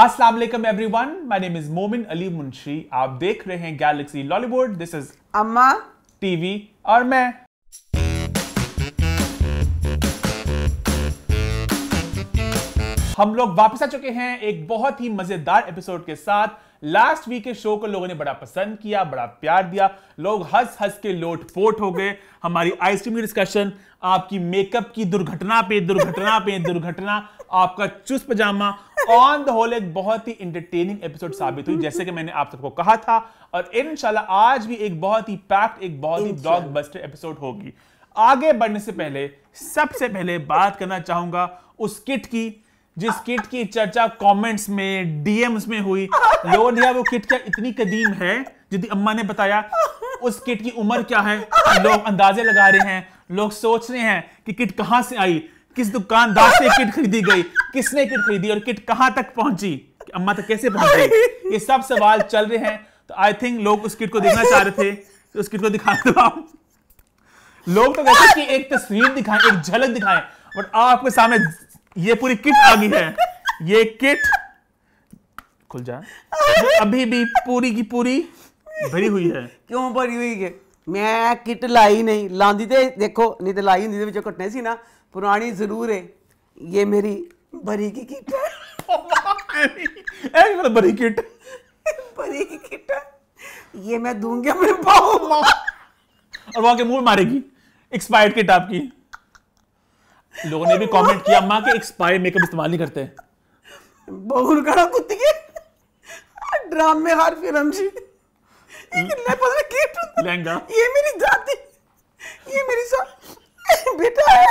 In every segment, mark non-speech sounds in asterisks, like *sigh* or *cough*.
अस्सलाम वालेकुम everyone my name is मोमिन अली मुंशी आप देख रहे हैं galaxy Lollywood this is Amma TV और मैं हम लोग वापस आ चुके हैं एक बहुत ही मजेदार एपिसोड के साथ लास्ट वीक के शो को लोगों ने बड़ा पसंद किया बड़ा प्यार दिया लोग हंस हंस के लोट पोट हो गए हमारी आइसक्रीम की डिस्कशन आपकी मेकअप की दुर्घटना पे दुर्घटना पे दुर्घटना आपका चुस्त पजामा ऑन द होल एक बहुत ही इंटरटेनिंग एपिसोड साबित हुई जैसे कि मैंने आप सबको कहा था और इंशाल्लाह आज भी एक बहुत ही पैक्ट एक बहुत ही ब्लॉक बस्टर एपिसोड होगी आगे बढ़ने से पहले सबसे पहले बात करना चाहूंगा उस किट की जिस किट की चर्चा कमेंट्स में डीएम्स में हुई लोन है वो किट क्या इतनी कदीम है यदि अम्मा ने बताया उस किट की उम्र क्या है लोग अंदाजे लगा रहे हैं लोग सोच रहे हैं कि किट कहां से आई किस दुकानदार से किट खरीदी गई किसने किट खरीदी और किट कहां तक पहुंची अम्मा तक कैसे पहुंची ये सब सवाल चल रहे हैं तो आई थिंक लोग उस किट को देखना चाह रहे थे तो उस किट को दिखा दो आप लोग तो कहते कि एक तस्वीर दिखाएं एक झलक दिखाएं बट आपके सामने ये पूरी किट आ गई है ये किट खुल जा अभी भी पूरी की पूरी भरी हुई है क्यों भरी हुई है मैं किट लाई नहीं लांदी ते देखो नहीं तो लाई नहीं ते विचों कटने सी ना पुरानी ज़रूर है ये मेरी बरी की किट है मतलब बरी किट बरी की किट है ये मैं दूंगी अपने पाओ और वहां के मुंह मारेगी एक्सपायर्ड किट आपकी लोगों ने भी कमेंट किया अम्मा के एक्सपायर मेकअप इस्तेमाल नहीं करते बहुत कड़ा कुत्ती के ड्रामे हर फिल्म जी लहंगा ये मेरी जाति ये मेरी सा बेटा है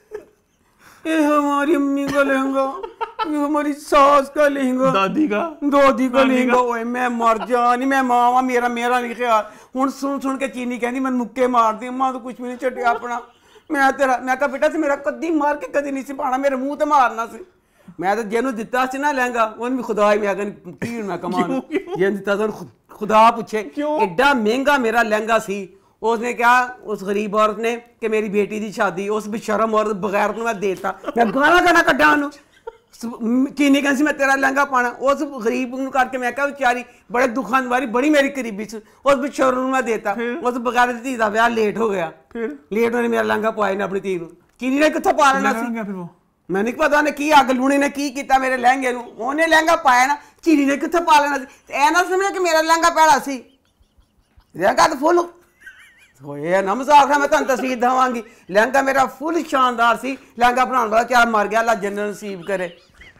ये हमारी अम्मी का लहंगा ये हमारी सास का लहंगा ਦਾਦੀ ਦਾ ਦੋਦੀ ਕੋ ਲਹਿੰਗਾ ਓਏ ਮੈਂ ਮਰ ਜਾਣੀ ਮੈਂ ਮਾਵਾ ਮੇਰਾ ਮੇਰਾ ਨਹੀਂ ਖਿਆਲ ਹੁਣ ਸੁਣ ਸੁਣ ਕੇ ਚੀਨੀ ਕਹਿੰਦੀ ਮੈਨੂੰ ਮੁੱਕੇ ਮਾਰਦੀ ਅੰਮਾ ਤੂੰ ਕੁਛ ਵੀ ਨਹੀਂ ਛੱਡਿਆ ਆਪਣਾ ਮੈਂ ਤੇਰਾ ਮੈਂ ਕਿਹਾ ਬੇਟਾ ਸੀ ਮੇਰਾ ਕੱਦੀ ਮਾਰ ਕੇ ਕਦੀ ਨਹੀਂ ਸੀ ਪਾਣਾ ਮੇਰੇ ਮੂੰਹ ਤੇ ਮਾਰਨਾ ਸੀ ਮੈਂ ਤਾਂ ਜਿਹਨੂੰ ਦਿੱਤਾ ਸੀ ਨਾ ਲਹਿੰਗਾ ਉਹਨੂੰ ਵੀ ਖੁਦਾ ਹੀ ਮੈਂ ਅਗਨ ਕੀ ਮੈਂ ਕਮਾਨ ਜਿਹਨੂੰ ਦਿੱਤਾ ਤਾਂ ਖੁਦਾ ਪੁੱਛੇ ਐਡਾ ਮਹਿੰਗਾ ਮੇਰਾ ਲਹਿੰਗਾ ਸੀ उसने क्या उस गरीब औरत ने कि मेरी बेटी की शादी उस बेशरम औरत बगैर मैं देता मैं गाना गाना कट्ठा चीनी कहसी मैं तेरा लहंगा पाना उस गरीब करके मैं क्या बेचारी बड़े दुखान वाली बड़ी मेरी करीबी से उस बेशरम मैं देता उस बगैर धी का ब्याह लेट हो गया लेट होने मेरा लहंगा पाया ना अपनी धी चीनी ने कितों पा लेना मैं नहीं पता उन्हें की अग लूने ने की किया मेरे लहंगे उन्हें लहंगा पाया ना चीनी ने कितों पा लेना ऐ ना समझा कि मेरा लहंगा पैड़ा सी लहंगा तो फुल ਹੋਏ ਨਾ ਮਜ਼ਾਕ ਹੈ ਮੈਂ ਤੁਹਾਨੂੰ ਤਸਵੀਰ ਦਵਾਂਗੀ ਲਹਿੰਗਾ ਮੇਰਾ ਫੁੱਲ ਸ਼ਾਨਦਾਰ ਸੀ ਲਹਿੰਗਾ ਬਣਾਉਣ ਵਾਲਾ ਕਿਆ ਮਰ ਗਿਆ ਅੱਲਾ ਜੰਨਤ ਨਸੀਬ ਕਰੇ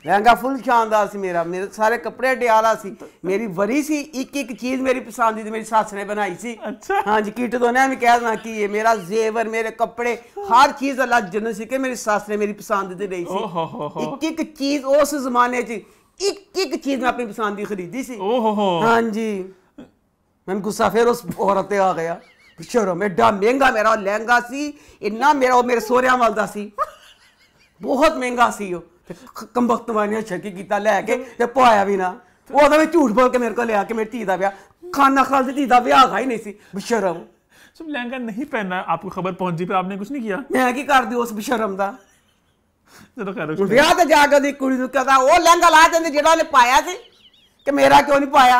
ਲਹਿੰਗਾ ਫੁੱਲ ਸ਼ਾਨਦਾਰ ਸੀ ਮੇਰਾ ਮੇਰੇ ਸਾਰੇ ਕੱਪੜੇ ਡਿਆਲਾ ਸੀ ਮੇਰੀ ਵਰੀ ਸੀ ਇੱਕ ਇੱਕ ਚੀਜ਼ ਮੇਰੀ ਪਸੰਦ ਦੀ ਮੇਰੀ ਸੱਸ ਨੇ ਬਣਾਈ ਸੀ ਅੱਛਾ ਹਾਂਜੀ ਕਿਟ ਤੋਂ ਨੇ ਮੈਂ ਕਹਿ ਦਣਾ ਕਿ ਇਹ ਮੇਰਾ ਜ਼ੇਵਰ ਮੇਰੇ ਕੱਪੜੇ ਹਰ ਚੀਜ਼ ਅੱਲਾ ਜੰਨਤ ਸੀ ਕਿ ਮੇਰੀ ਸੱਸ ਨੇ ਮੇਰੀ ਪਸੰਦ ਦੀ ਲਈ ਸੀ ਇੱਕ ਇੱਕ ਚੀਜ਼ ਉਸ ਜ਼ਮਾਨੇ 'ਚ ਇੱਕ ਇੱਕ ਚੀਜ਼ ਮੈਂ ਆਪਣੀ ਪਸੰਦ ਦੀ ਖਰੀਦੀ ਸੀ ਓਹ ਹੋ ਹੋ ਹਾਂਜੀ ਮੈਨੂੰ ਗੁੱਸਾ ਫਿਰ ਉਸ ਔਰਤ ਤੇ ਆ ਗਿਆ ਪਿਛੋਰੋ ਮੇਡਾ ਮਹਿੰਗਾ ਮੇਰਾ ਲਹਿੰਗਾ ਸੀ ਇੰਨਾ ਮੇਰਾ ਉਹ ਮੇਰੇ ਸੋਹਰਿਆਂ ਵਾਲ ਦਾ ਸੀ ਬਹੁਤ ਮਹਿੰਗਾ ਸੀ ਉਹ ਤੇ ਕੰਬਖਤਵਾਨੀਆਂ ਛੱਕੀ ਕੀਤਾ ਲੈ ਕੇ ਤੇ ਪਾਇਆ ਵੀ ਨਾ ਉਹਦੇ ਵਿੱਚ ਝੂਠ ਬੋਲ ਕੇ ਮੇਰੇ ਕੋਲ ਲਿਆ ਕੇ ਮੇਰੀ ਧੀ ਦਾ ਵਿਆਹ खाना खा दी था ब्याह था ही नहीं सी बेशरम सब लहंगा नहीं पहना आपको खबर पहुंची पर आपने कुछ नहीं किया मैं की कर दी उस बेशरम ਦਾ ਚਲੋ ਕਰੋ ਵਿਆਹ ਤੇ ਜਾ ਕੇ ਦੀ ਕੁੜੀ ਨੂੰ ਕਹਦਾ ਉਹ ਲਹਿੰਗਾ ਲਾ ਦਿੰਦੇ ਜਿਹੜਾ ਉਹਨੇ ਪਾਇਆ ਸੀ ਕਿ ਮੇਰਾ ਕਿਉਂ ਨਹੀਂ ਪਾਇਆ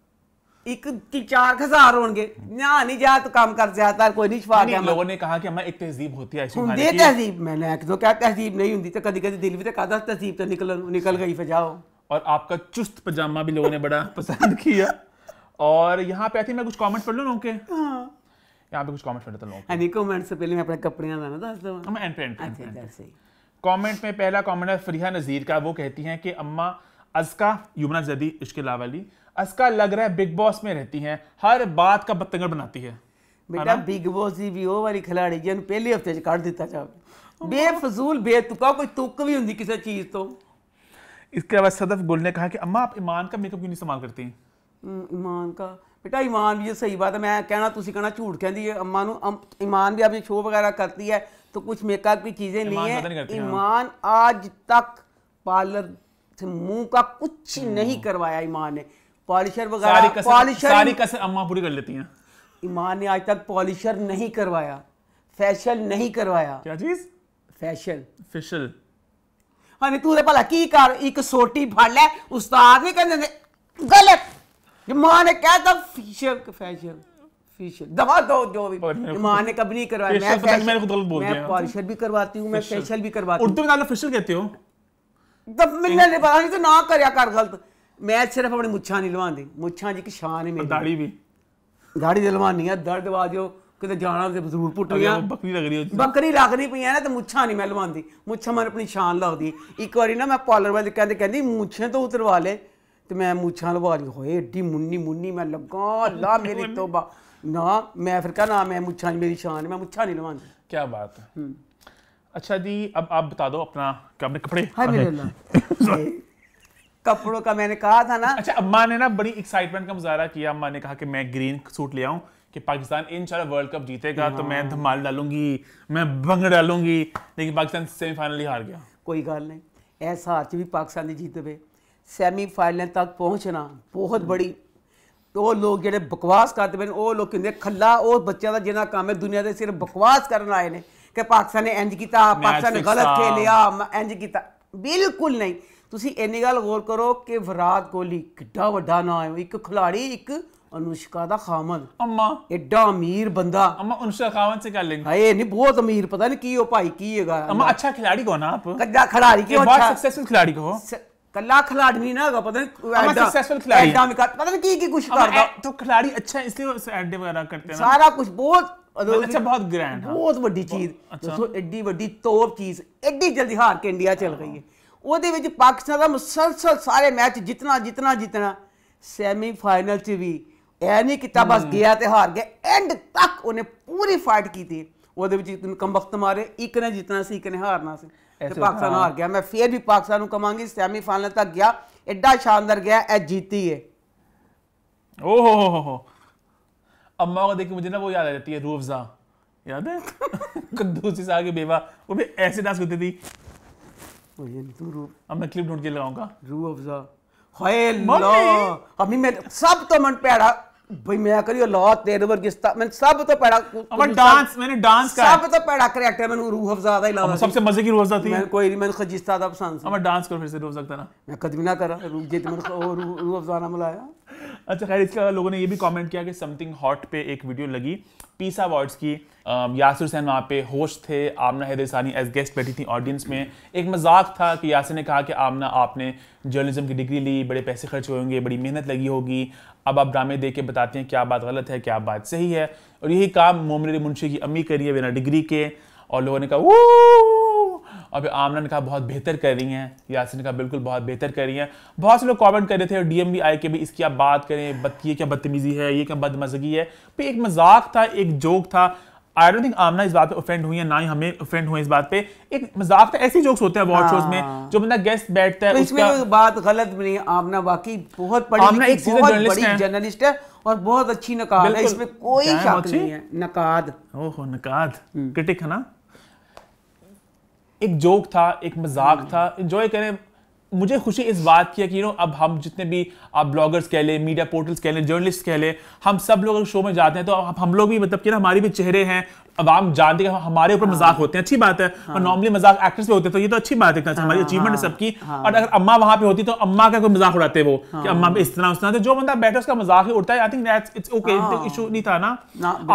ਇੱਕ ਕੀ 4000 ਹੋਣਗੇ ਨਾ ਨਹੀਂ ਜਾ ਤਾਂ ਕੰਮ ਕਰ ਜ਼ਿਆਦਾ ਕੋਈ ਨਹੀਂ ਸ਼ਵਾ ਗਿਆ ਲੋਕਾਂ ਨੇ ਕਹਾ ਕਿ ਹਮਾਂ ਇੱਕ ਤਹਿਜ਼ੀਬ ਹੋਤੀ ਹੈ ਹੁੰਦੀ तहजीब मैंने एक तो क्या तहजीब नहीं होती तो कभी कभी दिल भी तो कहता तहजीब तो निकल निकल गई फिर जाओ और आपका चुस्त पजामा भी लोगों ने बड़ा *laughs* पसंद किया और यहाँ पे आती मैं कुछ कॉमेंट पढ़ लूँ लोगों के हाँ। यहाँ पे कुछ कॉमेंट पढ़ लेता हूँ हाँ, यानी से पहले मैं अपने कपड़े ना दस एंड हाँ, अच्छा, अच्छा, में पहला कॉमेंट है फरीहा नज़ीर का वो कहती हैं कि अम्मा अजका युमना जदी इश्के लावाली अस्का लग रहा है बिग बॉस में रहती हैं हर बात का बतंगड़ बनाती है बेटा बिग बॉस जी भी वो वाली खिलाड़ी जिन पहले हफ्ते काट दिता ਦਿੱਤਾ हाँ। बेफजूल बेतुका कोई तुक भी होंगी किसी चीज तो इसके अलावा सदफ गुल ने कहा कि अम्मा आप ईमान का मेकअप क्यों नहीं इस्तेमाल करती हम्म, ईमान का बेटा ईमान भी सही बात है मैं कहना तुम कहना झूठ कहती है अम्मा ईमान भी अपनी शो वगैरह करती है तो कुछ मेकअप की चीज़ें नहीं है हाँ। ईमान आज तक पार्लर से मुंह का कुछ हम्म। नहीं करवाया ईमान ने पॉलिशर वगैरह पॉलिशर सारी कसर अम्मा पूरी कर लेती हैं ईमान ने आज तक पॉलिशर नहीं करवाया फैशल नहीं करवाया क्या चीज फैशल फैशल हां तू ते भला की कर एक सोटी फड़ ले उस्ताद ने कहंदे गलत मां ने कहता फिशल फैशल फेशियल दवा दो जो भी माँ मैं कभी नहीं करवाया मैं फैशल मैंने खुद बोल दिया मैं पॉलिशर भी करवाती हूँ मैं फेशियल भी करवाती हूँ उर्दू में फेशियल कहते हो तब मिलने पता नहीं तो ना कर गलत ਮੈਂ ਸਿਰਫ ਆਪਣੀ ਮੁੱਛਾਂ ਨਹੀਂ ਲਵਾਉਂਦੀ ਮੁੱਛਾਂ 'ਚ ਇੱਕ ਸ਼ਾਨ ਹੈ ਮੇਰੀ ਦਾੜੀ ਵੀ ਦਾੜੀ ਦੇ ਲਵਾਉਣੀ ਆ ਦਰਦ ਵਾਜੋ ਕਿਤੇ ਜਾਣਾ ਤੇ ਜ਼ਰੂਰ ਪੁੱਟੀਆਂ ਬੱਕਰੀ ਲੱਗਣੀ ਉਹ ਬੱਕਰੀ ਲੱਗਣੀ ਪਈਆਂ ਨਾ ਤੇ ਮੁੱਛਾਂ ਨਹੀਂ ਮੈਂ ਲਵਾਉਂਦੀ ਮੁੱਛਾਂ ਮਨ ਆਪਣੀ ਸ਼ਾਨ ਲੱਗਦੀ ਇੱਕ ਵਾਰੀ ਨਾ ਮੈਂ ਪਾਰਲਰ ਵਾਲੇ ਕਹਿੰਦੇ ਕਹਿੰਦੀ ਮੁੱਛਾਂ ਤੋਂ ਉਤਰਵਾ ਲੈ ਤੇ ਮੈਂ ਮੁੱਛਾਂ ਲਵਾ ਲਈ ਹੋਏ ਏਡੀ ਮੁੰਨੀ ਮੁੰਨੀ ਮੈਂ ਲੱਗਾ ਲਾ ਮੇਰੀ ਤੋਬਾ ਨਾ ਮੈਂ ਫਿਰ ਕਹਾ ਨਾ मैं ਮੁੱਛਾਂ ਮੇਰੀ ਸ਼ਾਨ ਮੈਂ ਮੁੱਛਾਂ नहीं ਲਵਾਉਂਦੀ क्या बात है अच्छा जी अब आप बता दो अपना क्या अपने कपड़े हाय मेरे कपड़ों का मैंने कहा था ना अच्छा अम्मा ने ना बड़ी एक्साइटमेंट का मुजाहरा किया अम्मा ने कहा कि मैं ग्रीन सूट ले आऊं कि पाकिस्तान इंशाल्लाह वर्ल्ड कप जीतेगा हाँ। तो मैं हाँ। धमाल डालूंगी मैं भंग डालूंगी लेकिन पाकिस्तान सेमीफाइनल ही हार गया कोई गल नहीं ऐसा हार भी पाकिस्तान ने जीते हुए सेमीफाइनल तक पहुंचना बहुत बड़ी तो लोग जो बकवास ਕਰਦੇ ਪਏ ਨੇ ਉਹ ਲੋਕ ਕਹਿੰਦੇ ਖੱਲਾ ਉਹ ਬੱਚਿਆਂ ਦਾ ਜਿਹਨਾਂ ਕੰਮ ਹੈ ਦੁਨੀਆ ਦੇ ਸਿਰਫ ਬਕਵਾਸ ਕਰਨ ਆਏ ਨੇ ਕਿ ਪਾਕਿਸਤਾਨ ਨੇ ਇੰਜ ਕੀਤਾ ਪਾਕਿਸਤਾਨ ਨੇ ਗਲਤ ਖੇਲਿਆ ਇੰਜ ਕੀਤਾ ਬਿਲਕੁਲ ਤੁਸੀਂ ਇੰਨੀ ਗੱਲ ਗੌਰ ਕਰੋ ਕਿ ਵਿਰਾਟ ਕੋਹਲੀ ਕਿੱਡਾ ਵੱਡਾ ਨਾਮ ਹੈ ਇੱਕ ਖਿਡਾਰੀ ਇੱਕ अनुष्का ਦਾ ਖਾਮਨ अम्मा ਐਡਾ ਅਮੀਰ ਬੰਦਾ अम्मा अनुष्का खामन से क्या लेंगे ਹਾਏ ਨਹੀਂ ਬਹੁਤ ਅਮੀਰ ਪਤਾ ਨਹੀਂ ਕੀ ਉਹ ਭਾਈ ਕੀ ਹੈਗਾ अम्मा अच्छा खिलाड़ी को ना आप ਕੱਡਾ ਖਿਡਾਰੀ ਕਿ बहुत अच्छा सक्सेसफुल खिलाड़ी को स- ਕੱਲਾ ਖਿਲਾੜੀ ਨਹੀਂ ਨਾ ਹੈਗਾ ਪਤਾ ਨਹੀਂ अम्मा सक्सेसफुल खिलाड़ी। ਐਡਾ ਵੀ ਕਰ- ਪਤਾ ਨਹੀਂ ਕੀ ਕੀ ਕੁਛ अम्मा, ਕਰਦਾ ए- तो खिलाड़ी अच्छा है, इसलिए उस एड्डे वगैरह करते हैं ना ਸਾਰਾ ਕੁਝ ਬਹੁਤ मतलब अच्छा बहुत ग्रैंड हाँ। ਬਹੁਤ ਵੱਡੀ ਚੀਜ਼ ਅੱਛਾ। ਦੱਸੋ ਐਡੀ ਵੱਡੀ ਤੋਪ ਚੀਜ਼ ਐਡੀ ਜਲਦੀ ਹਾਰ ਕੇ ਇੰਡੀਆ ਚਲ ਗਈ ਹੈ ਉਹਦੇ ਵਿੱਚ ਪਾਕਿਸਤਾਨ ਦਾ ਮੁਸਲਸਲ ਸਾਰੇ ਮੈਚ ਜਿੱਤਣਾ ਜਿੱਤਣਾ ਜਿੱਤਣਾ ਸੈਮੀਫਾਈਨਲ 'ਚ ਵੀ ਐ ਨਹੀਂ ਕੀਤਾ ਬਸ ਗਿਆ ਤੇ ਹਾਰ ਗਿਆ ਐਂਡ ਤੱਕ ਉਹਨੇ ਪੂਰੀ ਫਾਈਟ ਕੀਤੀ ਉਹਦੇ ਵਿੱਚ ਕੰਬਖਤ ਮਾਰੇ ਇੱਕ ਨੇ ਜਿੱਤਣਾ ਸੀ ਇੱਕ ਨੇ ਹਾਰਨਾ ਸੀ ਤੇ ਪਾਕਿਸਤਾਨ ਹਾਰ ਗਿਆ ਮੈਂ ਫੇਰ ਵੀ ਪਾਕਿਸਤਾਨ ਨੂੰ ਕਵਾਂਗੀ ਸੈਮੀਫਾਈਨਲ ਤੱਕ ਗਿਆ ਐਡਾ ਸ਼ਾਨਦਾਰ ਗਿਆ ਐ जीती है ओह हो हो हो अम्मा को देख के मुझे ना वो याद आ जाती है रूफजा याद है कद्दू से आगे बेवा वो भी ऐसे डांस करती थी तो अब मैं क्लिप ढूंढ के लगाऊंगा रूह अफजा अभी मैं सब तो मन प्यारा भाई मैं करियो लॉ तेरे वर वर्ग मैंने सब तो पढ़ा अपन डांस मैंने डांस का सब तो पढ़ा एक्टर मैंने रूह अफजा था इलावा सबसे मजे की रूह अफजा थी मैं कोई नहीं मैंने खजिस्ता था पसंद अपन डांस कर फिर से रूह अफजा ना मैं कदम ना करा रूह जीत मैंने वो रूह अफजा ना मिलाया अच्छा खैर इसके अलावा लोगों ने ये भी कमेंट किया कि समथिंग हॉट पे एक वीडियो लगी पीस अवार्ड्स की यासिर हुसैन वहाँ पे होस्ट थे आमना हैदर सानी एज गेस्ट बैठी थी ऑडियंस में एक मजाक था कि यासिर ने कहा कि आमना आपने जर्नलिज्म की डिग्री ली बड़े पैसे खर्च हुए होंगे बड़ी मेहनत लगी होगी अब आप ड्रामे दे के बताते हैं क्या बात गलत है क्या बात सही है और यही काम मोमिन मुंशी की अम्मी करी है बिना डिग्री के और लोगों ने कहा वो और फिर आमना ने कहा बहुत बेहतर कर रही हैं यासिन ने कहा बिल्कुल बहुत बेहतर कर रही हैं बहुत से लोग कमेंट कर रहे थे और डीएम भी आए कि भी इसकी आप बात करें बत ये क्या बदतमीजी है ये क्या बदमजगी है भाई एक मजाक था एक जोक था आई डोंट थिंक आमना इस बात पे ऑफेंड हुई है ना ही हमें ऑफेंड हुए इस बात पे एक मजाक था तो ऐसे जोक्स होते हैं अवार्ड शोज में हाँ। जो बंदा गेस्ट बैठता है तो उसका इसमें बात गलत नहीं है आमना बाकी बहुत पढ़ी आमना एक बहुत बड़ी जर्नलिस्ट है और बहुत अच्छी नकाद है इसमें कोई शक नहीं है नकाद ओहो नकाद क्रिटिक हम्म। है ना एक जोक था एक मजाक हम्म। था एंजॉय करें मुझे खुशी इस बात की है कि यू नो अब हम जितने भी आप ब्लॉगर्स कह लें मीडिया पोर्टल्स कह लें जर्नलिस्ट कह लें हम सब लोग शो में जाते हैं तो अब हम लोग भी मतलब कि ना हमारे भी चेहरे हैं अब जानते हैं हमारे ऊपर हाँ, मजाक होते हैं अच्छी बात है हाँ, और नॉर्मली मजाक एक्टर्स पे होते हैं तो ये तो अच्छी बात है अच्छा, हाँ, हमारी अचीवमेंट है हाँ, सबकी हाँ। और अगर अम्मा वहां पे होती तो अम्मा का कोई मजाक उड़ाते वो कि हाँ। अम्मा इस तरह उस तरह तो जो बंदा बैठा उसका मजाक ही उड़ता है I think that's it's okay issue नहीं था ना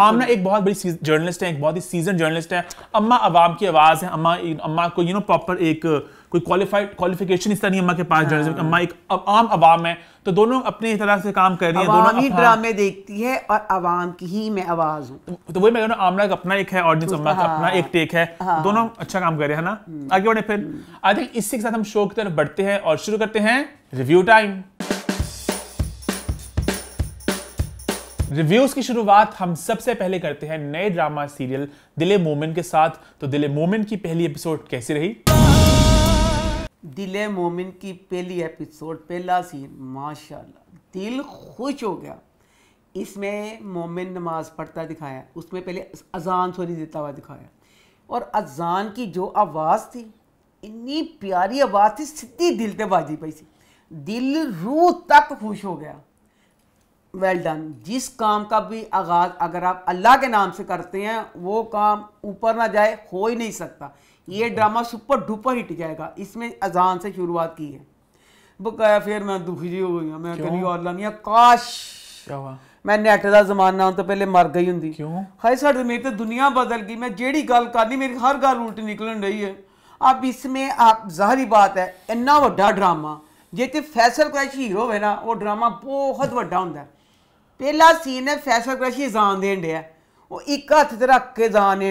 आमना एक बहुत बड़ी जर्नलिस्ट है एक बहुत ही सीजन जर्नलिस्ट है अम्मा आवाम की आवाज है अम्मा अम्मा को यू नो प्रॉपर एक कोई क्वालिफाइड क्वालिफिकेशन इस तरह नहीं अम्मा के पास हाँ। जो अम्मा एक आम आवाम है तो दोनों अपने तरह से काम कर रही है दोनों ही ड्रामे देखती है और आवाम की ही मैं आवाज हूँ तो, तो, वही मैं आमला का अपना एक है ऑडियंस अम्मा का हाँ। अपना एक टेक है हाँ। दोनों अच्छा काम कर रहे हैं ना हम्म। आगे बढ़े फिर थिंक हम्म। इसी के साथ हम शो की तरफ बढ़ते हैं और शुरू करते हैं रिव्यू टाइम रिव्यूज की शुरुआत हम सबसे पहले करते हैं नए ड्रामा सीरियल दिले मोमेंट के साथ तो दिले मोमेंट की पहली एपिसोड कैसी रही दिल मोमिन की पहली एपिसोड पहला सीन माशाल्लाह दिल खुश हो गया इसमें मोमिन नमाज़ पढ़ता दिखाया उसमें पहले अजान सोनी देता हुआ दिखाया और अजान की जो आवाज़ थी इतनी प्यारी आवाज़ थी सीधी दिल से बाजी पाई थी दिल रूह तक खुश हो गया वेल डन जिस काम का भी आगाज़ अगर आप अल्लाह के नाम से करते हैं वो काम ऊपर ना जाए हो ही नहीं सकता ये ड्रामा सुपर डुपर हिट जाएगा इसमें अजान से शुरुआत की है वो फिर मैं दुखी जी हो गई मैं कभी और लानी काश मैं नेट का जमाना तो पहले मर गई होंगी क्यों हाई मेरी तो दुनिया बदल गई मैं जेडी गल करनी मेरी हर गल उल्ट निकल रही है अब इसमें आप जहरी बात है इन्ना वा ड्रामा जेते फैसल क्रैश हीरो है ना वो ड्रामा बहुत व्डा होंगे पहला सीन है फैसल क्रैश अजान देन डे वो एक हथ रख के जान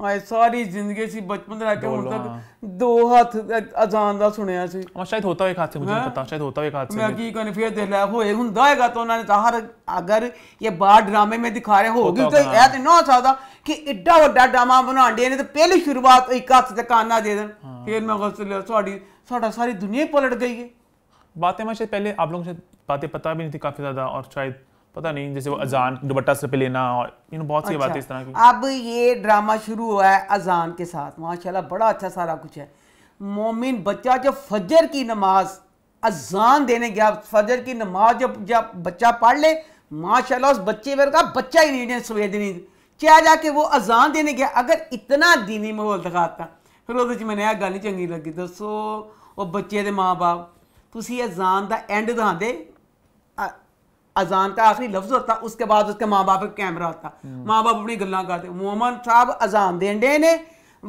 सारी जिंदगी बचपन तक दो हाथ अजान दा सुनया अगर ये बार ड्रामे में दिखा रहे होगी तो कि एड्डा वड्डा ड्रामा बना दे तो पहली शुरुआत एक हाथ से काना दे देन फिर मैं गस ले सारी दुनिया पलट गई है बातें मैं शायद पहले आप लोगों से बातें पता भी नहीं थी काफी ज्यादा और शायद पता नहीं जैसे वो अजान दुपट्टा से पे लेना और यू नो बहुत सी अच्छा, बातें इस तरह की अच्छा, अब ये ड्रामा शुरू हुआ है अजान के साथ माशाल्लाह बड़ा अच्छा सारा कुछ है मोमिन बच्चा जब फजर की नमाज अजान देने गया फजर की नमाज जब जब बच्चा पढ़ ले माशाल्लाह उस बच्चे पर का बच्चा ही नहीं सवेद सवेदनी चाहे जाके वो अजान देने गया अगर इतना दीनी माहौल दिखाता फिर उस मैंने यह गल चंकी लगी दसो वो बच्चे के माँ बाप तुम अजान का एंड दिखाते अजान का आखिरी लफ्ज होता उसके बाद उसके माँ बाप कैमरा होता माँ बाप अपनी गल् करते मोमन साहब अजान देंडे ने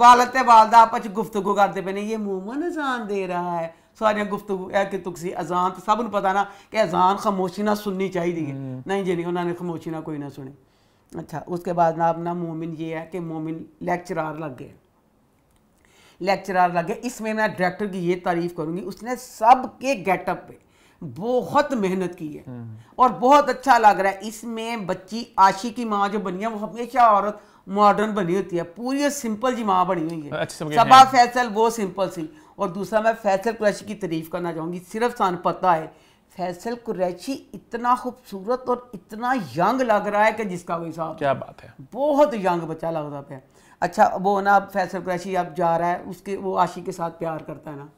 वालत वालदा आपस गुफ्तगु करते पे ये मोमन अजान दे रहा है सारिया गुफ्तगु कि तुसी अजान तो सब पता ना कि अजान खामोशी ना सुननी चाहिए नहीं, हम्म। नहीं जी नहीं उन्होंने खामोशी ना कोई ना सुने अच्छा उसके बाद ना अपना मोमिन ये है कि मोमिन लेक्चरार लग गए लेक्चरार लग गए इसमें मैं डायरेक्टर की ये तारीफ़ करूँगी उसने सब के गेटअप पे बहुत मेहनत की है और बहुत अच्छा लग रहा है इसमें बच्ची आशी की माँ जो बनी है वो हमेशा औरत मॉडर्न बनी होती है पूरी सिंपल जी माँ बनी हुई है सबा हाँ। फैसल वो सिंपल सी और दूसरा मैं फैसल कुरैशी की तारीफ करना चाहूँगी सिर्फ सान पता है फैसल कुरैशी इतना खूबसूरत और इतना यंग लग रहा है कि जिसका कोई साहब क्या बात है बहुत यंग बच्चा लग रहा है अच्छा वो ना अब फैसल कुरैशी अब जा रहा है उसके वो आशी के साथ प्यार करता है ना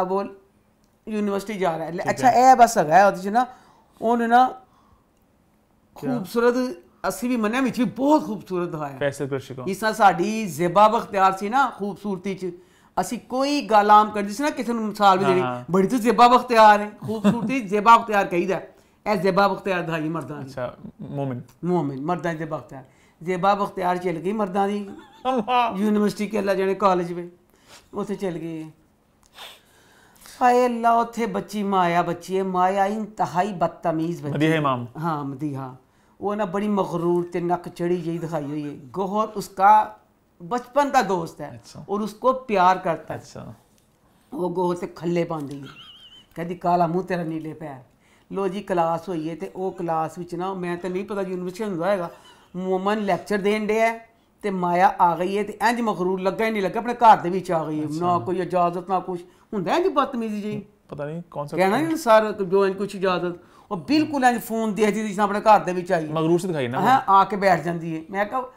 अब बोल ਯੂਨੀਵਰਸਿਟੀ ਜਾ ਰਿਹਾ ਹੈ ਅੱਛਾ ਇਹ ਬਸ ਹੈ ਉਹਦੇ ਚ ਨਾ ਉਹਨੇ ਨਾ ਖੂਬਸੂਰਤ ਅਸੀਂ ਵੀ ਮੰਨਿਆ ਵਿੱਚ ਵੀ ਬਹੁਤ ਖੂਬਸੂਰਤ ਹੈ ਫੈਸਲ ਕਰਸ਼ਿਕਾ ਇਸ ਨਾਲ ਸਾਡੀ ਜ਼ਿਬਾ ਬਖਤਿਆਰ ਸੀ ਨਾ ਖੂਬਸੂਰਤੀ ਚ ਅਸੀਂ ਕੋਈ ਆਮ ਕਰਦੇ ਸੀ ਨਾ ਕਿਸੇ ਨੂੰ ਮਿਸਾਲ ਵੀ ਦੇਣੀ ਬੜੀ ਤੇ ਜ਼ਿਬਾ ਬਖਤਿਆਰ ਹੈ ਖੂਬਸੂਰਤੀ *laughs* ਜ਼ਿਬਾ ਬਖਤਿਆਰ ਕਹੀਦਾ ਐ ਜ਼ਿਬਾ ਬਖਤਿਆਰ ਦਾ ਹੀ ਮਰਦਾਂ ਦੀ ਅੱਛਾ ਮੂਮਿਨ ਮੂਮਿਨ ਮਰਦਾਂ ਦੇ ਬਖਤਿਆਰ ਜ਼ਿਬਾ ਬਖਤਿਆਰ ਚਲ ਗਈ ਮਰਦਾਂ ਦੀ ਯੂਨੀਵਰਸਿਟੀ ਕੇ ਅੱਲਾ ਜਿਹੜੇ ਕਾਲਜ ਵਿੱਚ ਉੱਥੇ ਚਲ ਗਈ हाय बच्ची माया बची है माया इंतहाई बदतमीज बच्ची मदीहा हाँ मदीहा वो ना बड़ी मगरूर ते नक चढ़ी जी दिखाई हुई है गोहर उसका बचपन का दोस्त है अच्छा। और उसको प्यार करता है अच्छा। वो गोहर से खल्ले पाती है कहती काला मुँह तेरा नीले पैर लो जी क्लास हुई है तो क्लास में ना मैं तो नहीं पता यूनिवर्सिटी होंगे होगा मोमन लैक्चर देन डे है तो माया आ गई है तो इंज मखरूर लगा नहीं लगे अपने घर के आ गई है अच्छा। ना कोई इजाजत ना कुछ ਹੁੰਦਾ ਜੀ ਬਦਤਮੀਜ਼ੀ ਜੀ ਪਤਾ ਨਹੀਂ ਕੌਣ ਸਾ ਕਹਿਣਾ ਜੀ ਸਰ ਜੋ ਇੰਜ ਕੁਛ ਇਜਾਜ਼ਤ ਉਹ ਬਿਲਕੁਲ ਇੰਜ ਫੋਨ ਦੇ ਜੀ ਜਿਸ ਆਪਣੇ ਘਰ ਦੇ ਵਿੱਚ ਆਈ ਮਗਰੂਰ ਸੇ ਦਿਖਾਈ ਨਾ ਹਾਂ ਆ ਕੇ ਬੈਠ ਜਾਂਦੀ ਹੈ ਮੈਂ ਕਹਾ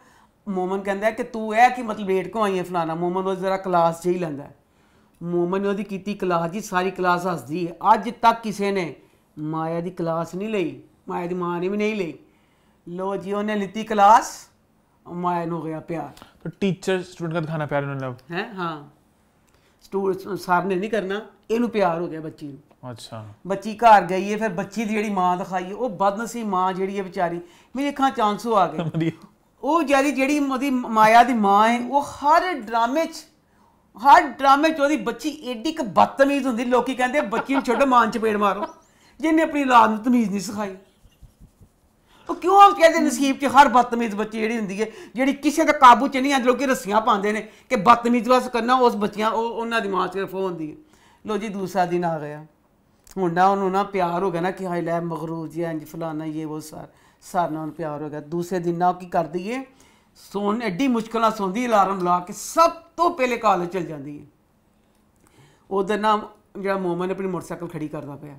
ਮੋਮਨ ਕਹਿੰਦਾ ਕਿ ਤੂੰ ਇਹ ਕਿ ਮਤਲਬ ਲੇਟ ਕਿਉਂ ਆਈ ਹੈ ਫਲਾਣਾ ਮੋਮਨ ਉਹ ਜ਼ਰਾ ਕਲਾਸ ਚ ਹੀ ਲੰਦਾ ਮੋਮਨ ਨੇ ਉਹਦੀ ਕੀਤੀ ਕਲਾਸ ਜੀ ਸਾਰੀ ਕਲਾਸ ਹੱਸਦੀ ਹੈ ਅੱਜ ਤੱਕ ਕਿਸੇ ਨੇ ਮਾਇਆ ਦੀ ਕਲਾਸ ਨਹੀਂ ਲਈ ਮਾਇਆ ਦੀ ਮਾਂ ਨੇ ਵੀ ਨਹੀਂ ਲਈ ਲੋ ਜੀ ਉਹਨੇ ਲਿੱਤੀ ਕਲਾਸ ਮਾਇਆ ਨੂੰ ਗਿਆ ਪਿਆਰ ਟੀਚਰ ਸਟੂਡੈਂਟ ਦਾ का ਪਿਆਰ प्यार इन्होंने ਹੈ ਹਾਂ ਸਰ ਨੇ ਨਹੀਂ ਕਰਨਾ ਇਹਨੂੰ ਪਿਆਰ ਹੋ ਗਿਆ ਬੱਚੀ ਨੂੰ ਅੱਛਾ ਬੱਚੀ ਘਰ ਗਈ ਹੈ ਫਿਰ ਬੱਚੀ ਦੀ ਜਿਹੜੀ ਮਾਂ ਦਿਖਾਈ ਉਹ ਬਦਨਸੀ ਮਾਂ ਜਿਹੜੀ ਹੈ ਵਿਚਾਰੀ ਮੇਰੇ ਅੱਖਾਂ ਚਾਂਸੂ ਆ ਗਏ ਉਹ ਜਿਹੜੀ ਜਿਹੜੀ ਉਹਦੀ ਮਾਇਆ ਦੀ ਮਾਂ ਹੈ ਉਹ ਹਰ ਡਰਾਮੇ 'ਚ ਹਰ ਡਰਾਮੇ 'ਚ ਉਹਦੀ ਬੱਚੀ ਏਡੀ ਕ ਬਦਤਮੀਜ਼ ਹੁੰਦੀ ਲੋਕੀ ਕਹਿੰਦੇ ਬੱਚੀ ਨੂੰ ਛੱਡੋ ਮਾਂ 'ਚ ਪੇੜ ਮਾਰੋ ਜਿੰਨੇ ਆਪਣੀ ਔਲਾਦ ਨੂੰ ਤਮੀਜ਼ ਨਹੀਂ ਸਿਖਾਈ ਉਹ ਕਿਉਂ ਕਹਿੰਦੇ ਨਸੀਬ 'ਚ ਹਰ ਬਦਤਮੀਜ਼ ਬੱਚੀ ਜਿਹੜੀ ਹੁੰਦੀ ਹੈ ਜਿਹੜੀ ਕਿਸੇ ਦਾ ਕਾਬੂ 'ਚ ਨਹੀਂ ਆਂਦੀ ਲੋਕੀ ਰੱਸੀਆਂ ਪਾਉਂਦੇ ਨੇ ਕਿ ਬਦਤਮੀਜ਼ ਬਸ ਕਰਨਾ ਉਸ ਬੱਚੀਆਂ ਉਹ ਉਹਨਾਂ ਦੀ ਮਾਂ 'ਚ ਫੋਨ ਹੁੰਦੀ ਹੈ ਲੋ ਜੀ ਦੂਸਰਾ ਦਿਨ ਆ ਗਿਆ ਮੁੰਡਾ ਉਹਨੂੰ ਨਾ ਪਿਆਰ ਹੋ ਗਿਆ ਨਾ ਕਿ ਹਾਏ ਲੈ ਮਗਰੂਜ਼ ਜੀ ਇੰਜ ਫਲਾਣਾ ਇਹ ਉਹ ਸਾਰ ਸਾਰ ਨਾਲ ਪਿਆਰ ਹੋ ਗਿਆ ਦੂਸਰੇ ਦਿਨ ਨਾ ਕੀ ਕਰਦੀ ਏ ਸੋਣ ਐਡੀ ਨਾਲ ਸੌਂਦੀ ਅਲਾਰਮ ਲਾ ਕੇ ਸਭ ਤੋਂ ਪਹਿਲੇ ਕਾਲਜ ਚਲ ਜਾਂਦੀ ਏ ਉਹਦੇ ਨਾਲ ਜਿਹੜਾ ਮੋਮਨ ਆਪਣੀ ਮੋਟਰਸਾਈਕਲ ਖੜੀ ਕਰਦਾ ਪਿਆ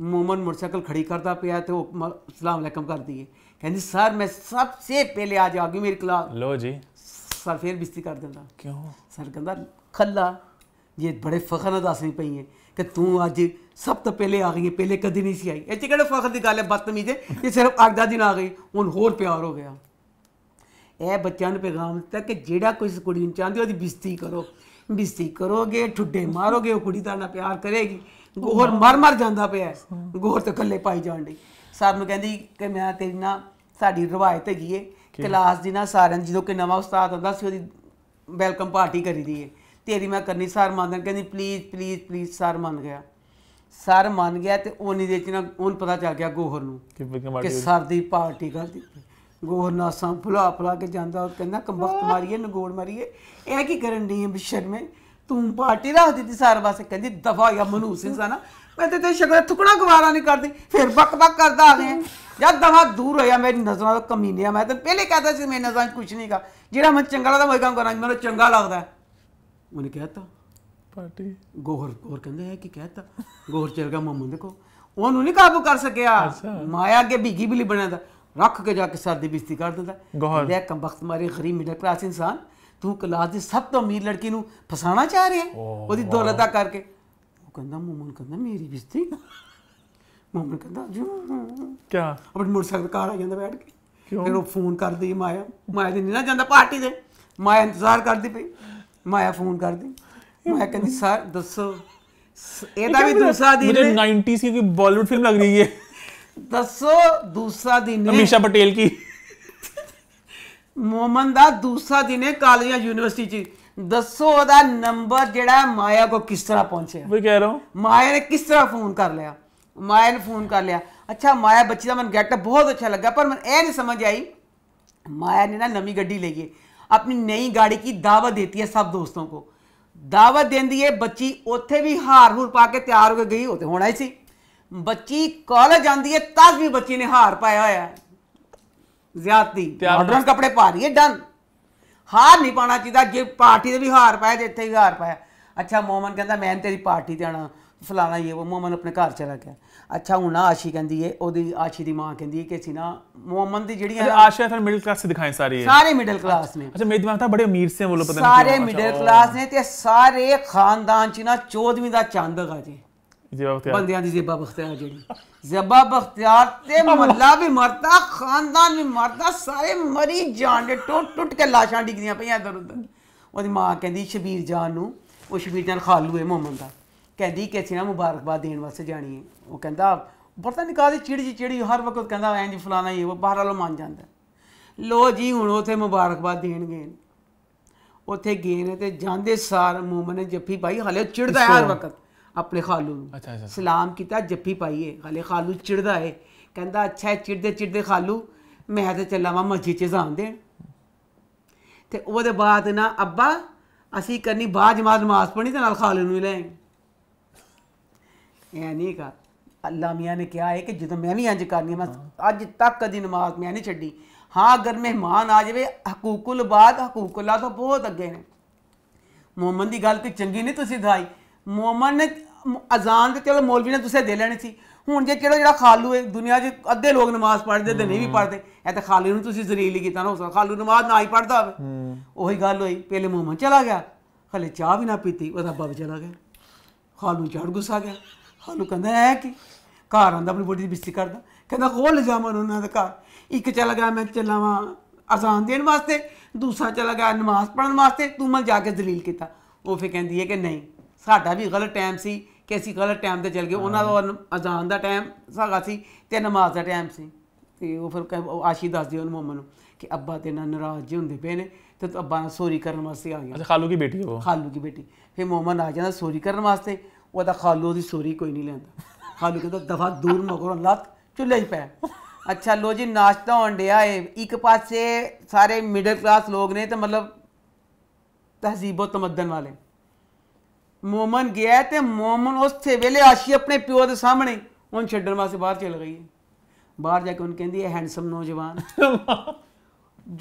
मोमन मोटरसाइकिल खड़ी करता पे तो तो असलम कर दिए कहते सर मैं सबसे पहले आ जाऊँगी मेरी कला लो जी सर फिर बिस्ती कर देता क्यों सर कहता खला ये बड़े फखर दस नहीं पई है कि तू अज सब तो पहले आ गई है पहले कभी नहीं सी आई ऐसी कहे फखर की गल है बदतमीज है ये सिर्फ अगदा दिन आ गई हूँ होर प्यार हो गया ਇਹ बच्चों ने पैगाम दिता कि ਜਿਹੜਾ कुछ कुछ चाहती ਚਾਹੁੰਦੇ बिस्ती करो बिस्ती करोगे ठुडे मारोगे ਮਾਰੋਗੇ ਉਹ ਕੁੜੀ प्यार करेगी ਗੋਹਰ ਮਰ ਮਰ ਜਾਂਦਾ ਪਿਆ ਗੋਹਰ ਤੇ ਕੱਲੇ ਪਾਈ ਜਾਣ ਲਈ ਸਰ ਨੂੰ ਕਹਿੰਦੀ ਕਿ ਮੈਂ ਤੇਰੀ ਨਾ ਸਾਡੀ ਰਵਾਇਤ ਹੈਗੀ ਏ ਕਲਾਸ ਦੀ ਨਾ ਸਾਰਿਆਂ ਜਦੋਂ ਕਿ ਨਵਾਂ ਉਸਤਾਦ ਆਉਂਦਾ ਸੀ ਉਹਦੀ ਵੈਲਕਮ ਪਾਰਟੀ ਕਰੀ ਦੀ ਏ ਤੇਰੀ ਮੈਂ ਕਰਨੀ ਸਰ ਮੰਨਦਾ ਕਹਿੰਦੀ ਪਲੀਜ਼ ਪਲੀਜ਼ ਪਲੀਜ਼ ਸਰ ਮੰਨ ਗਿਆ ਸਰ ਮੰਨ ਗਿਆ ਤੇ ਉਹ ਨਹੀਂ ਚ ਨਾ ਉਹਨੂੰ ਪਤਾ ਚੱਲ ਗਿਆ ਗੋਹਰ ਨੂੰ ਕਿ ਸਰ ਦੀ ਪਾਰਟੀ ਗਲਤੀ ਗੋਹਰ ਨਾਸਾਂ ਫੁਲਾ ਫੁਲਾ ਕੇ ਜਾਂਦਾ ਉਹ ਕਹਿੰਦਾ ਕੰਬਖਤ ਮਾਰੀਏ ਨਗੋੜ ਮਾਰੀਏ ਇਹ ਕੀ ਕਰਨ ਦੀ ਹੈ ਬਿਸ਼ਰਮੇ तू पार्टी रख दी सारे पास कहती दफा या मनूर सिंह साना मैं तो तेरे शक्ल थुकना गवारा नहीं करती फिर बक बक करता आ गया यार दफा दूर हो गया मेरी नजरों का है मैं तो पहले कहता सी मेरी नजर कुछ नहीं गा जेड़ा मैं चंगा लगता वही काम करना मेरा चंगा लगता है उन्हें कहता पार्टी गोहर गोहर कहते हैं कि कहता गोहर चल गया मामू देखो ਉਹਨੂੰ ਨਹੀਂ ਕਾਬੂ ਕਰ ਸਕਿਆ ਮਾਇਆ ਅੱਗੇ ਭੀਗੀ ਬਿਲੀ ਬਣਿਆ ਦਾ ਰੱਖ ਕੇ ਜਾ ਕੇ ਸਰ ਦੀ गोहर ਕਰ कम ਗੋਹਰ ਦੇ गरीब मिडिल क्लास इंसान ਤੂੰ ਕਲਾਸ ਦੀ ਸਭ ਤੋਂ ਅਮੀਰ ਲੜਕੀ ਨੂੰ ਫਸਾਣਾ ਚਾਹ ਰਿਹਾ ਉਹਦੀ ਦੌਲਤ ਕਰਕੇ ਉਹ ਕਹਿੰਦਾ ਮਮਨ ਕਹਿੰਦਾ ਮੇਰੀ ਬਿਸਤੀ ਮਮਨ ਕਹਿੰਦਾ ਜੂ ਕੀ ਆਪਣੀ ਮੋਟਰਸਾਈਕਲ ਕਾਰ ਆ ਜਾਂਦਾ ਬੈਠ ਕੇ ਫਿਰ ਉਹ ਫੋਨ ਕਰਦੀ ਮਾਇਆ ਮਾਇਆ ਦੇ ਨਹੀਂ ਨਾ ਜਾਂਦਾ ਪਾਰਟੀ ਦੇ ਮਾਇਆ ਇੰਤਜ਼ਾਰ ਕਰਦੀ ਪਈ ਮਾਇਆ ਫੋਨ ਕਰਦੀ ਮਾਇਆ ਕਹਿੰਦੀ ਸਰ ਦੱਸੋ ਇਹਦਾ ਵੀ ਦੂਸਰਾ ਦਿਨ ਮੇਰੇ 90s ਕੀ ਬਾਲੀਵੁੱਡ ਫਿਲਮ ਲੱਗ ਰਹੀ ਹੈ ਦੱਸੋ ਦੂਸਰਾ ਦਿਨ ਅਮੀਸ਼ਾ ਪਟੇਲ ਕੀ ਮੋਮਨ ਦਾ ਦੂਸਰਾ ਦਿਨ ਹੈ ਕਾਲਜ ਜਾਂ ਯੂਨੀਵਰਸਿਟੀ 'ਚ ਦੱਸੋ ਉਹਦਾ ਨੰਬਰ ਜਿਹੜਾ ਮਾਇਆ ਕੋ ਕਿਸ ਤਰ੍ਹਾਂ ਪਹੁੰਚਿਆ ਵੀ ਕਹਿ ਰਹਾ ਹਾਂ ਮਾਇਆ ਨੇ ਕਿਸ ਤਰ੍ਹਾਂ ਫੋਨ ਕਰ ਲਿਆ ਮਾਇਆ ਨੇ ਫੋਨ ਕਰ ਲਿਆ ਅੱਛਾ ਮਾਇਆ ਬੱਚੀ ਦਾ ਮਨ ਗੈਟਅਪ ਬਹੁਤ ਅੱਛਾ ਲੱਗਾ ਪਰ ਮਨ ਇਹ ਨਹੀਂ ਸਮਝ ਆਈ माया ने ना नवी गड्डी ली है अपनी नई गाड़ी की दावत देती है सब दोस्तों को दावत देती है बच्ची उत्थे भी हार हूर पा के तैयार होकर गई होते होना ही सी बच्ची कॉलेज आती है तब भी बच्ची ने हार पाया होया ਜ਼ਿਆਦਤੀ ਮਾਡਰਨ ਕੱਪੜੇ ਪਾ ਰਹੀ ਹੈ ਡਨ ਹਾਰ ਨਹੀਂ ਪਾਣਾ ਚਾਹੀਦਾ ਜੇ ਪਾਰਟੀ ਦੇ ਵੀ ਹਾਰ ਪਾਇਆ ਤੇ ਇੱਥੇ ਵੀ ਹਾਰ ਪਾਇਆ अच्छा मोमन कहता मैं तेरी पार्टी ते आना फलाना ये वो मोमन अपने घर चला गया अच्छा हूँ ना आशी कहती है ओदी आशी की माँ कहती है कि असी ना मोमन की जी आशा फिर मिडिल क्लास दिखाएं सारे सारे मिडिल क्लास ने अच्छा मेरे दिमाग था बड़े अमीर से वो लोग सारे मिडिल क्लास ने सारे खानदान च ना चौदहवीं का चांद है जी ਜ਼ੇਬਾ ਬਖਤਿਆਰ ਬੰਦਿਆਂ ਦੀ ਜ਼ੇਬਾ ਬਖਤਿਆਰ ਜਿਹੜੀ ਜ਼ੇਬਾ ਬਖਤਿਆਰ ਤੇ ਮੱਲਾ ਵੀ ਮਰਦਾ ਖਾਨਦਾਨ ਵੀ ਮਰਦਾ ਸਾਰੇ ਮਰੀ ਦੇ ਟੁੱਟ ਟੁੱਟ ਕੇ ਲਾਸ਼ਾਂ ਡਿੱਗਦੀਆਂ ਪਈਆਂ ਇਧਰ ਉਧਰ ਉਹਦੀ ਮਾਂ ਕਹਿੰਦੀ ਸ਼ਬੀਰ ਜਾਨ ਨੂੰ ਉਹ ਸ਼ਬੀਰ ਜਾਨ ਖਾਲੂ ਹੈ ਮੁਹੰਮਦ ਦਾ ਕਹਿੰਦੀ ਕਿ ਅਸੀਂ ਨਾ ਮੁਬਾਰਕਬਾਦ ਦੇਣ ਵਾਸਤੇ ਜਾਣੀ ਹੈ ਉਹ ਕਹਿੰਦਾ ਪਤਾ ਨਹੀਂ ਕਾਦੀ ਚਿੜੀ ਜੀ ਚਿੜੀ ਹਰ ਵਕਤ ਕਹਿੰਦਾ ਐਂ ਜੀ ਫਲਾਣਾ ਹੀ ਉਹ ਬਾਹਰ ਵਾਲੋ ਮੰਨ ਜਾਂਦਾ ਲੋ ਜੀ ਹੁਣ ਉਥੇ ਮੁਬਾਰਕਬਾਦ ਦੇਣਗੇ ਉਥੇ ਗਏ ਨੇ ਤੇ ਜਾਂਦੇ ਸਾਰ ਮੂਮਨ ਜੱਫੀ ਭਾਈ ਹਲੇ ਚਿੜਦਾ ਹਰ ਵਕਤ अपने खालू अच्छा, अच्छा। सलाम किया जफ्फी पाइए हाले खालू चिड़दा है कहता अच्छा चिड़दे चिड़दे खालू मैं तो चला वा मस्जिद जान दे बाद ना अबा असी करनी बाद जमा नमाज पढ़नी तो खालू नहीं लें नहीं कर अल्लाह मियाँ ने कहा है कि जो मैं भी अंज करनी मैं हाँ। अज तक कभी नमाज मैं नहीं छी हाँ अगर मेहमान आ जाए हकूकुल बाद हकूकुल्ला तो बहुत अगे ने मोहम्मद की गल तो चंकी नहीं तुम दाई ਮੋਮਨ ਨੇ ਅਜ਼ਾਨ ਤੇ ਚਲੋ ਮੌਲਵੀ ਨੇ ਤੁਸੀਂ ਦੇ ਲੈਣੀ ਸੀ ਹੁਣ ਜੇ ਕਿਹੜਾ ਜਿਹੜਾ ਖਾਲੂ ਹੈ ਦੁਨੀਆ 'ਚ ਅੱਧੇ ਲੋਕ ਨਮਾਜ਼ ਪੜ੍ਹਦੇ ਤੇ ਨਹੀਂ ਵੀ ਪੜ੍ਹਦੇ ਇਹ ਤਾਂ ਖਾਲੂ ਨੂੰ ਤੁਸੀਂ ਹੀ ਕੀਤਾ ਨਾ ਉਸ ਖਾਲੂ ਨਮਾਜ਼ ਨਾ ਹੀ ਪੜ੍ਹਦਾ ਹੋਵੇ ਉਹੀ ਗੱਲ ਹੋਈ ਪਹਿਲੇ ਮੋਮਨ ਚਲਾ ਗਿਆ ਖਲੇ ਚਾਹ ਵੀ ਨਾ ਪੀਤੀ ਉਹਦਾ ਬਾਬਾ ਚਲਾ ਗਿਆ ਖਾਲੂ ਚੜ ਗੁੱਸਾ ਗਿਆ ਖਾਲੂ ਕਹਿੰਦਾ ਹੈ ਕਿ ਘਰ ਆਂਦਾ ਆਪਣੀ ਬੋਡੀ ਦੀ ਬਿਸਤੀ ਕਰਦਾ ਕਹਿੰਦਾ ਖੋਲ ਮਨ ਉਹਨਾਂ ਦਾ ਘਰ ਇੱਕ ਚਲਾ ਗਿਆ ਮੈਂ ਚਲਾਵਾਂ ਅਜ਼ਾਨ ਦੇਣ ਵਾਸਤੇ ਦੂਸਰਾ ਚਲਾ ਗਿਆ ਨਮਾਜ਼ ਪੜਨ ਵਾਸਤੇ ਤੂੰ ਮਲ ਜਾ ਕੇ ਜ਼ਲੀਲ ਕੀਤਾ ਉਹ ਫੇ ਕਹਿੰਦੀ ਹੈ ਕਿ ਨਹੀਂ ਸਾਡਾ ਵੀ ਗਲਤ ਟਾਈਮ ਸੀ ਕਿ ਅਸੀਂ ਗਲਤ ਟਾਈਮ ਤੇ ਚੱਲ ਗਏ ਉਹਨਾਂ ਦਾ ਅਜ਼ਾਨ ਦਾ ਟਾਈਮ ਸਾਗਾ ਸੀ ਤੇ ਨਮਾਜ਼ ਦਾ ਟਾਈਮ ਸੀ ਤੇ ਉਹ ਫਿਰ ਆਸ਼ੀ ਦੱਸਦੀ ਉਹਨੂੰ ਮਮਾ ਨੂੰ ਕਿ ਅੱਬਾ ਤੇ ਨਾ ਨਾਰਾਜ਼ ਜੀ ਹੁੰਦੇ ਪਏ ਨੇ ਤੇ ਤੂੰ ਅੱਬਾ ਨਾਲ ਸੋਰੀ ਕਰਨ ਵਾਸਤੇ ਆ ਗਿਆ ਅੱਛਾ ਖਾਲੂ ਦੀ ਬੇਟੀ ਉਹ ਖਾਲੂ ਦੀ ਬੇਟੀ ਫਿਰ ਮਮਾ ਆ ਜਾਂਦਾ ਸੋਰੀ ਕਰਨ ਵਾਸਤੇ ਉਹਦਾ ਖਾਲੂ ਉਹਦੀ ਸੋਰੀ ਕੋਈ ਨਹੀਂ ਲੈਂਦਾ ਖਾਲੂ ਕਹਿੰਦਾ ਦਫਾ ਦੂਰ ਮਗਰੋਂ ਲੱਤ ਚੁੱਲ੍ਹੇ 'ਚ ਪੈ ਅੱਛਾ ਲੋ ਜੀ ਨਾਸ਼ਤਾ ਹੋਣ ਡਿਆ ਏ ਇੱਕ ਪਾਸੇ ਸਾਰੇ ਮਿਡਲ ਕਲਾਸ ਲੋਕ ਨੇ ਤੇ ਮਤਲਬ ਤੇ ਤਮਦਨ ਵਾਲੇ ਮੋਮਨ ਗਿਆ ਤੇ ਮੋਮਨ ਉਸਥੇ ਵੇਲੇ ਆਸ਼ੀ ਆਪਣੇ ਪਿਓ ਦੇ ਸਾਹਮਣੇ ਉਹਨ ਛੱਡਣ ਵਾਸਤੇ ਬਾਹਰ ਚਲ ਗਈ ਬਾਹਰ ਜਾ ਕੇ ਉਹਨ ਕਹਿੰਦੀ ਹੈ ਹੈਂਡਸਮ ਨੌਜਵਾਨ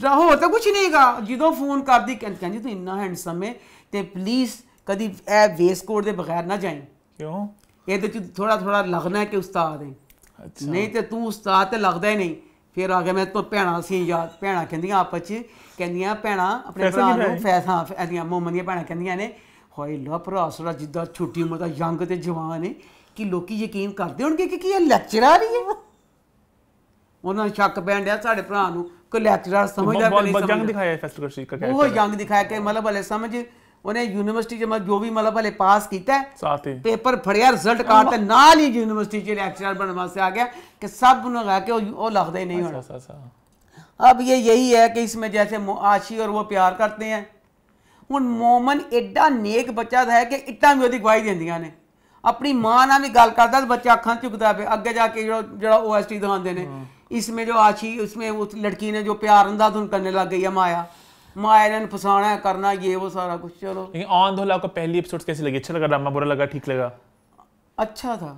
ਰਹੋ ਤਾਂ ਕੁਛ ਨਹੀਂਗਾ ਜਦੋਂ ਫੋਨ ਕਰਦੀ ਕਹਿੰਦੀ ਤੂੰ ਇੰਨਾ ਹੈਂਡਸਮ ਹੈ ਤੇ ਪਲੀਜ਼ ਕਦੀ ਇਹ ਵੇਸ ਕੋਡ ਦੇ ਬਗੈਰ ਨਾ ਜਾਈਂ ਕਿਉਂ ਇਹਦੇ ਚ ਥੋੜਾ ਥੋੜਾ ਲੱਗਣਾ ਹੈ ਕਿ ਉਸਤਾਦ ਹੈ ਨਹੀਂ ਤੇ ਤੂੰ ਉਸਤਾਦ ਤੇ ਲੱਗਦਾ ਹੀ ਨਹੀਂ ਫਿਰ ਆ ਗਿਆ ਮੈਂ ਤੋਂ ਭੈਣਾ ਸੀ ਯਾਦ ਭੈਣਾ ਕਹਿੰਦੀਆਂ ਆਪਸ ਚ ਕਹਿੰਦੀਆਂ ਭੈਣਾ ਆਪਣੇ ਭਰਾ ਨੂੰ ਫੈਸਾ ਇਹਦੀਆਂ ਮੋਮਨ ਦੀਆਂ ਭੈਣਾ ਕਹਿੰਦੀਆਂ ਨੇ ਹਾਏ ਲਾ ਭਰਾ ਸੜਾ ਜਿੱਦਾਂ ਛੋਟੀ ਉਮਰ ਦਾ ਯੰਗ ਤੇ ਜਵਾਨ ਹੈ ਕਿ ਲੋਕੀ ਯਕੀਨ ਕਰਦੇ ਹੋਣਗੇ ਕਿ ਕੀ ਇਹ ਲੈਕਚਰਰ ਹੀ ਹੈ ਉਹਨਾਂ ਸ਼ੱਕ ਪੈਣ ਡਿਆ ਸਾਡੇ ਭਰਾ ਨੂੰ ਕਿ ਲੈਕਚਰਰ ਸਮਝਦਾ ਨਹੀਂ ਸਮਝਦਾ ਯੰਗ ਦਿਖਾਇਆ ਫੈਸਟਰ ਸ਼ੀਕ ਕਾ ਉਹ ਯੰਗ ਦਿਖਾਇਆ ਕਿ ਮਤਲਬ ਹਲੇ ਸਮਝ ਉਹਨੇ ਯੂਨੀਵਰਸਿਟੀ ਚ ਜੋ ਵੀ ਮਤਲਬ ਹਲੇ ਪਾਸ ਕੀਤਾ ਹੈ ਪੇਪਰ ਫੜਿਆ ਰਿਜ਼ਲਟ ਕਾਰਡ ਤੇ ਨਾਲ ਹੀ ਯੂਨੀਵਰਸਿਟੀ ਚ ਲੈਕਚਰਰ ਬਣਨ ਵਾਸਤੇ ਆ ਗਿਆ ਕਿ ਸਭ ਨੂੰ ਲਗਾ ਕੇ ਉਹ ਲੱਗਦਾ ਹੀ ਨਹੀਂ ਹੋਣਾ ਇਹ ਯਹੀ ਹੈ ਕਿ ਇਸ ਵਿੱਚ ਜੈਸੇ ਮੁਆਸ਼ੀ ਔਰ ਉਹ ਪਿਆਰ ਕਰਤੇ ਹੈ ਹੁਣ ਮੋਮਨ ਐਡਾ ਨੇਕ ਬੱਚਾ ਦਾ ਹੈ ਕਿ ਇੱਟਾਂ ਵੀ ਉਹਦੀ ਗਵਾਹੀ ਦਿੰਦੀਆਂ ਨੇ ਆਪਣੀ ਮਾਂ ਨਾਲ ਵੀ ਗੱਲ ਕਰਦਾ ਤੇ ਬੱਚਾ ਅੱਖਾਂ ਝੁਕਦਾ ਪਿਆ ਅੱਗੇ ਜਾ ਕੇ ਜਿਹੜਾ ਜਿਹੜਾ ਓਐਸਟੀ ਦਿਖਾਉਂਦੇ ਨੇ इसमें जो आशी उसमें उस लड़की ने जो प्यार अंधाधुन करने लग गई है माया माया ने फसाना है करना ये वो सारा कुछ चलो लेकिन ऑन धोला आपको पहली एपिसोड कैसी लगी अच्छा लगा ड्रामा बुरा लगा ठीक लगा अच्छा था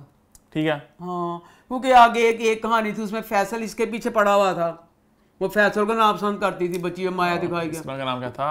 ठीक है हाँ क्योंकि आगे एक एक कहानी थी उसमें फैसल इसके पीछे पड़ा हुआ था वो फैसल का नाम पसंद करती थी बच्ची माया हाँ, दिखाई गया नाम क्या था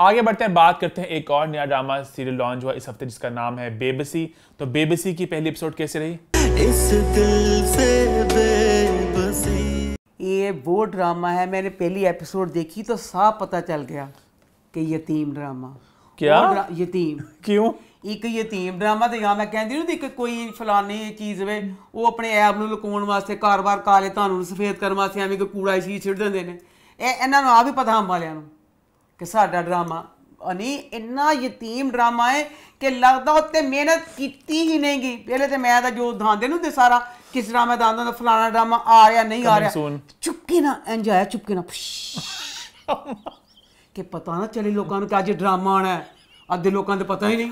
आगे बढ़ते हैं बात करते हैं एक और नया ड्रामा सीरियल लॉन्च हुआ इस हफ्ते जिसका नाम है बेबसी तो बेबसी की पहली एपिसोड कैसे रही इस दिल से बेबसी ये वो ड्रामा है मैंने पहली एपिसोड देखी तो साफ पता चल गया कि यतीम ड्रामा क्या ड्रा, यतीम *laughs* क्यों ਇੱਕ ਯਤੀਮ ਡਰਾਮਾ ਤੇ ਜਾਂ ਮੈਂ ਕਹਿੰਦੀ ਨਹੀਂ ਕਿ ਕੋਈ ਫਲਾਨੀ ਚੀਜ਼ ਵੇ ਉਹ ਆਪਣੇ ਐਬ ਨੂੰ ਲੁਕਾਉਣ ਵਾਸਤੇ ਕਾਰੋਬਾਰ ਕਾਲੇ ਤੁਹਾਨੂੰ ਸਫੇਦ ਕਰਨ ਵਾਸਤੇ ਐਵੇਂ ਕਿ ਕੂੜਾ ਸ਼ੀਸ਼ ਛਿੜ ਦਿੰਦੇ ਨੇ ਇਹ ਇਹਨਾਂ ਨੂੰ ਆ ਵੀ कि साढ़ा ड्रामा अनी इन्ना यतीम ड्रामा है कि लगता उत्ते मेहनत की ही नहीं गई पहले तो मैं जो दाँदे नहीं सारा किस ड्रामा दाँद फलाना ड्रामा आ रहा नहीं आ रहा चुपके ना इंज चुपके ना *laughs* कि पता ना चले लोगों को अज ड्रामा आना है अद्धे लोगों को पता ही नहीं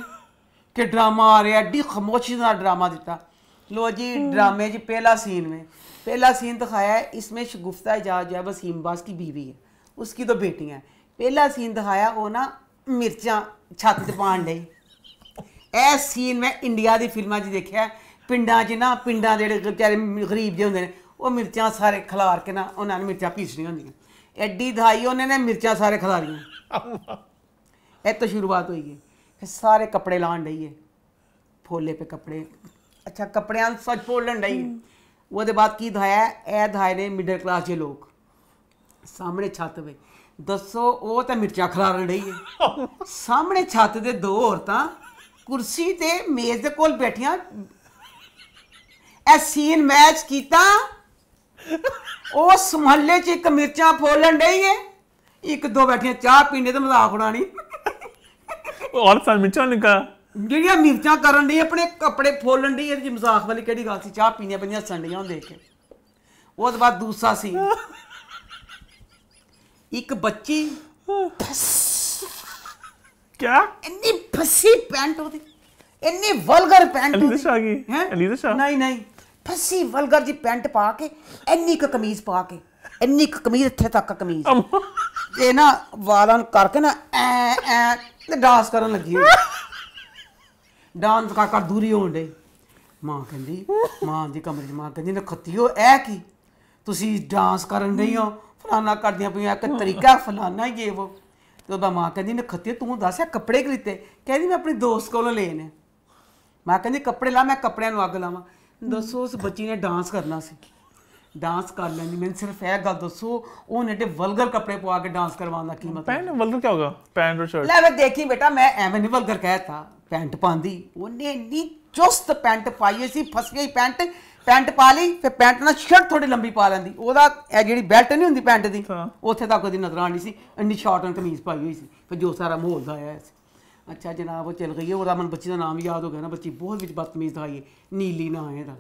कि ड्रामा आ रहा एड्डी खामोशी ड्रामा दिता लो जी हम्म। ड्रामे जी पहला सीन में पहला सीन दिखाया है इसमें शगुफ्ता एजाज है वसीम बास की बीवी है उसकी तो बेटी है ਪਹਿਲਾ ਸੀਨ ਦਿਖਾਇਆ ਉਹ ਨਾ ਮਿਰਚਾਂ ਛੱਤ ਤੇ ਪਾਣ ਲਈ ਇਹ ਸੀਨ ਮੈਂ ਇੰਡੀਆ ਦੀ ਫਿਲਮਾਂ 'ਚ ਦੇਖਿਆ ਪਿੰਡਾਂ 'ਚ ਨਾ ਪਿੰਡਾਂ ਜਿਹੜੇ ਵਿਚਾਰੇ ਗਰੀਬ ਜਿਹੇ ਹੁੰਦੇ ਨੇ ਉਹ ਮਿਰਚਾਂ ਸਾਰੇ ਖਲਾਰ ਕੇ ਨਾ ਉਹਨਾਂ ਨੇ ਮਿਰਚਾਂ ਪੀਸਣੀ ਹੁੰਦੀਆਂ ਐਡੀ ਦਹਾਈ ਉਹਨੇ ਨੇ ਮਿਰਚਾਂ ਸਾਰੇ ਖਲਾਰੀਆਂ ਇਹ ਤਾਂ ਸ਼ੁਰੂਆਤ ਹੋਈ ਗਈ ਫਿਰ ਸਾਰੇ ਕੱਪੜੇ ਲਾਣ ਲਈ ਹੈ ਫੋਲੇ ਤੇ ਕੱਪੜੇ ਅੱਛਾ ਕੱਪੜਿਆਂ ਸੱਚ ਫੋਲਣ ਲਈ ਉਹਦੇ ਬਾਅਦ ਕੀ ਦਹਾਇਆ ਇਹ ਦਹਾਏ ਨੇ ਮਿਡਲ ਕਲਾਸ ਦੇ ਲੋਕ ਸਾਹਮਣੇ ਛੱਤ 'ਤੇ ਦੱਸੋ ਉਹ ਤਾਂ ਮਿਰਚਾਂ ਖਲਾਰ ਰਹੀ ਹੈ ਸਾਹਮਣੇ ਛੱਤ ਦੇ ਦੋ ਔਰਤਾਂ ਕੁਰਸੀ ਤੇ ਮੇਜ਼ ਦੇ ਕੋਲ ਬੈਠੀਆਂ ਐ ਸੀਨ ਮੈਚ ਕੀਤਾ ਉਸ ਮੁਹੱਲੇ 'ਚ ਇੱਕ ਮਿਰਚਾਂ ਫੋਲਣ ਡਈ ਏ ਇੱਕ ਦੋ ਬੈਠੀਆਂ ਚਾਹ ਪੀਣੇ ਤੇ ਮਜ਼ਾਕ ਉਡਾਣੀ ਉਹ ਔਰਤ ਮਿਰਚਾਂ ਲੰਕਾ ਜਿਹੜੀਆਂ ਮਿਰਚਾਂ ਕਰਨ ਲਈ ਆਪਣੇ ਕੱਪੜੇ ਫੋਲਣ ਦੀ ਇਹਦੀ ਮਜ਼ਾਕ ਵਾਲੀ ਕਿਹੜੀ ਗੱਲ ਸੀ ਚਾਹ ਪੀਣੀਆਂ ਪਈਆਂ ਸੰਡੀਆਂ ਹੁੰਦੇ ਕੇ ਉਸ ਬਾਅਦ ਦੂਸਰਾ ਸੀ ਇੱਕ ਬੱਚੀ ਕਿਆ ਇੰਨੀ ਫਸੀ ਪੈਂਟ ਉਹਦੀ ਇੰਨੀ ਵਲਗਰ ਪੈਂਟ ਅਲੀਦਸ਼ ਆ ਗਈ ਹੈ ਅਲੀਦਸ਼ ਨਹੀਂ ਨਹੀਂ ਫਸੀ ਵਲਗਰ ਜੀ ਪੈਂਟ ਪਾ ਕੇ ਇੰਨੀ ਕ ਕਮੀਜ਼ ਪਾ ਕੇ ਇੰਨੀ ਕ ਕਮੀਜ਼ ਇੱਥੇ ਤੱਕ ਕਮੀਜ਼ ਇਹ ਨਾ ਵਾਲਾਂ ਕਰਕੇ ਨਾ ਐ ਐ ਤੇ ਡਾਂਸ ਕਰਨ ਲੱਗੀ ਹੋਈ ਡਾਂਸ ਕਰ ਦੂਰੀ ਹੋਣ ਦੇ ਮਾਂ ਕਹਿੰਦੀ ਮਾਂ ਦੀ ਕਮਰੇ 'ਚ ਮਾਂ ਕਹਿੰਦੀ ਨਾ ਖੱਤੀਓ ਐ ਕੀ ਤੁਸੀਂ ਡਾਂਸ ਕਰਨ ਗਈ ਹੋ ਫਲਾਨਾ ਕਰਦੀਆਂ ਪਈਆਂ ਇੱਕ ਤਰੀਕਾ ਫਲਾਨਾ ਇਹ ਉਹ ਤੇ ਉਹਦਾ ਮਾਂ ਕਹਿੰਦੀ ਨੇ ਨਖੱਤੀ ਤੂੰ ਦੱਸ ਕੱਪੜੇ ਕਿ ਕਹਿੰਦੀ ਮੈਂ ਆਪਣੇ ਦੋਸਤ ਕੋਲੋਂ ਲਏ ਨੇ ਮਾਂ ਕਹਿੰਦੀ ਕੱਪੜੇ ਲਾ ਮੈਂ ਕੱਪੜਿਆਂ ਨੂੰ ਅੱਗ ਲਾਵਾਂ ਦੱਸੋ ਉਸ ਬੱਚੀ ਨੇ ਡਾਂਸ ਕਰਨਾ ਸੀ ਡਾਂਸ ਕਰ ਲੈਣੀ ਮੈਂ ਸਿਰਫ ਇਹ ਗੱਲ ਦੱਸੋ ਉਹ ਤੇ ਵਲਗਰ ਕੱਪੜੇ ਪਵਾ ਕੇ ਡਾਂਸ ਕਰਵਾਉਣ ਦਾ ਕੀ ਮਤਲਬ ਪੈਂਟ ਵਲਗਰ ਕੀ ਹੋਗਾ ਪੈਂਟ ਤੇ ਸ਼ਰਟ ਲੈ ਵੇ ਦੇਖੀ ਬੇਟਾ ਮੈਂ ਐਵੇਂ ਨਹੀਂ ਵਲਗਰ ਕਹਿਤਾ ਪੈਂਟ ਪਾਉਂਦੀ ਉਹਨੇ ਇੰਨੀ ਚੁਸਤ ਪੈਂਟ ਪਾਈ ਸੀ ਫਸ ਗਈ ਪੈਂਟ ਪੈਂਟ ਪਾ ਲਈ ਫਿਰ ਪੈਂਟ ਨਾਲ ਸ਼ਰਟ ਥੋੜੀ ਲੰਬੀ ਪਾ ਲੈਂਦੀ ਉਹਦਾ ਇਹ ਜਿਹੜੀ ਬੈਲਟ ਨਹੀਂ ਹੁੰਦੀ ਪੈਂਟ ਦੀ ਉੱਥੇ ਤੱਕ ਉਹਦੀ ਨਜ਼ਰ ਆਣੀ ਸੀ ਇੰਨੀ ਸ਼ਾਰਟ ਐਂਡ ਕਮੀਜ਼ ਪਾਈ ਹੋਈ ਸੀ ਫਿਰ ਜੋ ਸਾਰਾ ਮਾਹੌਲ ਦਾ ਆਇਆ ਸੀ ਅੱਛਾ ਜਨਾਬ ਉਹ ਚਲ ਗਈ ਹੈ ਉਹਦਾ ਮਨ ਬੱਚੀ ਦਾ ਨਾਮ ਯਾਦ ਹੋ ਗਿਆ ਨਾ ਬੱਚੀ ਬਹੁਤ ਵਿੱਚ ਬਦਤਮੀਜ਼ ਦਾ ਹੈ ਨੀਲੀ ਨਾ ਹੈ ਦਾ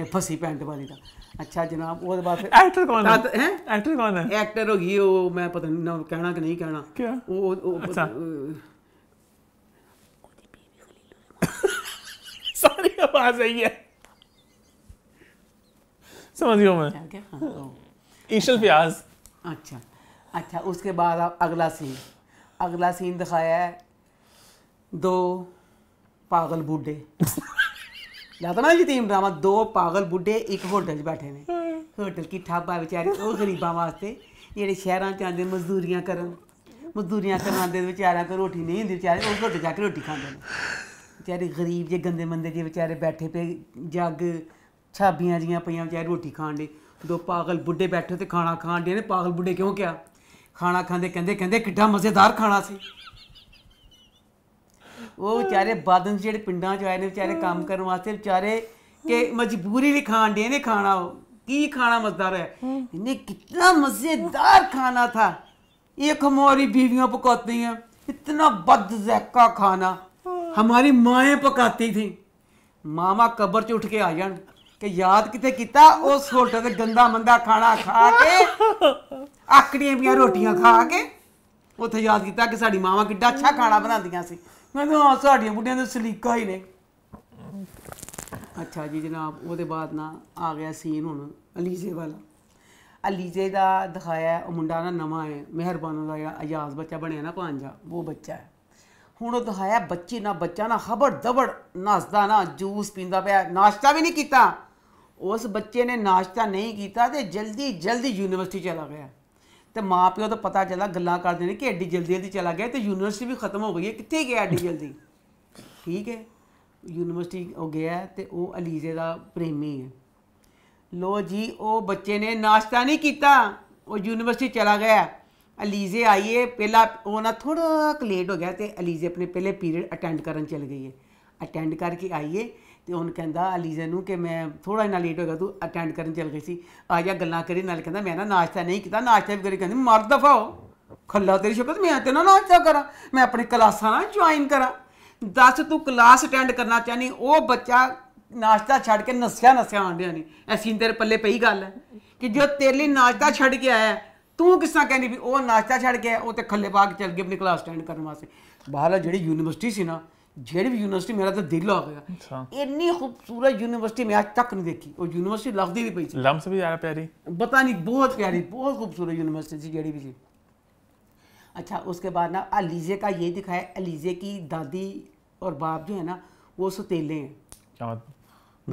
ਇਹ ਫਸੀ ਪੈਂਟ ਵਾਲੀ ਦਾ ਅੱਛਾ ਜਨਾਬ ਉਹਦੇ ਬਾਅਦ ਫਿਰ ਐਕਟਰ ਕੌਣ ਹੈ ਹੈ ਐਕਟਰ ਕੌਣ ਹੈ ਐਕਟਰ ਹੋ ਗਈ ਉਹ ਮੈਂ ਪਤਾ ਨਹੀਂ ਨਾ ਕਹਿਣਾ ਕਿ ਨਹੀਂ ਕਹਿਣਾ ਉਹ ਉਹ ਅੱਛਾ ਸਾਰੀ ਆਵਾਜ਼ ਆਈ ਹੈ ਸਮਝ गया ਮੈਂ क्या हाँ। ईशल प्याज अच्छा अच्छा उसके बाद आप अगला सीन अगला सीन दिखाया है दो ਪਾਗਲ ਬੁੱਢੇ ਲੱਗਦਾ ਜੀ ਯਤੀਮ ਡਰਾਮਾ ਦੋ ਪਾਗਲ ਬੁੱਢੇ ਇੱਕ ਹੋਟਲ 'ਚ ਬੈਠੇ ਨੇ ਹੋਟਲ ਕੀ ਠਾਬਾ ਵਿਚਾਰੇ ਉਹ ਗਰੀਬਾਂ ਵਾਸਤੇ ਜਿਹੜੇ ਸ਼ਹਿਰਾਂ 'ਚ ਆਂਦੇ ਮਜ਼ਦੂਰੀਆਂ ਕਰਨ ਮਜ਼ਦੂਰੀਆਂ ਕਰਾਂਦੇ ਵਿਚਾਰਿਆਂ ਕੋਲ ਰੋਟੀ ਨਹੀਂ ਹੁੰਦੀ ਵਿਚਾਰੇ ਉਹ ਹੋਟਲ ਜਾ ਕੇ ਰੋਟੀ ਖਾਂਦੇ ਨੇ ਵਿਚਾਰੇ ਗਰੀਬ ਜੇ ਗੰਦੇ ਮੰਦੇ ਜੇ ਵਿਚਾਰੇ ਬੈਠੇ ਪਏ ਜੱਗ ਛਾਬੀਆਂ ਜੀਆਂ ਪਈਆਂ ਵਿਚਾਰੇ ਰੋਟੀ ਖਾਣ ਲਈ ਦੋ ਪਾਗਲ ਬੁੱਢੇ ਬੈਠੇ ਤੇ ਖਾਣਾ ਖਾਣ ਦੇ ਨੇ ਪਾਗਲ ਬੁੱਢੇ ਕਿਉਂ ਕਿਹਾ ਖਾਣਾ ਖਾਂਦੇ ਕਹਿੰਦੇ ਕਹਿੰਦੇ ਕਿੱਡਾ ਮਜ਼ੇਦਾਰ ਖਾਣਾ ਸੀ ਉਹ ਵਿਚਾਰੇ ਬਾਦਨ ਜਿਹੜੇ ਪਿੰਡਾਂ 'ਚ ਆਏ ਨੇ ਵਿਚਾਰੇ ਕੰਮ ਕਰਨ ਵਾਸਤੇ ਵਿਚਾਰੇ ਕਿ ਮਜਬੂਰੀ ਲਈ ਖਾਣ ਦੇ ਨੇ ਖਾਣਾ ਕੀ ਖਾਣਾ ਮਜ਼ੇਦਾਰ ਹੈ ਇਹਨੇ ਕਿੰਨਾ ਮਜ਼ੇਦਾਰ ਖਾਣਾ ਥਾ ये हमारी बीवियां पकाती हैं इतना बद जैका खाना हमारी माएँ पकाती थी मामा कब्र से उठ के आ जान ਕਿ ਯਾਦ ਕਿਤੇ ਕੀਤਾ ਉਸ ਹੋਟਲ ਦੇ ਗੰਦਾ ਮੰਦਾ ਖਾਣਾ ਖਾ ਕੇ ਆਕੜੀਆਂ ਵੀਆਂ ਰੋਟੀਆਂ ਖਾ ਕੇ ਉੱਥੇ ਯਾਦ ਕੀਤਾ ਕਿ ਸਾਡੀ ਮਾਵਾਂ ਕਿੱਡਾ ਅੱਛਾ ਖਾਣਾ ਬਣਾਉਂਦੀਆਂ ਸੀ ਮੈਂ ਕਿਹਾ ਹਾਂ ਸਾਡੀਆਂ ਬੁੱਢੀਆਂ ਦੇ ਸਲੀਕਾ ਹੀ ਨੇ ਅੱਛਾ ਜੀ ਜਨਾਬ ਉਹਦੇ ਬਾਅਦ ਨਾ ਆ ਗਿਆ ਸੀਨ ਹੁਣ ਅਲੀਜ਼ੇ ਵਾਲਾ ਅਲੀਜ਼ੇ ਦਾ ਦਿਖਾਇਆ ਉਹ ਮੁੰਡਾ ਨਾ ਨਵਾਂ ਹੈ ਮਿਹਰਬਾਨ ਦਾ ਜਿਹੜਾ ਅਯਾਜ਼ ਬੱਚਾ ਬਣਿਆ ਨਾ ਪਾਂਜਾ ਉਹ ਬੱਚਾ ਹੈ ਹੁਣ ਉਹ ਦਿਖਾਇਆ ਬੱਚੇ ਨਾ ਬੱਚਾ ਨਾ ਖਬਰ ਦਬੜ ਨਾਸਦਾ ਨਾ ਜੂਸ ਪੀਂਦਾ ਪਿਆ ਨਾਸ਼ਤਾ ਵੀ ਨਹੀਂ ਕੀਤਾ ਉਸ ਬੱਚੇ ਨੇ ਨਾਸ਼ਤਾ ਨਹੀਂ ਕੀਤਾ ਤੇ ਜਲਦੀ ਜਲਦੀ ਯੂਨੀਵਰਸਿਟੀ ਚਲਾ ਗਿਆ ਤੇ ਮਾਪਿਓ ਤੋਂ ਪਤਾ ਚੱਲਾ ਗੱਲਾਂ ਕਰਦੇ ਨੇ ਕਿ ਐਡੀ ਜਲਦੀ ਜਲਦੀ ਚਲਾ ਗਿਆ ਤੇ ਯੂਨੀਵਰਸਿਟੀ ਵੀ ਖਤਮ ਹੋ ਗਈ ਹੈ ਕਿੱਥੇ ਗਿਆ ਐਡੀ ਜਲਦੀ ਠੀਕ ਹੈ ਯੂਨੀਵਰਸਿਟੀ ਹੋ ਗਿਆ ਤੇ ਉਹ ਅਲੀਜ਼ੇ ਦਾ ਪ੍ਰੇਮੀ ਹੈ ਲੋ ਜੀ ਉਹ ਬੱਚੇ ਨੇ ਨਾਸ਼ਤਾ ਨਹੀਂ ਕੀਤਾ ਉਹ ਯੂਨੀਵਰਸਿਟੀ ਚਲਾ ਗਿਆ ਅਲੀਜ਼ੇ ਆਈਏ ਪਹਿਲਾ ਉਹ ਨਾ ਥੋੜਾ ਲੇਟ ਹੋ ਗਿਆ ਤੇ ਅਲੀਜ਼ੇ ਆਪਣੇ ਪਹਿਲੇ ਪੀਰੀਅਡ ਅਟੈਂਡ ਕਰਨ ਚਲ ਗਈ ਹੈ ਅਟੈਂਡ ਕਰਕੇ ਆਈਏ ਤੇ ਹੁਣ ਕਹਿੰਦਾ ਅਲੀਜ਼ਾ ਨੂੰ ਕਿ ਮੈਂ ਥੋੜਾ ਜਿਹਾ ਲੇਟ ਹੋ ਗਿਆ ਤੂੰ ਅਟੈਂਡ ਕਰਨ ਚਲ ਗਈ ਸੀ ਆ ਜਾ ਗੱਲਾਂ ਕਰੀ ਨਾਲ ਕਹਿੰਦਾ ਮੈਂ ਨਾ ਨਾਸ਼ਤਾ ਨਹੀਂ ਕੀਤਾ ਨਾਸ਼ਤਾ ਵੀ ਕਰੀ ਕਹਿੰਦੀ ਮਰ ਦਫਾ ਹੋ ਖੱਲਾ ਤੇਰੀ ਸ਼ਕਤ ਮੈਂ ਤੇ ਨਾ ਨਾਸ਼ਤਾ ਕਰਾਂ ਮੈਂ ਆਪਣੀ ਕਲਾਸਾਂ ਨਾਲ ਜੁਆਇਨ ਕਰਾਂ ਦੱਸ ਤੂੰ ਕਲਾਸ ਅਟੈਂਡ ਕਰਨਾ ਚਾਹਨੀ ਉਹ ਬੱਚਾ ਨਾਸ਼ਤਾ ਛੱਡ ਕੇ ਨਸਿਆ ਨਸਿਆ ਆਂਦੇ ਨਹੀਂ ਐਸੀਂ ਤੇਰੇ ਪੱਲੇ ਪਈ ਗੱਲ ਹੈ ਕਿ ਜੋ ਤੇਰੇ ਲਈ ਨਾਸ਼ਤਾ ਛੱਡ ਕੇ ਆਇਆ ਤੂੰ ਕਿਸਾਂ ਕਹਿੰਦੀ ਵੀ ਉਹ ਨਾਸ਼ਤਾ ਛੱਡ ਕੇ ਉਹ ਤੇ ਖੱਲੇ ਬਾਗ ਚੱਲ ਗਿਆ ਆਪਣੀ ਕਲਾਸ ਅਟੈਂਡ ਕਰਨ ਵਾਸਤੇ ਬਾਹਰ ਜਿਹੜੀ ਯੂਨੀਵਰਸਿਟੀ ਸੀ ਨਾ ਜਿਹੜੀ ਵੀ ਯੂਨੀਵਰਸਿਟੀ ਮੇਰਾ ਤਾਂ ਦਿਲ ਆ ਗਿਆ ਇੰਨੀ ਖੂਬਸੂਰਤ ਯੂਨੀਵਰਸਿਟੀ ਮੈਂ ਅੱਜ ਤੱਕ ਨਹੀਂ ਦੇਖੀ ਉਹ ਯੂਨੀਵਰਸਿਟੀ ਲੱਭਦੀ ਵੀ ਪਈ ਸੀ ਲੰਮਸ ਵੀ ਜ਼ਿਆਦਾ ਪਿਆਰੀ ਪਤਾ ਨਹੀਂ ਬਹੁਤ बहुत खूबसूरत यूनिवर्सिटी थी ਜਿਹੜੀ भी ਸੀ अच्छा उसके बाद ना अलीजे का ये दिखाया अलीजे की दादी और बाप जो है ना वो सतीले हैं क्या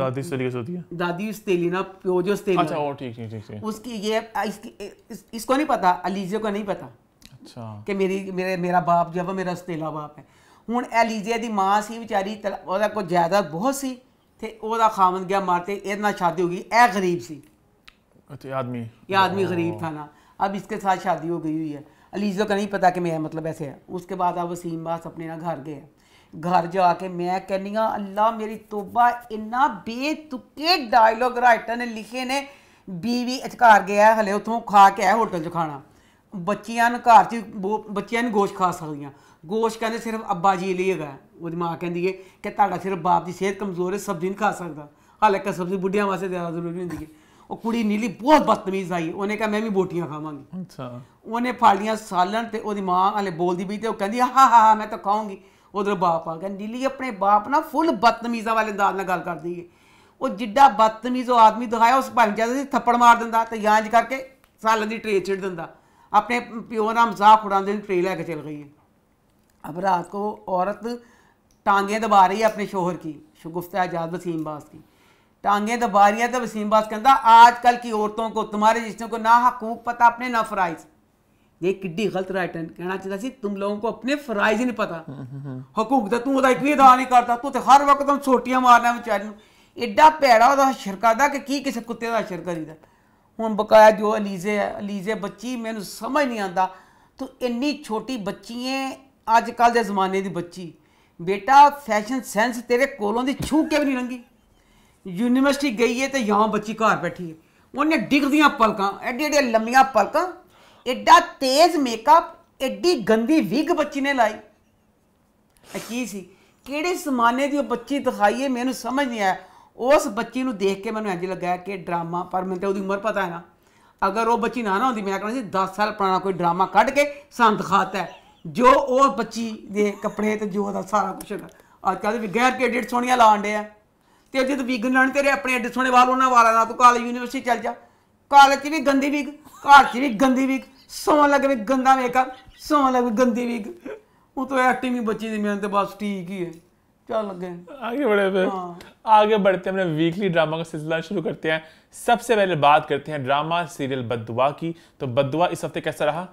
दादी सतीली होती है दादी सतीली ना प्यो जो सतीली अच्छा और ठीक ठीक ठीक उसकी ये इसकी इस, इसको नहीं पता अलीजे को नहीं पता अच्छा कि मेरी मेरे मेरा बाप जो है वो मेरा सतीला बाप है हूँ एलिजिया की माँ से बेचारी ਉਹਦਾ ਕੋਈ ਜਾਇਦਾਦ ਬਹੁਤ ਸੀ ਤੇ ਉਹਦਾ ਖਾਮਨ ਗਿਆ ਮਾਰ ਤੇ ਇਹਦੇ ਨਾਲ ਸ਼ਾਦੀ ਹੋ ਗਈ ਇਹ अच्छा आदमी ये आदमी गरीब था ना अब इसके साथ शादी हो गई हुई है अलीजिया का नहीं पता कि मैं मतलब ऐसे है उसके बाद अब वसीम बास अपने ना घर गए घर जाके मैं कहनी हाँ अल्लाह मेरी तोबा इन्ना बेतुके डायलॉग राइटर ने लिखे ने बीवी घर गया हले उतों खा के आया होटल च खाना ਬੱਚਿਆਂ ਨੂੰ ਘਰ 'ਚ ਬੱਚਿਆਂ ਨੂੰ ਗੋਸ਼ ਖਾ ਸਕਦੀਆਂ ਗੋਸ਼ ਕਹਿੰਦੇ ਸਿਰਫ ਅੱਬਾ ਜੀ ਲਈ ਹੈਗਾ ਉਹਦੀ ਮਾਂ ਕਹਿੰਦੀ ਹੈ ਕਿ ਤੁਹਾਡਾ ਸਿਰਫ ਬਾਪ ਦੀ ਸਿਹਤ ਕਮਜ਼ੋਰ ਹੈ ਸਬਜ਼ੀ ਨਹੀਂ ਖਾ ਸਕਦਾ ਹਾਲੇ ਹਾਲਾਂਕਿ ਸਬਜ਼ੀ ਬੁੱਢਿਆਂ ਵਾਸਤੇ ਜ਼ਿਆਦਾ ਜ਼ਰੂਰੀ ਹੁੰਦੀ ਹੈ ਉਹ ਕੁੜੀ ਨੀਲੀ ਬਹੁਤ ਬਦਤਮੀਜ਼ ਆਈ ਉਹਨੇ ਕਿਹਾ ਮੈਂ ਵੀ ਬੋਟੀਆਂ ਖਾਵਾਂਗੀ ਅੱਛਾ ਉਹਨੇ ਫਾਲੀਆਂ ਸਾਲਣ ਤੇ ਉਹਦੀ ਮਾਂ ਹਲੇ ਬੋਲਦੀ ਵੀ ਤੇ ਉਹ ਕਹਿੰਦੀ ਹਾ ਹਾ ਹਾ ਮੈਂ ਤਾਂ ਖਾਵਾਂਗੀ ਉਧਰ ਬਾਪ ਆ ਗਿਆ ਨੀਲੀ ਆਪਣੇ ਬਾਪ ਨਾਲ ਫੁੱਲ ਬਦਤਮੀਜ਼ਾਂ ਵਾਲੇ ਅੰਦਾਜ਼ ਨਾਲ ਗੱਲ ਕਰਦੀ ਹੈ ਉਹ ਜਿੱਡਾ ਬਦਤਮੀਜ਼ ਉਹ ਆਦਮੀ ਦਿਖਾਇਆ ਉਸ ਭਾਂਜਾ ਦੇ ਥੱਪੜ ਮਾਰ ਦਿੰਦਾ ਤੇ ਯਾਂਜ ਕਰਕੇ ਸਾਲਣ ਦੀ ਟਰੇ ਛੇੜ ਦਿੰਦਾ अपने प्यो का मजाक उड़ाते हुए ट्रे लैके चल गई है अब रात को औरत टांगें दबा रही है अपने शोहर की शगुफ्त आजाद वसीम बास की टांगे दबा रही है तो वसीम बास कहता आजकल की औरतों को तुम्हारे रिश्तों को ना हकूक पता अपने ना फ़राइज़ ये किड्डी गलत राइटन कहना चाहता सी तुम लोगों को अपने फराइज ही नहीं पता हकूक तो तू एक भी अदा नहीं करता तू तो हर वक्त तुम सोटियां मारना बेचारी एडा भैड़ा वह अशर करता कि किसी कुत्ते का हशर करीदा ਹੁਣ ਬਕਾਇਆ ਜੋ ਅਲੀਜ਼ੇ ਹੈ ਅਲੀਜ਼ੇ ਬੱਚੀ ਮੈਨੂੰ ਸਮਝ ਨਹੀਂ ਆਂਦਾ ਤੂੰ ਇੰਨੀ ਛੋਟੀ ਬੱਚੀ ਐ ਅੱਜ ਕੱਲ ਦੇ ਜ਼ਮਾਨੇ ਦੀ ਬੱਚੀ ਬੇਟਾ ਫੈਸ਼ਨ ਸੈਂਸ ਤੇਰੇ ਕੋਲੋਂ ਦੀ ਛੂ ਕੇ ਵੀ ਨਹੀਂ ਲੰਗੀ ਯੂਨੀਵਰਸਿਟੀ ਗਈ ਏ ਤੇ ਯਾਂ ਬੱਚੀ ਘਰ ਬੈਠੀ ਹੈ ਉਹਨੇ ਡਿੱਗਦੀਆਂ ਪਲਕਾਂ ਐਡੇ ਐਡੇ ਲੰਮੀਆਂ ਪਲਕਾਂ ਐਡਾ ਤੇਜ਼ ਮੇਕਅਪ ਐਡੀ ਗੰਦੀ ਵਿਗ ਬੱਚੀ ਨੇ ਲਾਈ ਕੀ ਸੀ ਕਿਹੜੇ ਜ਼ਮਾਨੇ ਦੀ ਉਹ ਬੱਚੀ ਦਿਖਾਈਏ ਮੈਨੂੰ ਸਮਝ ਨਹੀਂ ਆਇਆ ਉਸ ਬੱਚੀ ਨੂੰ ਦੇਖ ਕੇ ਮੈਨੂੰ ਇੰਜ ਲੱਗਾ ਕਿ ਡਰਾਮਾ ਪਰ ਮੈਨੂੰ ਤੇ ਉਹਦੀ ਉਮਰ ਪਤਾ ਹੈ ਨਾ ਅਗਰ ਉਹ ਬੱਚੀ ਨਾ ਨਾ ਹੁੰਦੀ ਮੈਂ ਕਹਿੰਦਾ ਸੀ 10 ਸਾਲ ਪੁਰਾਣਾ ਕੋਈ ਡਰਾਮਾ ਕੱਢ ਕੇ ਸੰਤ ਖਾਤ ਹੈ ਜੋ ਉਹ ਬੱਚੀ ਦੇ ਕੱਪੜੇ ਤੇ ਜੋ ਦਾ ਸਾਰਾ ਕੁਝ ਅੱਜ ਕੱਲ੍ਹ ਵੀ ਗੈਰ ਕੇ ਸੋਣੀਆਂ ਸੋਹਣੀਆਂ ਲਾਉਂਦੇ ਆ ਤੇ ਜਦ ਵੀਗਨ ਲਾਣ ਤੇਰੇ ਆਪਣੇ ਐਡੇ ਸੋਹਣੇ ਵਾਲ ਉਹਨਾਂ ਵਾਲਾਂ ਨਾਲ ਤੂੰ ਕਾਲਜ ਯੂਨੀਵਰਸਿਟੀ ਚੱਲ ਜਾ ਕਾਲਜ 'ਚ ਵੀ ਗੰਦੀ ਵੀਗ ਘਰ 'ਚ ਵੀ ਗੰਦੀ ਵੀਗ ਸੌਣ ਲੱਗ ਵੀ ਗੰਦਾ ਮੇਕਅਪ ਸੌਣ ਲੱਗ ਗੰਦੀ ਵੀਗ ਉਹ ਤਾਂ ਐਕਟਿੰਗ ਹੀ ਬੱਚੀ ਦੀ ਮਿਹਨਤ ਬਸ ਠੀਕ ਹੀ ਹੈ क्या लगे आगे बढ़े फिर हाँ। आगे बढ़ते हमने वीकली ड्रामा का सिलसिला शुरू करते हैं सबसे पहले बात करते हैं ड्रामा सीरियल बदुआ की तो बदुआ इस हफ्ते कैसा रहा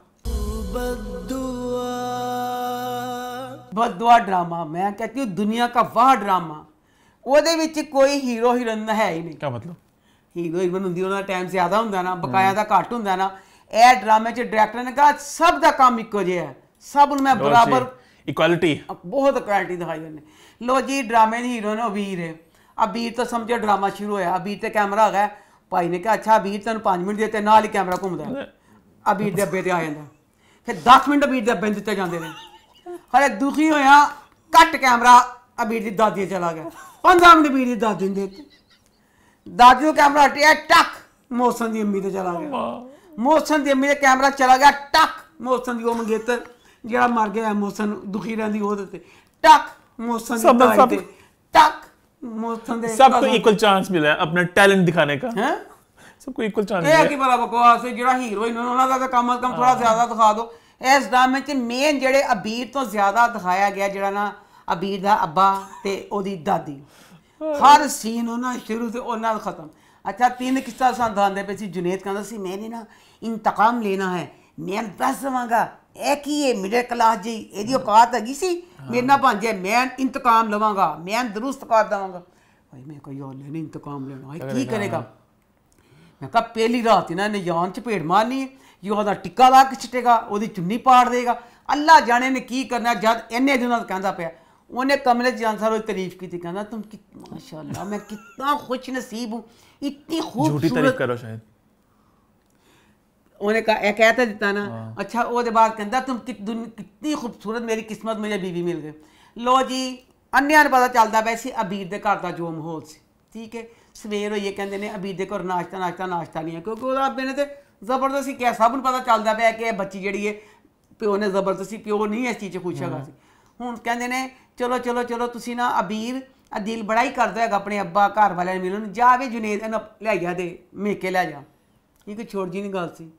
बदुआ ड्रामा मैं कहती हूँ दुनिया का वह ड्रामा ਉਹਦੇ ਕੋਈ ਹੀਰੋ ਹੀਰਨ ਹੈ ਹੀ ਨਹੀਂ ਕੀ ਮਤਲਬ ਹੀਰੋ ਹੀਰਨ ਹੁੰਦੀ ਉਹਨਾਂ ਦਾ ਟਾਈਮ ਜ਼ਿਆਦਾ ਹੁੰਦਾ ਨਾ ਬਕਾਇਆ ਦਾ ਘੱਟ ਹੁੰਦਾ ਨਾ ਇਹ ਡਰਾਮੇ 'ਚ ਡਾਇਰੈਕਟਰ ਨੇ ਕਹਾ सब ਦਾ ਕੰਮ ਇੱਕੋ ਜਿਹਾ ਹੈ ਇਕੁਐਲਿਟੀ ਬਹੁਤ ਇਕੁਐਲਿਟੀ ਦਿਖਾਈ ਉਹਨੇ ਲੋ ਜੀ ਡਰਾਮੇ ਦੀ ਹੀਰੋ ਨੇ ਵੀਰ ਹੈ ਅਬੀਰ ਤਾਂ ਸਮਝੋ ਡਰਾਮਾ ਸ਼ੁਰੂ ਹੋਇਆ ਅਬੀਰ ਤੇ ਕੈਮਰਾ ਹੈਗਾ ਭਾਈ ਨੇ ਕਿਹਾ ਅੱਛਾ ਅਬੀਰ ਤੈਨੂੰ 5 ਮਿੰਟ ਦਿੱਤੇ ਨਾਲ ਹੀ ਕੈਮਰਾ ਘੁੰਮਦਾ ਅਬੀਰ ਦੇ ਅੱਬੇ ਤੇ ਆ ਜਾਂਦਾ ਫਿਰ 10 ਮਿੰਟ ਅਬੀਰ ਦੇ ਅੱਬੇ ਨੂੰ ਦਿੱਤੇ ਜਾਂਦੇ ਨੇ ਹਲੇ ਦੁਖੀ ਹੋਇਆ ਕੱਟ ਕੈਮਰਾ ਅਬੀਰ ਦੀ ਦਾਦੀ ਚਲਾ ਗਿਆ 15 ਮਿੰਟ ਅਬੀਰ ਦੀ ਦਾਦੀ ਨੂੰ ਦਿੱਤੇ ਦਾਦੀ ਨੂੰ ਕੈਮਰਾ ਹਟਿਆ ਟੱਕ ਮੌਸਮ ਦੀ ਅੰਮੀ ਤੇ ਚਲਾ ਗਿਆ ਮੌਸਮ ਦੀ ਅੰਮੀ ਦੇ ਕੈਮਰਾ ਚਲਾ ਗਿਆ ਟੱਕ ਮੌਸਮ ਦੀ ਉਹ ਮੰਗੇਤਰ ਜਿਹੜਾ ਮਰ ਗਿਆ ਮੋਸਨ ਦੁਖੀ ਰਹਿੰਦੀ ਉਹਦੇ ਤੇ ਟੱਕ ਮੋਸਨ ਦੀ ਤਾਈ ਤੇ ਟੱਕ ਮੋਸਨ ਦੇ ਸਭ ਨੂੰ ਇਕੁਅਲ ਚਾਂਸ ਮਿਲਿਆ ਆਪਣਾ ਟੈਲੈਂਟ ਦਿਖਾਣੇ ਦਾ ਹੈ ਸਭ ਨੂੰ ਇਕੁਅਲ ਚਾਂਸ ਇਹ ਕੀ ਬੜਾ ਬਕਵਾਸ ਹੈ ਜਿਹੜਾ ਹੀਰੋਇਨ ਉਹਨਾਂ ਦਾ ਤਾਂ ਕੰਮ ਕਮ ਥੋੜਾ ਜ਼ਿਆਦਾ ਦਿਖਾ ਦਿਓ ਇਸ ਡਰਾਮੇ 'ਚ ਮੇਨ ਜਿਹੜੇ ਅਬੀਰ ਤੋਂ ਜ਼ਿਆਦਾ ਦਿਖਾਇਆ ਗਿਆ ਜਿਹੜਾ ਨਾ ਅਬੀਰ ਦਾ ਅੱਬਾ ਤੇ ਉਹਦੀ ਦਾਦੀ ਹਰ ਸੀਨ ਉਹਨਾਂ ਸ਼ੁਰੂ ਤੋਂ ਉਹਨਾਂ ਦਾ ਖਤਮ अच्छा तीन किस्सा साधान दे पे जुनेद कहता सी मैंने ना इंतकाम लेना है मैं दस देवगा ਇਹ ਮਿਡਲ ਕਲਾਸ ਜੀ ਇਹਦੀ ਔਕਾਤ ਹੈਗੀ ਸੀ ਮੇਰੇ ਨਾਲ ਭਾਂਜੇ ਮੈਂ ਇੰਤਕਾਮ ਲਵਾਂਗਾ ਮੈਂ ਦਰੁਸਤ ਕਰ ਦਵਾਂਗਾ पहली रात इन्होंने मारनी है ये ओदा टिक्का ला के पाड़ देगा अल्लाह जाने ने की करना जद इन्ने दिनों कहता पे उन्हें कमले जान सारो तारीफ की कहना तुम कितना माशाल्लाह मैं कितना खुश नसीब हूँ इतनी खूबसूरत ਉਹਨੇ ਕਹਾ ਇਹ ਕਹਿ ਤਾਂ ਦਿੱਤਾ ਨਾ ਅੱਛਾ ਉਹਦੇ ਬਾਅਦ ਕਹਿੰਦਾ ਤੁਮ ਕਿੰਨੀ ਖੂਬਸੂਰਤ ਮੇਰੀ ਕਿਸਮਤ ਮੈਨੂੰ ਬੀਵੀ ਮਿਲ ਗਈ ਲੋ ਜੀ ਅੰਨਿਆਂ ਨੂੰ ਪਤਾ ਚੱਲਦਾ ਪਿਆ ਸੀ ਅਬੀਰ ਦੇ ਘਰ ਦਾ ਜੋ ਮਾਹੌਲ ਸੀ ਠੀਕ ਹੈ ਸਵੇਰ ਹੋਈਏ ਕਹਿੰਦੇ ਨੇ ਅਬੀਰ ਦੇ ਘਰ ਨਾਸ਼ਤਾ ਨਾਸ਼ਤਾ ਨਾਸ਼ਤਾ ਨਹੀਂ ਹੈ ਕਿਉਂਕਿ ਉਹਦਾ ਅੱਬੇ ਨੇ ਤੇ ਜ਼ਬਰਦਸਤੀ ਕਿਹਾ ਸਭ ਨੂੰ ਪਤਾ ਚੱਲਦਾ ਪਿਆ ਕਿ ਇਹ ਬੱਚੀ ਜਿਹੜੀ ਹੈ ਪਿਓ ਨੇ ਜ਼ਬਰਦਸਤੀ ਪਿਓ ਨਹੀਂ ਇਸ ਚੀਜ਼ 'ਚ ਖੁਸ਼ਹਾਗਾ ਸੀ ਹੁਣ ਕਹਿੰਦੇ ਨੇ ਚਲੋ ਚਲੋ ਚਲੋ ਤੁਸੀਂ ਨਾ ਅਬੀਰ ਆ ਦਿਲ ਕਰਦਾ ਹੈਗਾ ਆਪਣੇ ਅੱਬਾ ਘਰ ਵਾਲਿਆਂ ਨੂੰ ਮਿਲਣ ਜਾਵੇ ਜੁਨੇਦ ਇਹਨੂੰ ਲੈ ਜਾ ਦੇ ਮੇਕੇ ਲੈ ਜਾ ਇਹ ਕੋਈ ਛੋੜ ਜੀ ਨਹੀਂ ਗੱਲ ਸੀ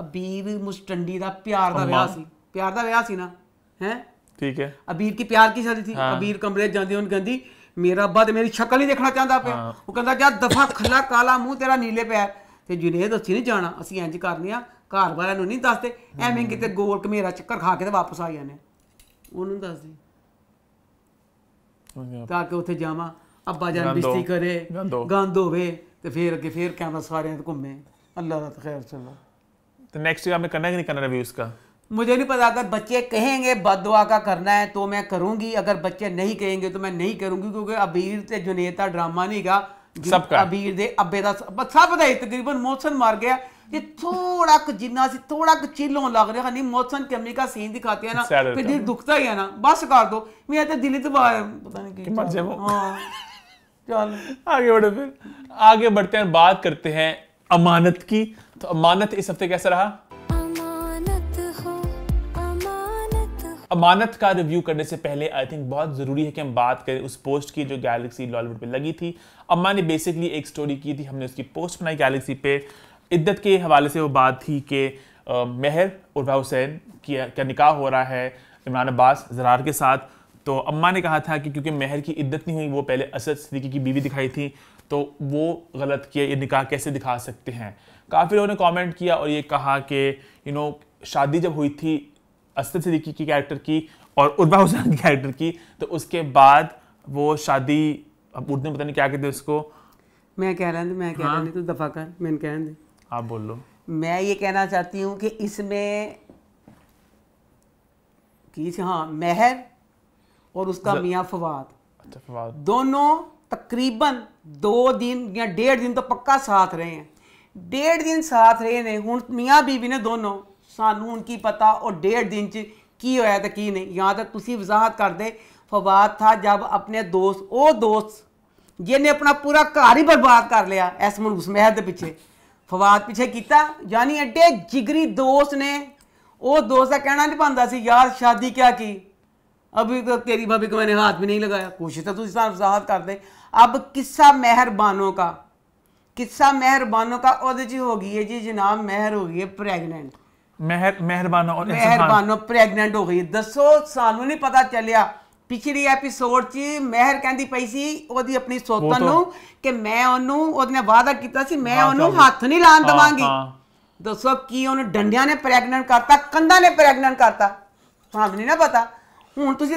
ਅਬੀਰ ਮੁਸਟੰਡੀ ਦਾ ਪਿਆਰ ਦਾ ਵਿਆਹ ਸੀ ਪਿਆਰ ਦਾ ਵਿਆਹ ਸੀ ਨਾ ਹੈ ਠੀਕ ਹੈ ਅਬੀਰ ਕੀ ਪਿਆਰ ਕੀ ਸ਼ਾਦੀ ਸੀ ਅਬੀਰ ਕਮਰੇ ਜਾਂਦੇ ਹੁਣ ਕਹਿੰਦੀ ਮੇਰਾ ਅੱਬਾ ਤੇ ਮੇਰੀ ਸ਼ਕਲ ਨਹੀਂ ਦੇਖਣਾ ਚਾਹੁੰਦਾ ਪਿਆ ਉਹ ਕਹਿੰਦਾ ਜਾ ਦਫਾ ਖੱਲਾ ਕਾਲਾ ਮੂੰਹ ਤੇਰਾ ਨੀਲੇ ਪਿਆ ਤੇ ਜੁਨੇਦ ਅਸੀਂ ਨਹੀਂ ਜਾਣਾ ਅਸੀਂ ਇੰਜ ਕਰਨੇ ਆ ਘਰ ਵਾਲਿਆਂ ਨੂੰ ਨਹੀਂ ਦੱਸਦੇ ਐਵੇਂ ਕਿਤੇ ਗੋਲ ਕਮੇਰਾ ਚੱਕਰ ਖਾ ਕੇ ਤੇ ਵਾਪਸ ਆ ਜਾਂਦੇ ਉਹਨੂੰ ਦੇ ਤਾਂ ਕਿ ਉੱਥੇ ਜਾਵਾਂ ਅੱਬਾ ਜਾਨ ਬਿਸਤੀ ਕਰੇ ਗੰਦ ਹੋਵੇ ਤੇ ਫੇਰ ਅੱਗੇ ਫੇਰ ਕਹਿੰਦਾ ਸਾਰਿਆਂ ਤੇ ਘੁੰਮੇ ਅੱਲਾ ਦਾ ਖੈਰ ਸੁਣਾ तो नेक्स्ट ईयर आपने करना है कि नहीं करना रिव्यू का मुझे नहीं पता अगर बच्चे कहेंगे बद का करना है तो मैं करूंगी अगर बच्चे नहीं कहेंगे तो मैं नहीं करूंगी क्योंकि अबीर से जुनेता ड्रामा नहीं का सबका अबीर दे अबे का सब सब दा तकरीबन मौसन मार गया ये थोड़ा जिन्ना सी थोड़ा चिल चिल्लो लग रहा नहीं मौसन कमी का सीन दिखाते हैं ना फिर दिल दुखता ही है ना बस कर दो मैं तो दिल्ली तो बाहर पता नहीं क्या हाँ, आगे बढ़ो फिर आगे बढ़ते हैं बात करते हैं अमानत की तो अमानत इस हफ्ते कैसा रहा अमानत हो अमानत हो। अमानत का रिव्यू करने से पहले आई थिंक बहुत ज़रूरी है कि हम बात करें उस पोस्ट की जो गैलेक्सी लॉलीवुड पे लगी थी अम्मा ने बेसिकली एक स्टोरी की थी हमने उसकी पोस्ट बनाई गैलेक्सी पे इद्दत के हवाले से वो बात थी कि मेहर उर्वा हुसैन की का निकाह हो रहा है इमरान अब्बास जरार के साथ तो अम्मा ने कहा था कि क्योंकि मेहर की इद्दत नहीं हुई वो पहले असद सदीकी की बीवी दिखाई थी तो वो गलत किया ये निकाह कैसे दिखा सकते हैं काफ़ी लोगों ने कमेंट किया और ये कहा कि यू नो शादी जब हुई थी असद सिद्दीकी की कैरेक्टर की और उर्वा हुसैन की कैरेक्टर की तो उसके बाद वो शादी अब उर्दू पता नहीं क्या कहते उसको मैं कह रहा मैं कह रहा तो दफा कर मैंने कह रहा आप बोल लो मैं ये कहना चाहती हूँ कि इसमें हाँ महर और उसका मियाँ फवाद अच्छा फवाद दोनों तकरीबन दो दिन या डेढ़ दिन तो पक्का साथ रहे हैं ਡੇਢ ਦਿਨ ਸਾਥ ਰਹੇ ਨੇ ਹੁਣ ਮੀਆਂ बीवी ਨੇ ਦੋਨੋਂ ਸਾਨੂੰ ਹੁਣ ਕੀ ਪਤਾ ਉਹ ਡੇਢ ਦਿਨ ਚ ਕੀ ਹੋਇਆ ਤੇ ਕੀ ਨਹੀਂ ਜਾਂ ਤਾਂ ਤੁਸੀਂ ਵਜ਼ਾਹਤ ਕਰਦੇ ਫਵਾਦ ਥਾ ਜਦ ਆਪਣੇ ਦੋਸਤ ਉਹ ਦੋਸਤ ਜਿਹਨੇ ਆਪਣਾ ਪੂਰਾ ਘਰ ਹੀ ਬਰਬਾਦ ਕਰ ਲਿਆ ਇਸ ਮਨਹੂਸ ਮਹਿਰ ਦੇ ਪਿੱਛੇ ਫਵਾਦ ਪਿੱਛੇ ਕੀਤਾ ਯਾਨੀ ਐਡੇ ਜਿਗਰੀ ਦੋਸਤ ਨੇ ਉਹ ਦੋਸਤ ਦਾ ਕਹਿਣਾ ਨਹੀਂ ਪੰਦਾ ਸੀ ਯਾਰ ਸ਼ਾਦੀ ਕਿਆ ਕੀ ਅਭੀ ਤੱਕ ਤੇਰੀ ਭਾਬੀ ਕੋ ਮੈਨੇ ਹੱਥ ਵੀ ਨਹੀਂ ਲਗਾਇਆ ਕੋਸ਼ਿਸ਼ ਤਾਂ ਤੁਸੀਂ ਸਾਨੂੰ ਵਜ਼ਾਹਤ ਕਰਦੇ ਅਬ ਕਿੱਸਾ ਮਿਹਰਬਾਨੋਂ ਕਾ किस्सा मेहरबानों का हो गई है जी जनाब मेहर हो गई है प्रेगनेंट तो- हाँ, हाँ। डंडिया ने प्रेगनेंट करता कंधा ने प्रेगनेंट करता पता हूँ तुम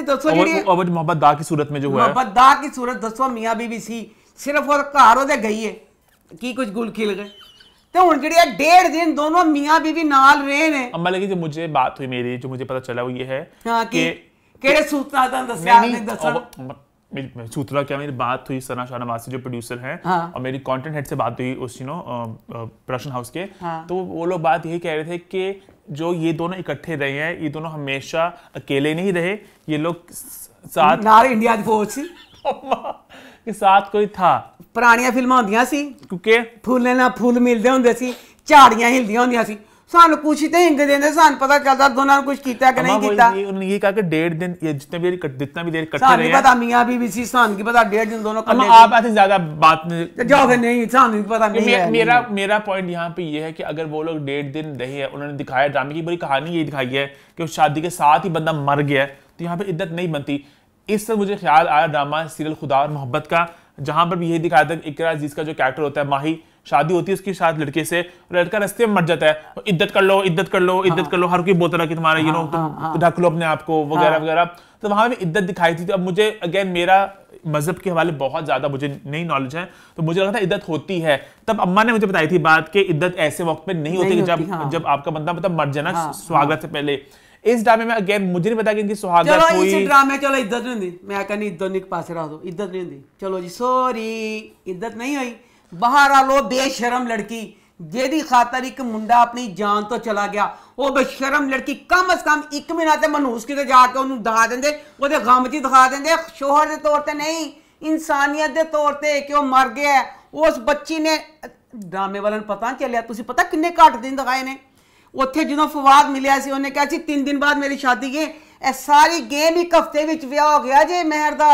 दसो दसो मियाँ बीबी सिर्फ घर गई है की कुछ गुल खिल गए तो हूँ जी डेढ़ दिन दोनों मियाँ बीवी नाल रहे ने अम्मा लगी जो मुझे बात हुई मेरी जो मुझे पता चला वो ये है हाँ, कि केड़े सूत्रा था दसया आपने दसा सूत्रा क्या मेरी बात हुई सना शाहनवासी जो प्रोड्यूसर हैं हाँ. और मेरी कंटेंट हेड से बात हुई उस यू नो प्रोडक्शन हाउस के हाँ. तो वो लोग बात यही कह रहे थे कि जो ये दोनों इकट्ठे रहे हैं ये दोनों हमेशा अकेले नहीं रहे ये लोग साथ इंडिया की *laughs* के साथ कोई था ਪੁਰਾਣੀਆਂ फिल्मा ਹੁੰਦੀਆਂ ਸੀ ਕਿਉਂਕਿ ਫੁੱਲੇ ਨਾਲ ਫੁੱਲ ਮਿਲਦੇ ਹੁੰਦੇ ਸੀ ਝਾੜੀਆਂ ਹਿਲਦੀਆਂ ਹੁੰਦੀਆਂ ਸੀ नहीं ये कहा कि डेढ़ दिन ये जितने भी जितना भी देर रहे हैं, आप ऐसे ज्यादा बात नहीं है, मेरा मेरा पॉइंट यहाँ पे ये है कि अगर वो लोग डेढ़ दिन रहे हैं उन्होंने दिखाया ड्रामे की पूरी कहानी यही दिखाई है कि उस शादी के साथ ही बंदा मर गया है, तो यहाँ पे इद्दत नहीं बनती इस तरह मुझे ख्याल आया ड्रामा सीरियल खुदा और मोहब्बत का जहां पर भी यही दिखाया था अजीज का जो कैरेक्टर होता है माही शादी होती है उसके साथ लड़के से लड़का रस्ते में मर जाता है इद्दत कर लो इद्दत कर लो इद्दत हाँ। कर लो हर कोई बोलता रहा कि तुम्हारा यू नो हाँ, हाँ, ढक लो अपने आप को वगैरह वगैरह तो वहां भी इद्दत दिखाई थी तो अब मुझे अगेन मेरा मजहब के हवाले बहुत ज़्यादा मुझे नई नॉलेज है तो मुझे लगता है इद्दत होती है तब अम्मा ने मुझे बताई थी बात कि इद्दत ऐसे वक्त पे नहीं होती, नहीं होती जब हाँ। जब आपका बंदा मतलब मर जाना स्वागत से पहले इस ड्रामे में अगेन मुझे नहीं ਕਿ कि ਸੁਹਾਗਤ सुहागत ਚਲੋ ਇਸ ਡਰਾਮੇ ਚਲੋ इज्जत ਨਹੀਂ हुंदी ਮੈਂ ਕਹਿੰਦੀ ਇੱਧਰ नहीं ਪਾਸੇ ਰਹਾ ਦੋ ਇੱਧਰ ਨਹੀਂ ਹੁੰਦੀ ਚਲੋ ਜੀ ਸੋਰੀ ਇੱਧਰ ਨਹੀਂ ਹੋਈ ਬਾਹਰ ਆ ਲੋ ਬੇਸ਼ਰਮ ਲੜਕੀ ਜਿਹਦੀ ਖਾਤਰ ਇੱਕ ਮੁੰਡਾ ਆਪਣੀ ਜਾਨ ਤੋਂ ਚਲਾ ਗਿਆ ਉਹ ਬੇਸ਼ਰਮ ਲੜਕੀ ਕਮ ਅਸ ਕਮ 1 ਮਹੀਨਾ ਤੇ ਮਨਹੂਸ ਕਿਤੇ ਜਾ ਕੇ ਉਹਨੂੰ ਦਿਖਾ ਦਿੰਦੇ ਉਹਦੇ ਗਮ 'ਚ ਦਿਖਾ ਦਿੰਦੇ ਸ਼ੋਹਰ ਦੇ ਤੌਰ ਤੇ ਨਹੀਂ ਇਨਸਾਨੀਅਤ ਦੇ ਤੌਰ ਤੇ ਕਿ ਉਹ ਮਰ ਗਿਆ ਉਸ ਬੱਚੀ ਨੇ ਡਰਾਮੇ ਵਾਲਿਆਂ ਨੂੰ ਪਤਾ ਚੱਲਿਆ ਤੁਸੀਂ ਪਤਾ ਕਿੰਨੇ ਘੱਟ ਦਿਨ ਦਿਖਾਏ ਨੇ ਉੱਥੇ ਜਦੋਂ ਫਵਾਦ ਮਿਲਿਆ ਸੀ ਉਹਨੇ ਕਿਹਾ ਸੀ 3 ਦਿਨ ਬਾਅਦ ਮੇਰੀ ਸ਼ਾਦੀ ਹੈ ਇਹ ਸਾਰੀ ਗੇਮ ਇੱਕ ਹਫਤੇ ਵਿੱਚ ਵਿਆਹ ਹੋ ਗਿਆ ਜੇ ਮਹਿਰ ਦਾ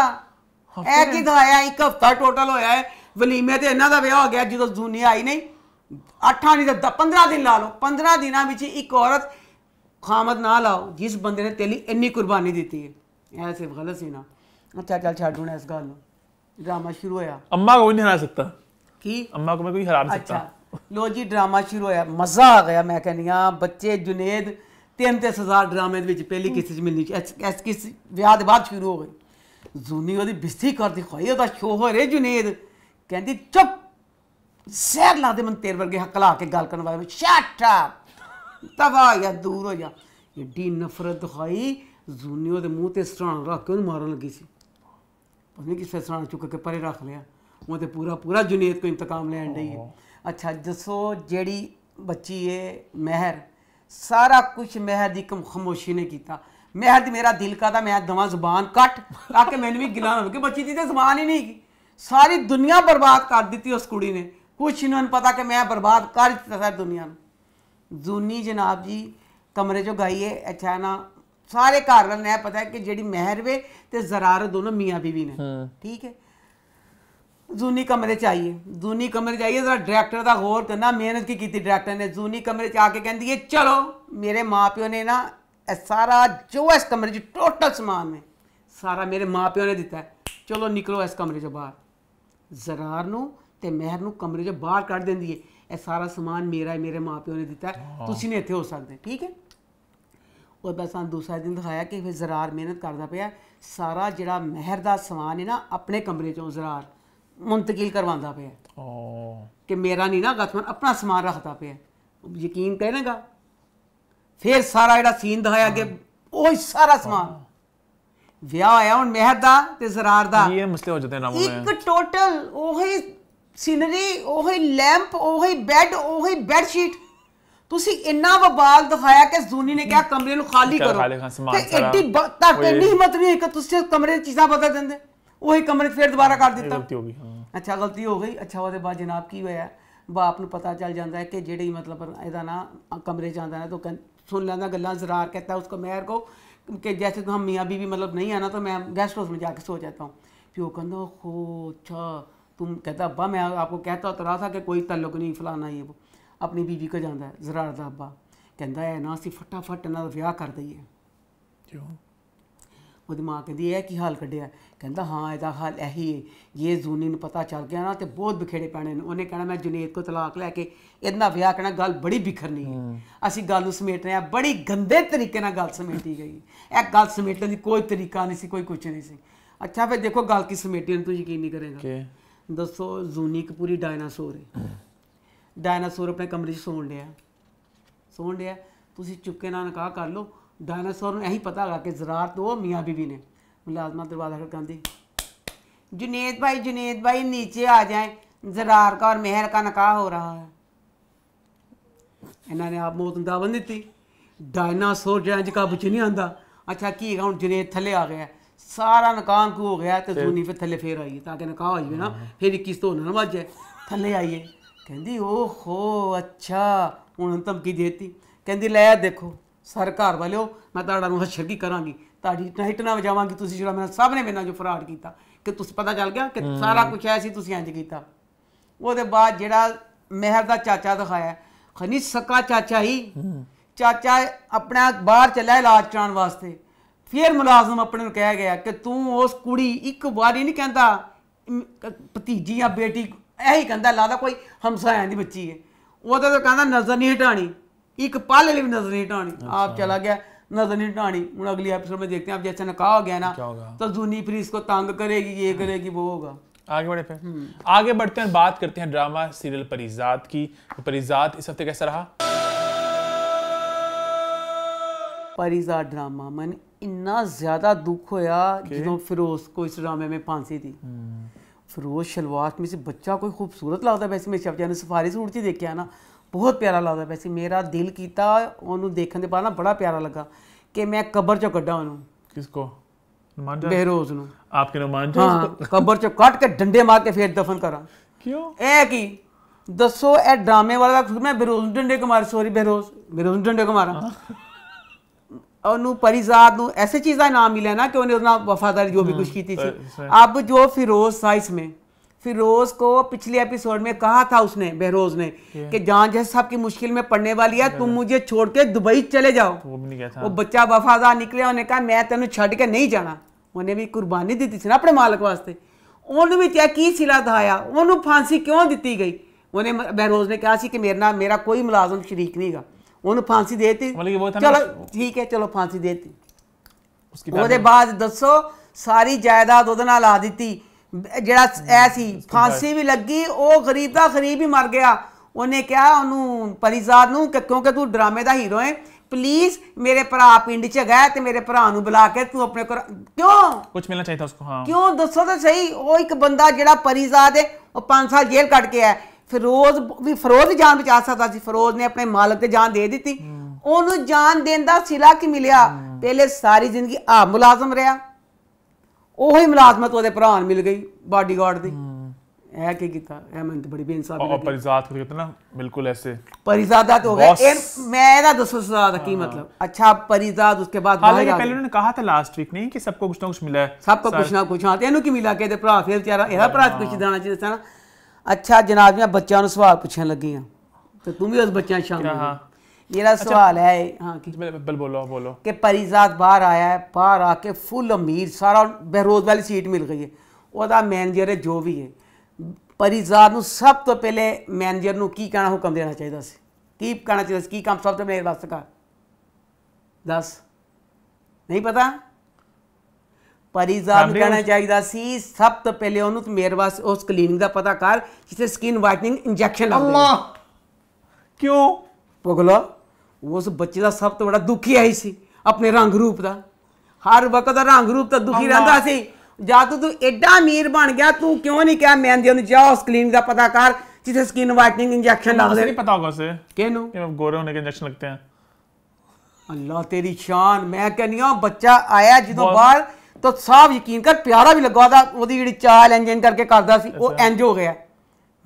ਇਹ ਕੀ ਦਿਖਾਇਆ ਇੱਕ ਹਫਤਾ ਟੋਟਲ ਹੋਇਆ ਹੈ ਵਲੀਮੇ ਤੇ ਇਹਨਾਂ ਦਾ ਵਿਆਹ ਹੋ ਗਿਆ ਜਦੋਂ ਦੁਨੀਆ ਆਈ ਨਹੀਂ 8 ਨਹੀਂ ਤਾਂ 15 ਦਿਨ ਲਾ ਲਓ 15 ਦਿਨਾਂ ਵਿੱਚ ਇੱਕ ਔਰਤ ਖਾਮਦ ਨਾ ਲਾਓ ਜਿਸ ਬੰਦੇ ਨੇ ਤੇਲੀ ਇੰਨੀ ਕੁਰਬਾਨੀ ਦਿੱਤੀ ਹੈ ਇਹ ਸਿਰਫ ਗਲਤ ਸੀ ਨਾ ਅੱਛਾ ਚੱਲ ਛੱਡ ਹੁਣ ਇਸ ਗੱਲ ਨੂੰ ड्रामा शुरू होया अम्मा को नहीं हरा सकता कि अम्मा को मैं कोई हरा नहीं अच्छा, सकता ਲੋ ਜੀ ਡਰਾਮਾ ਸ਼ੁਰੂ ਹੋਇਆ ਮਜ਼ਾ ਆ ਗਿਆ ਮੈਂ ਕਹਿੰਦੀ ਆ ਬੱਚੇ ਜੁਨੇਦ ਤਿੰਨ ਤੇ ਸਜ਼ਾ ਡਰਾਮੇ ਦੇ ਵਿੱਚ ਪਹਿਲੀ ਕਿਸੇ ਚ ਮਿਲਣੀ ਐਸ ਕਿਸ ਵਿਆਹ ਦੇ ਬਾਅਦ ਸ਼ੁਰੂ ਹੋ ਗਈ ਜ਼ੁਨੀ ਉਹਦੀ ਬਿਸਤੀ ਕਰਦੀ ਖਾਈ ਉਹਦਾ ਸ਼ੋਹਰ ਹੈ ਜੁਨੇਦ ਕਹਿੰਦੀ ਚੁੱਪ ਸਹਿਰ ਲਾ ਦੇ ਮਨ ਤੇਰ ਵਰਗੇ ਹੱਕ ਲਾ ਕੇ ਗੱਲ ਕਰਨ ਵਾਲੇ ਨੂੰ ਸ਼ਟ ਅਪ ਤਵਾ ਜਾਂ ਦੂਰ ਹੋ ਜਾ ਏਡੀ ਨਫ਼ਰਤ ਖਾਈ ਜ਼ੁਨੀ ਉਹਦੇ ਮੂੰਹ ਤੇ ਸਟਾਂ ਰੱਖ ਕੇ ਉਹਨੂੰ ਮਾਰਨ ਲੱਗੀ ਸੀ ਉਹਨੇ ਕਿਸੇ ਸਟਾਂ ਚੁੱਕ ਕੇ ਪਰੇ ਰੱਖ ਲਿਆ ਉਹ ਤੇ ਪੂਰਾ ਪੂਰਾ ਜੁਨੀਅਤ ਕੋ ਇੰਤਕਾਮ ਲੈਣ ਡਈ ਹੈ ਅੱਛਾ ਦੱਸੋ ਜਿਹੜੀ ਬੱਚੀ ਏ ਮਹਿਰ ਸਾਰਾ ਕੁਝ ਮਹਿਰ ਦੀ ਖਮੋਸ਼ੀ ਨੇ ਕੀਤਾ ਮਹਿਰ ਦੀ ਮੇਰਾ ਦਿਲ ਕਾਦਾ ਮੈਂ ਦਵਾ ਜ਼ੁਬਾਨ ਕੱਟ ਤਾਂ ਕਿ ਮੈਨੂੰ ਵੀ ਗਿਲਾ ਹੋਵੇ ਕਿ ਬੱਚੀ ਦੀ ਤੇ ਜ਼ੁਬਾਨ ਹੀ ਨਹੀਂ ਸਾਰੀ ਦੁਨੀਆ ਬਰਬਾਦ ਕਰ ਦਿੱਤੀ ਉਸ ਕੁੜੀ ਨੇ ਕੁਛ ਇਹਨਾਂ ਨੂੰ ਪਤਾ ਕਿ ਮੈਂ ਬਰਬਾਦ ਕਰ ਦਿੱਤਾ ਸਾਰੀ ਦੁਨੀਆ ਨੂੰ ਜ਼ੂਨੀ ਜਨਾਬ ਜੀ ਕਮਰੇ ਚੋਂ ਗਈ ਏ ਅੱਛਾ ਨਾ ਸਾਰੇ ਘਰ ਨੇ ਪਤਾ ਕਿ ਜਿਹੜੀ ਮਹਿਰ ਵੇ ਤੇ ਜ਼ਰਾਰ ਦੋਨੋਂ ਮੀਆਂ ਬੀਵੀ ਨੇ ਠੀਕ ਹੈ ਜ਼ੂਨੀ ਕਮਰੇ ਚ ਆਈਏ ਜ਼ੂਨੀ ਕਮਰੇ ਚ ਆਈਏ ਜ਼ਰਾ ਡਾਇਰੈਕਟਰ ਦਾ ਗੌਰ ਕਰਨਾ ਮਿਹਨਤ ਕੀ ਕੀਤੀ ਡਾਇਰੈਕਟਰ ਨੇ ਜ਼ੂਨੀ ਕਮਰੇ ਚ ਆ ਕੇ ਕਹਿੰਦੀ ਹੈ ਚਲੋ ਮੇਰੇ ਮਾਪਿਓ ਨੇ ਨਾ ਇਹ ਸਾਰਾ ਜੋ ਇਸ ਕਮਰੇ ਚ ਟੋਟਲ ਸਮਾਨ ਹੈ ਸਾਰਾ ਮੇਰੇ ਮਾਪਿਓ ਨੇ ਦਿੱਤਾ ਚਲੋ ਨਿਕਲੋ ਇਸ ਕਮਰੇ ਚੋਂ ਬਾਹਰ ਜ਼ਰਾਰ ਨੂੰ ਤੇ ਮਹਿਰ ਨੂੰ ਕਮਰੇ ਚੋਂ ਬਾਹਰ ਕੱਢ ਦਿੰਦੀ ਹੈ ਇਹ ਸਾਰਾ ਸਮਾਨ ਮੇਰਾ ਹੈ ਮੇਰੇ ਮਾਪਿਓ ਨੇ ਦਿੱਤਾ ਤੁਸੀਂ ਨਹੀਂ ਇੱਥੇ ਹੋ ਸਕਦੇ ਠੀਕ ਹੈ ਉਹ ਬਸ ਸਾਨੂੰ ਦੂਸਰਾ ਦਿਨ ਦਿਖਾਇਆ ਕਿ ਫਿਰ ਜ਼ਰਾਰ ਮਿਹਨਤ ਕਰਦਾ ਪਿਆ ਸਾਰਾ ਜਿਹੜਾ ਮਹਿਰ ਦਾ ਸਮਾਨ ਹੈ ਨਾ ਆਪਣੇ ਕਮਰੇ ਚੋਂ ਜ਼ਰਾਰ ਮੁੰਤਕਿਲ ਕਰਵਾਉਂਦਾ ਪਿਆ ਓ ਕਿ ਮੇਰਾ ਨਹੀਂ ਨਾ ਗਤਮਨ ਆਪਣਾ ਸਮਾਨ ਰੱਖਦਾ ਪਿਆ ਯਕੀਨ ਕਰੇਗਾ ਫਿਰ ਸਾਰਾ ਜਿਹੜਾ ਸੀਨ ਦਿਖਾਇਆ ਗਿਆ ਉਹ ਸਾਰਾ ਸਮਾਨ ਵਿਆਹ ਆਇਆ ਹੁਣ ਮਹਿਰ ਦਾ ਤੇ ਜ਼ਰਾਰ ਦਾ ਇਹ ਮਸਲੇ ਹੋ ਜਾਂਦੇ ਨਾ ਨਾਮੋਂ ਇੱਕ ਟੋਟਲ ਉਹੀ ਸਿਨਰੀ ਉਹੀ ਲੈਂਪ ਉਹੀ ਬੈੱਡ ਉਹੀ ਬੈੱਡ ਸ਼ੀਟ ਤੁਸੀਂ ਇੰਨਾ ਵਬਾਲ ਦਿਖਾਇਆ ਕਿ ਜ਼ੂਨੀ ਨੇ ਕਿਹਾ ਕਮਰੇ ਨੂੰ ਖਾਲੀ ਕਰੋ ਤੇ ਐਡੀ ਤੇ ਇੰਨੀ ਹਿੰਮਤ ਨਹੀਂ ਕਿ ਤੁਸੀਂ ਕਮਰੇ ਦੀ ਚੀਜ਼ਾਂ ਬਦਲ ਦਿੰਦੇ वही कमरे फिर दोबारा हाँ, कर दिता ਗਲਤੀ ਹੋ ਗਈ ਹਾਂ अच्छा ਗਲਤੀ ਹੋ ਗਈ ਅੱਛਾ ਉਹਦੇ ਬਾਅਦ ਜਨਾਬ ਕੀ ਹੋਇਆ ਬਾਪ ਨੂੰ ਪਤਾ ਚੱਲ ਜਾਂਦਾ ਹੈ ਕਿ ਜਿਹੜੀ ਮਤਲਬ ਇਹਦਾ ਨਾ ਕਮਰੇ ਚ ਆਂਦਾ ਨਾ ਤਾਂ सुन लेना गल जरार कहता है उसको मेहर को कि जैसे तो हम मियाँ बीवी मतलब नहीं आना तो मैं गेस्ट हाउस में जाके सो जाता हूँ प्यो कहना हो अच्छा तुम कहता अब्बा मैं आपको कहता तो रहा था कि कोई तल्लुक नहीं फलाना ये वो अपनी बीबी को जाता है जरार का अब्बा कहता है ना असं फटाफट इन्हों का व्याह कर दईए क्यों ਉਹਦੀ ਮਾਂ ਕਹਿੰਦੀ ਇਹ ਕੀ ਹਾਲ ਕੱਢਿਆ ਕਹਿੰਦਾ ਹਾਂ ਇਹਦਾ ਹਾਲ ਇਹੀ ਹੈ ਇਹ ਜ਼ੂਨੀ ਨੂੰ ਪਤਾ ਚੱਲ ਗਿਆ ਨਾ ਤੇ ਬਹੁਤ ਬਖੇੜੇ ਪੈਣੇ ਨੇ ਉਹਨੇ ਕਹਿਣਾ ਮੈਂ ਜੁਨੇਦ ਕੋ ਤਲਾਕ ਲੈ ਕੇ ਇਹਦਾ ਵਿਆਹ ਕਰਨਾ ਗੱਲ ਬੜੀ ਬਿਖਰਨੀ ਹੈ ਅਸੀਂ ਗੱਲ ਨੂੰ ਸਮੇਟ ਰਹੇ ਆ ਬੜੀ ਗੰਦੇ ਤਰੀਕੇ ਨਾਲ ਗੱਲ ਸਮੇਟੀ ਗਈ ਇਹ ਗੱਲ ਸਮੇਟਣ ਦੀ ਕੋਈ ਤਰੀਕਾ ਨਹੀਂ ਸੀ ਕੋਈ ਕੁਝ ਨਹੀਂ ਸੀ ਅੱਛਾ ਫਿਰ ਦੇਖੋ ਗੱਲ ਕੀ ਸਮੇਟੀ ਨੂੰ ਤੂੰ ਯਕੀਨ ਨਹੀਂ ਕਰੇਗਾ ਦੱਸੋ ਜ਼ੂਨੀ ਇੱਕ ਪੂਰੀ ਡਾਇਨਾਸੌਰ ਹੈ ਡਾਇਨਾਸੌਰ ਆਪਣੇ ਕਮਰੇ 'ਚ ਸੌਣ ਲਿਆ ਸੌਣ ਲਿਆ ਤੁਸੀਂ ਚੁੱਕੇ ਨਾਲ ਨਿਕਾਹ ਕਰ ਲਓ डायनासोर में यही पता लगा कि ज़रार तो मियाँ बीबी ने मुलाजमा दरवाजा खड़ दी जुनेद भाई जुनेद भाई नीचे आ जाए जरार का और मेहर का नकाह हो रहा है इन्होंने आप मौत दावन दी डायनासोर जो जिका बच नहीं आता अच्छा की हूँ जुनेद थले आ गया सारा नकाह को हो गया तो जूनी फिर थले फिर आइए ताकि नकाह हो जाए ना हाँ, हाँ। फिर इक्कीस तो ना बच जाए थले आइए कहती ओहो अच्छा हूँ धमकी देती कहती लै देखो ਸਰਕਾਰ ਘਰ ਵਾਲਿਓ ਮੈਂ ਤੁਹਾਡਾ ਨੂੰ ਹਸ਼ਰ ਕੀ ਕਰਾਂਗੀ ਤੁਹਾਡੀ ਨਾਈਟ ਨਾ ਵਜਾਵਾਂਗੀ ਤੁਸੀਂ ਜਿਹੜਾ ਮੇਰਾ ਸਭ ਨੇ ਜੋ ਫਰਾਡ ਕੀਤਾ ਕਿ ਤੁਸੀਂ ਪਤਾ ਚੱਲ ਗਿਆ ਕਿ ਸਾਰਾ ਕੁਝ ਐ ਸੀ ਤੁਸੀਂ ਇੰਜ ਕੀਤਾ ਉਹਦੇ ਬਾਅਦ ਜਿਹੜਾ ਮਹਿਰ ਦਾ ਚਾਚਾ ਦਿਖਾਇਆ ਖਨੀ ਸਕਾ ਚਾਚਾ ਹੀ ਚਾਚਾ ਆਪਣਾ ਬਾਹਰ ਚੱਲਿਆ ਇਲਾਜ ਕਰਾਉਣ ਵਾਸਤੇ ਫਿਰ ਮੁਲਾਜ਼ਮ ਆਪਣੇ ਨੂੰ ਕਹਿ ਗਿਆ ਕਿ ਤੂੰ ਉਸ ਕੁੜੀ ਇੱਕ ਵਾਰੀ ਨਹੀਂ ਕਹਿੰਦਾ ਭਤੀਜੀ ਜਾਂ ਬੇਟੀ ਇਹੀ ਕਹਿੰਦਾ ਲਾਦਾ ਕੋਈ ਹਮਸਾਇਆਂ ਦੀ ਬੱਚੀ ਹੈ ਉਹਦਾ ਤਾਂ ਕਹਿੰਦਾ ਨਜ਼ਰ ਨਹੀਂ ਹਟਾਣੀ एक पल भी नजर नहीं हटानी अच्छा। आप चला गया नजर नहीं हटानी हूँ अगली एपिसोड में देखते हैं आप जैसा ने हो गया ना तो जूनी फिर इसको तंग करेगी ये हम्म। करेगी वो होगा आगे बढ़े फिर हम्म। आगे बढ़ते हैं बात करते हैं ड्रामा सीरियल परिजात की परिजात इस हफ्ते कैसा रहा परिजात ड्रामा मन इन्ना ज्यादा दुख होया जो फिरोज को इस ड्रामे में फांसी थी हम्म। फिरोज शलवार में से बच्चा कोई खूबसूरत लगता है वैसे मैं शब्द ने सिफारिश उड़ती देखा है ना बहुत प्यारा लगता वैसे मेरा दिल किया देखने के बाद ना बड़ा प्यारा लगा कि मैं कबर चो क्डा किसको बेरोज नु कबर चो कट के डंडे मार के फिर दफन करा क्यों ए दसो ए ड्रामे वाला मैं बेरोज डंडे को मार सॉरी बेरोज बेरोज डंडे को मारा हाँ। परिजाद नु ऐसे चीज का नाम मिले ना कि उन्हें वफादारी जो भी हाँ, कुछ की थी अब जो फिरोज था इसमें फिरोज को पिछले एपिसोड में कहा था उसने बहरोज ने कि जान जैसे साहब की मुश्किल में पड़ने वाली है तुम मुझे छोड़ के दुबई चले जाओ तो वो, भी नहीं वो बच्चा वफादार निकले उन्होंने कहा मैं तेन छड़ के नहीं जाना उन्हें भी कुर्बानी दी थी ना अपने मालक वास्ते उन्होंने भी क्या की सिला दहाया उन्होंने फांसी क्यों दी गई उन्हें बहरोज ने कहा कि मेरे ना मेरा कोई मुलाजम शरीक नहीं गा उन्होंने फांसी देती मतलब चलो ठीक है चलो फांसी देती उसके बाद दसो सारी जायदाद ओ ला दी ਜਿਹੜਾ ਐ ਸੀ ਫਾਂਸੀ ਵੀ ਲੱਗੀ ਉਹ ਗਰੀਬ ਦਾ ਗਰੀਬ ਹੀ ਮਰ ਗਿਆ ਉਹਨੇ ਕਿਹਾ ਉਹਨੂੰ ਪਰਿਜ਼ਾਦ ਨੂੰ ਕਿ ਕਿਉਂਕਿ ਤੂੰ ਡਰਾਮੇ ਦਾ ਹੀਰੋ ਹੈ ਪਲੀਜ਼ ਮੇਰੇ ਭਰਾ ਪਿੰਡ ਚ ਗਿਆ ਤੇ ਮੇਰੇ ਭਰਾ ਨੂੰ ਬੁਲਾ ਕੇ ਤੂੰ ਆਪਣੇ ਕੋਲ ਕਿਉਂ ਕੁਝ ਮਿਲਣਾ ਚਾਹੀਦਾ ਉਸਕੋ ਹਾਂ ਕਿਉਂ ਦੱਸੋ ਤਾਂ ਸਹੀ ਉਹ ਇੱਕ ਬੰਦਾ ਜਿਹੜਾ ਪਰਿਜ਼ਾਦ ਹੈ ਉਹ 5 ਸਾਲ ਜੇਲ੍ਹ ਕੱਟ ਕੇ ਆਇਆ ਫਿਰੋਜ਼ ਵੀ ਫਿਰੋਜ਼ ਜਾਨ ਬਚਾ ਸਕਦਾ ਸੀ ਫਿਰੋਜ਼ ਨੇ ਆਪਣੇ ਮਾਲਕ ਤੇ ਜਾਨ ਦੇ ਦਿੱਤੀ ਉਹਨੂੰ ਜਾਨ ਦੇਣ ਦਾ ਸਿਲਾ ਕੀ ਮਿਲਿਆ ਪਹਿਲੇ ਸਾਰੀ ਜ਼ਿੰਦਗੀ ਆ ਮੁਲਾਜ਼ਮ ਰਿਹਾ ਉਹੀ ਮੁਲਾਜ਼ਮਤ ਉਹਦੇ ਭਰਾ ਨੂੰ ਮਿਲ ਗਈ ਬਾਡੀਗਾਰਡ ਦੀ ਹੈ ਕੀ ਕੀਤਾ ਇਹ ਮੈਨੂੰ ਤਾਂ ਬੜੀ ਬੇਇਨਸਾਫੀ और ਪਰਿਜ਼ਾਦ परिजात को कहते हैं ना बिल्कुल ऐसे परिजादात हो ਮੈਂ ਇਹਦਾ ਦੱਸੋ ਸਜ਼ਾ ਕੀ ਮਤਲਬ ਅੱਛਾ ਪਰਿਜ਼ਾਦ ਉਸਕੇ ਬਾਅਦ हालांकि ਪਹਿਲੇ ਉਹਨੇ ਕਹਾ ਤਾਂ ਲਾਸਟ ਵੀਕ ਨਹੀਂ ਕਿ ਸਭ ਕੋ ना ਨਾ मिला ਮਿਲਿਆ ਸਭ ਕੋ ਕੁਛ ਨਾ ਕੁਛ ਆ ਤੇ ਇਹਨੂੰ ਕੀ ਮਿਲਾ ਕੇ ਤੇ ਭਰਾ ਫਿਰ ਵਿਚਾਰਾ ਇਹਦਾ ਭਰਾ ਕੁਛ ਦੇਣਾ ਚਾਹੀਦਾ ਸੀ ਨਾ ਅੱਛਾ ਜਨਾਬ ਮੈਂ ਬੱਚਿਆਂ ਨੂੰ ਸਵਾਲ ਪੁੱਛਣ ਲੱਗੀ ਆ ਤੇ ਤੂੰ ਵੀ ਉਸ ਬੱਚਿਆਂ ਸ਼ਾਮਿਲ ਹੋ। मेरा अच्छा, सवाल है हाँ कि बिल्कुल बोलो बोलो कि परिजात बाहर आया है बाहर आके फुल अमीर सारा बहरोज वाली सीट मिल गई है ਉਹਦਾ ਮੈਨੇਜਰ है ਵੀ ਹੈ ਪਰਿਜ਼ਾਤ ਨੂੰ ਸਭ ਤੋਂ ਪਹਿਲੇ ਮੈਨੇਜਰ ਨੂੰ ਕੀ ਕਹਿਣਾ ਹੁਕਮ ਦੇਣਾ ਚਾਹੀਦਾ ਸੀ ਕੀ ਕਹਿਣਾ ਚਾਹੀਦਾ ਸੀ ਕੀ ਕੰਮ ਸਭ ਤੋਂ ਮੇਰੇ ਵਾਸਤੇ ਕਰ ਦੱਸ ਨਹੀਂ ਪਤਾ परिजात कहना चाहिए सी सब तो पहले ओनु तो मेरे पास उस तो क्लीनिंग का पता कर जिसे स्किन वाइटनिंग इंजेक्शन अल्लाह क्यों पगलो ਉਸ ਬੱਚੇ ਦਾ ਸਭ ਤੋਂ ਵੱਡਾ ਦੁਖੀ ਆਈ ਸੀ ਆਪਣੇ ਰੰਗ ਰੂਪ ਦਾ ਹਰ ਵਕਤ ਦਾ ਰੰਗ ਰੂਪ ਤਾਂ ਦੁਖੀ ਰਹਿੰਦਾ ਸੀ ਜਾਂ ਤੂੰ ਤੂੰ ਐਡਾ ਅਮੀਰ ਬਣ ਗਿਆ ਤੂੰ ਕਿਉਂ ਨਹੀਂ ਕਿਹਾ ਮਹਿੰਦੀ ਨੂੰ ਜਾ ਉਸ ਕਲੀਨਿਕ ਦਾ ਪਤਾ ਕਰ ਜਿੱਥੇ ਸਕਿਨ ਵਾਈਟਨਿੰਗ ਇੰਜੈਕਸ਼ਨ ਲੱਗਦੇ ਨਹੀਂ ਪਤਾ ਹੋਗਾ ਸੇ ਕਿਹਨੂੰ ਕਿ ਗੋਰੇ ਹੋਣੇ ਕੇ ਇੰਜੈਕਸ਼ਨ ਲੱਗਤੇ ਆ ਅੱਲਾ ਤੇਰੀ ਸ਼ਾਨ ਮੈਂ ਕਹਿੰਨੀ ਆ ਬੱਚਾ ਆਇਆ ਜਦੋਂ ਬਾਹਰ ਤਾਂ ਸਾਫ ਯਕੀਨ ਕਰ ਪਿਆਰਾ ਵੀ ਲੱਗਾ ਉਹਦਾ ਉਹਦੀ ਜਿਹੜੀ ਚਾਲ ਇੰਜਨ ਕਰਕੇ ਕਰਦਾ ਸੀ ਉਹ ਇੰਜ ਹੋ ਗਿਆ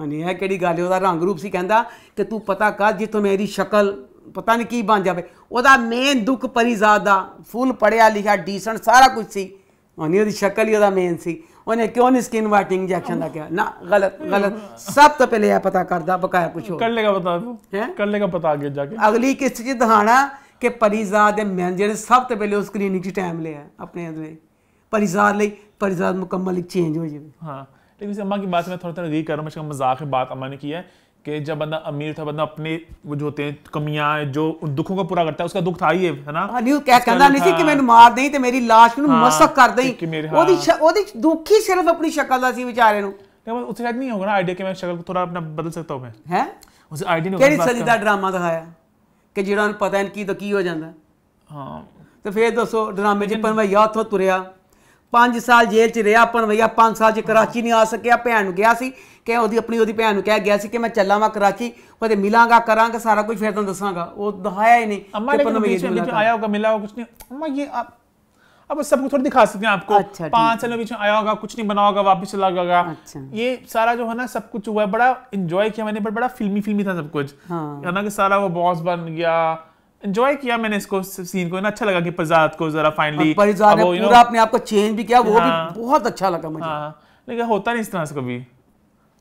ਹਣੀ ਇਹ ਕਿਹੜੀ ਗੱਲ ਉਹਦਾ ਰੰਗ ਰੂਪ ਸੀ ਕਹਿੰਦਾ ਕਿ ਤੂੰ ਪਤਾ ਕਰ ਜਿੱਥੋਂ ਮੇਰੀ ਸ਼ਕਲ ਪਤਾ ਨਹੀਂ ਕੀ ਬਣ ਜਾਵੇ ਉਹਦਾ ਮੇਨ ਦੁੱਖ ਪਰਿਜ਼ਾਦ ਦਾ ਫੁੱਲ ਪੜਿਆ ਲਿਖਿਆ ਡੀਸੈਂਟ ਸਾਰਾ ਕੁਝ ਸੀ ਉਹਨੀ ਉਹਦੀ ਸ਼ਕਲ ਹੀ ਉਹਦਾ ਮੇਨ ਸੀ ਉਹਨੇ ਕਿਉਂ ਨਹੀਂ ਸਕਿਨ ਵਾਈਟਿੰਗ ਇੰਜੈਕਸ਼ਨ ਦਾ ਕਿਹਾ ਨਾ ਗਲਤ ਗਲਤ ਸਭ ਤੋਂ ਪਹਿਲੇ ਇਹ ਪਤਾ ਕਰਦਾ ਬਕਾਇਆ ਕੁਝ ਹੋਰ ਕਰ ਲੇਗਾ ਬਤਾ ਦੂੰ ਹੈ ਕਰ ਲੇਗਾ ਪਤਾ ਅੱਗੇ ਜਾ ਕੇ ਅਗਲੀ ਕਿਸ਼ਤ 'ਚ ਦਿਖਾਣਾ ਕਿ ਪਰਿਜ਼ਾਦ ਦੇ ਮੈਂ ਜਿਹੜੇ ਸਭ ਤੋਂ ਪਹਿਲੇ ਉਸ ਕਲੀਨਿਕ 'ਚ ਟਾਈਮ ਲਿਆ ਆਪਣੇ ਅੰਦਰ परिजार ले परिजार मुकम्मल चेंज हो जाए हाँ लेकिन अम्मा की बात मैं थोड़ा थोड़ा री कर रहा हूँ मजाक है बात अम्मा ने की है कि जब बंदा अमीर था बंदा अपने वो जो होते हैं कमियां जो दुखों को पूरा करता है उसका दुख था ही है ਨਾ ਹਾਂ ਨਿਊ ਕਹਿ ਕਹਿੰਦਾ ਨਹੀਂ ਸੀ ਕਿ ਮੈਨੂੰ ਮਾਰ ਦੇਈ ਤੇ ਮੇਰੀ লাশ ਨੂੰ ਮਸਕ ਕਰ ਦੇਈ ਉਹਦੀ ਉਹਦੀ ਦੁੱਖ ਹੀ ਸਿਰਫ ਆਪਣੀ ਸ਼ਕਲ ਦਾ ਸੀ ਵਿਚਾਰੇ ਨੂੰ ਤੇ ਉਸੇ ਸ਼ਾਇਦ ਨਹੀਂ ਹੋਗਾ ਨਾ ਆਈਡੀਆ ਕਿ ਮੈਂ ਸ਼ਕਲ ਥੋੜਾ ਆਪਣਾ ਬਦਲ ਸਕਦਾ ਹਾਂ ਮੈਂ ਹੈ ਉਸ ਆਈਡੀਆ ਨਹੀਂ ਕਿਹੜੀ ਸਦੀ ਦਾ ਡਰਾਮਾ ਦਿਖਾਇਆ ਕਿ ਜਿਹੜਾ ਨੂੰ ਪਤਾ ਨਹੀਂ ਕੀ ਤਾਂ ਕੀ ਹੋ ਜਾਂਦਾ ਹਾਂ ਤੇ ਫੇਰ ਦੱਸੋ ਡਰਾਮੇ ਚ ਪਨਵਈਆ ਉੱਥੋਂ ਤੁਰਿਆ 5 ਸਾਲ ਜੇਲ੍ਹ ਚ ਰਿਹਾ ਪਨਵਈਆ 5 ਸਾਲ ਚ ਕਰਾਚੀ ਨਹੀਂ ਆ ਸਕਿਆ ਭੈਣ ਨੂੰ ਗਿਆ ਸੀ ਕਿ अपनी वो भैन कह गया कि मैं चला वा कराची कहते मिलागा करा सारा कुछ फिर तुम दसागा वो ਤੁਹਾਨੂੰ ही ਉਹ आया होगा मिला होगा कुछ नहीं ये आप अब सब कुछ थोड़ी दिखा सकते हैं आपको अच्छा, पांच सालों बीच में आया होगा कुछ नहीं बना होगा वापस चला गया अच्छा। ये सारा जो है ना सब कुछ हुआ बड़ा एंजॉय किया मैंने बट बड़ा फिल्मी फिल्मी था सब कुछ हाँ। ना कि सारा वो बॉस बन गया एंजॉय किया मैंने इसको सीन को ना अच्छा लगा कि प्रजात को जरा फाइनली पूरा अपने आप को चेंज भी किया वो भी बहुत अच्छा लगा मुझे लेकिन होता नहीं इस तरह से कभी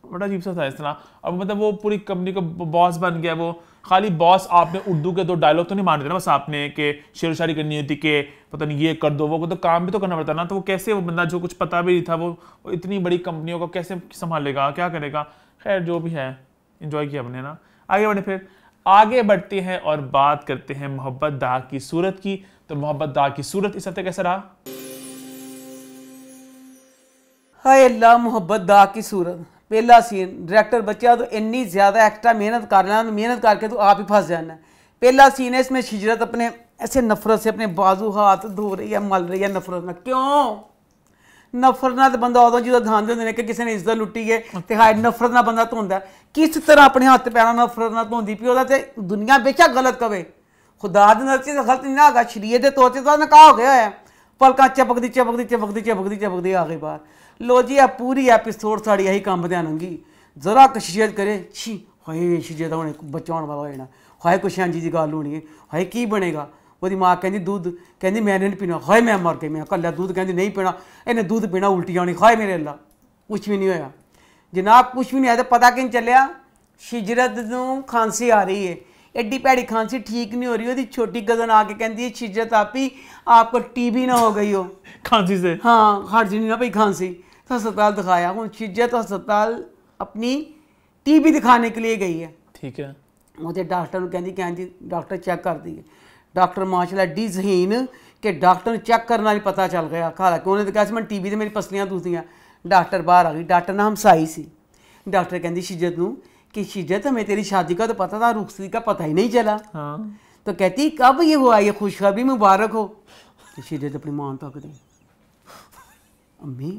बड़ा अजीब सा था इस तरह अब मतलब वो पूरी कंपनी का बॉस बन गया वो खाली बॉस आपने उर्दू के दो डायलॉग तो नहीं मान रहे ना बस आपने के शेर शायरी करनी होती के पता नहीं ये कर दो वो तो काम भी तो करना पड़ता ना तो वो कैसे वो बंदा जो कुछ पता भी नहीं था वो, इतनी बड़ी कंपनियों को कैसे संभालेगा क्या करेगा खैर जो भी है इन्जॉय किया अपने ना आगे बढ़े फिर आगे बढ़ते हैं और बात करते हैं मोहब्बत दा की सूरत की तो मोहब्बत दा की सूरत इस हफ्ते कैसा रहा हाय अल्लाह मोहब्बत दा की सूरत पहला सीन डायरेक्टर बच्चा तो इन्नी ज़्यादा एक्स्ट्रा मेहनत कर लेना मेहनत करके तो आप ही फंस जाना है पहला सीन है इसमें हिजरत अपने ऐसे नफरत से अपने बाजू हाथ धो रही है मल रही है नफरत ना क्यों ਨਫ਼ਰਤ ਨਾਲ ਬੰਦਾ ਉਦੋਂ ਜਦੋਂ ਧਾਂਦੇ ਹੁੰਦੇ ਨੇ ਕਿ ਕਿਸੇ ਨੇ ਇੱਜ਼ਤ ਲੁੱਟੀ ਹੈ ਤੇ ਹਾਏ ਨਫ਼ਰਤ ਨਾਲ ਬੰਦਾ ਧੋਂਦਾ ਕਿਸ ਤਰ੍ਹਾਂ ਆਪਣੇ ਹੱਥ ਪੈਰਾਂ ਨਫ਼ਰਤ ਨਾਲ ਧੋਂਦੀ ਪਈ ਉਹਦਾ ਤੇ ਦੁਨੀਆ ਬੇਸ਼ੱਕ ਗਲਤ ਕਵੇ ਖੁਦਾ ਦੇ ਨਜ਼ਰ ਤੇ ਗਲਤ ਨਹੀਂ ਨਾ ਹੈਗਾ ਸ਼ਰੀਅਤ ਦੇ ਤੌਰ ਤੇ ਤਾਂ ਨਕਾਹ ਹੋ ਗਿਆ ਹੈ ਪਲਕਾਂ ਚਪਕਦੀ ਚਪਕਦੀ ਚਪਕਦੀ ਚਪਕਦੀ ਚਪਕਦੀ ਆ ਗਈ ਬਾਹਰ लो जी आ पूरी एपिसोड साढ़ी यही कम्म ध्यानगी जरा किश करे छी हाय शिजत होने हूं बच्चा होने वाला होना हाय कुछ हां की गल होनी है हाए की बनेगा वो माँ कहती दूध कहती मैंने नहीं पीना हाए मैं मर गई मैं कल दूध कहती नहीं पीना इन्हें दूध पीना उल्टी आनी हाय मेरे अला कुछ भी नहीं होया जनाब कुछ भी नहीं आया तो पता कि नहीं चलिया शिजरत खांसी आ रही है एड्डी भैड़ी खांसी ठीक नहीं हो रही वो छोटी गजन आके कहती है शिजरत आपी आपको टीबी ना हो गई हो खांसी से हाँ खांसी जी ना भाई खांसी तो अस्पताल दिखाया वो शिजत तो हस्पताल अपनी टीबी दिखाने के लिए गई है ठीक है मुझे तो डॉक्टर कहती कहती डॉक्टर चेक कर दी डॉक्टर माशाला डी जहीन के डॉक्टर चेक करना भी पता चल गया हालांकि उन्हें तो कहा मैं टीबी से मेरी पसलियां दूसरियाँ डॉक्टर बाहर आ गई डॉक्टर ने हमसाई सी डॉक्टर कहती शिजत न कि शिजत हमें तेरी शादी का तो पता था रुखसी का पता ही नहीं चला हाँ। तो कहती कब ये हुआ ये खुशखबरी मुबारक हो तो शिजत अपनी मां तक दे अम्मी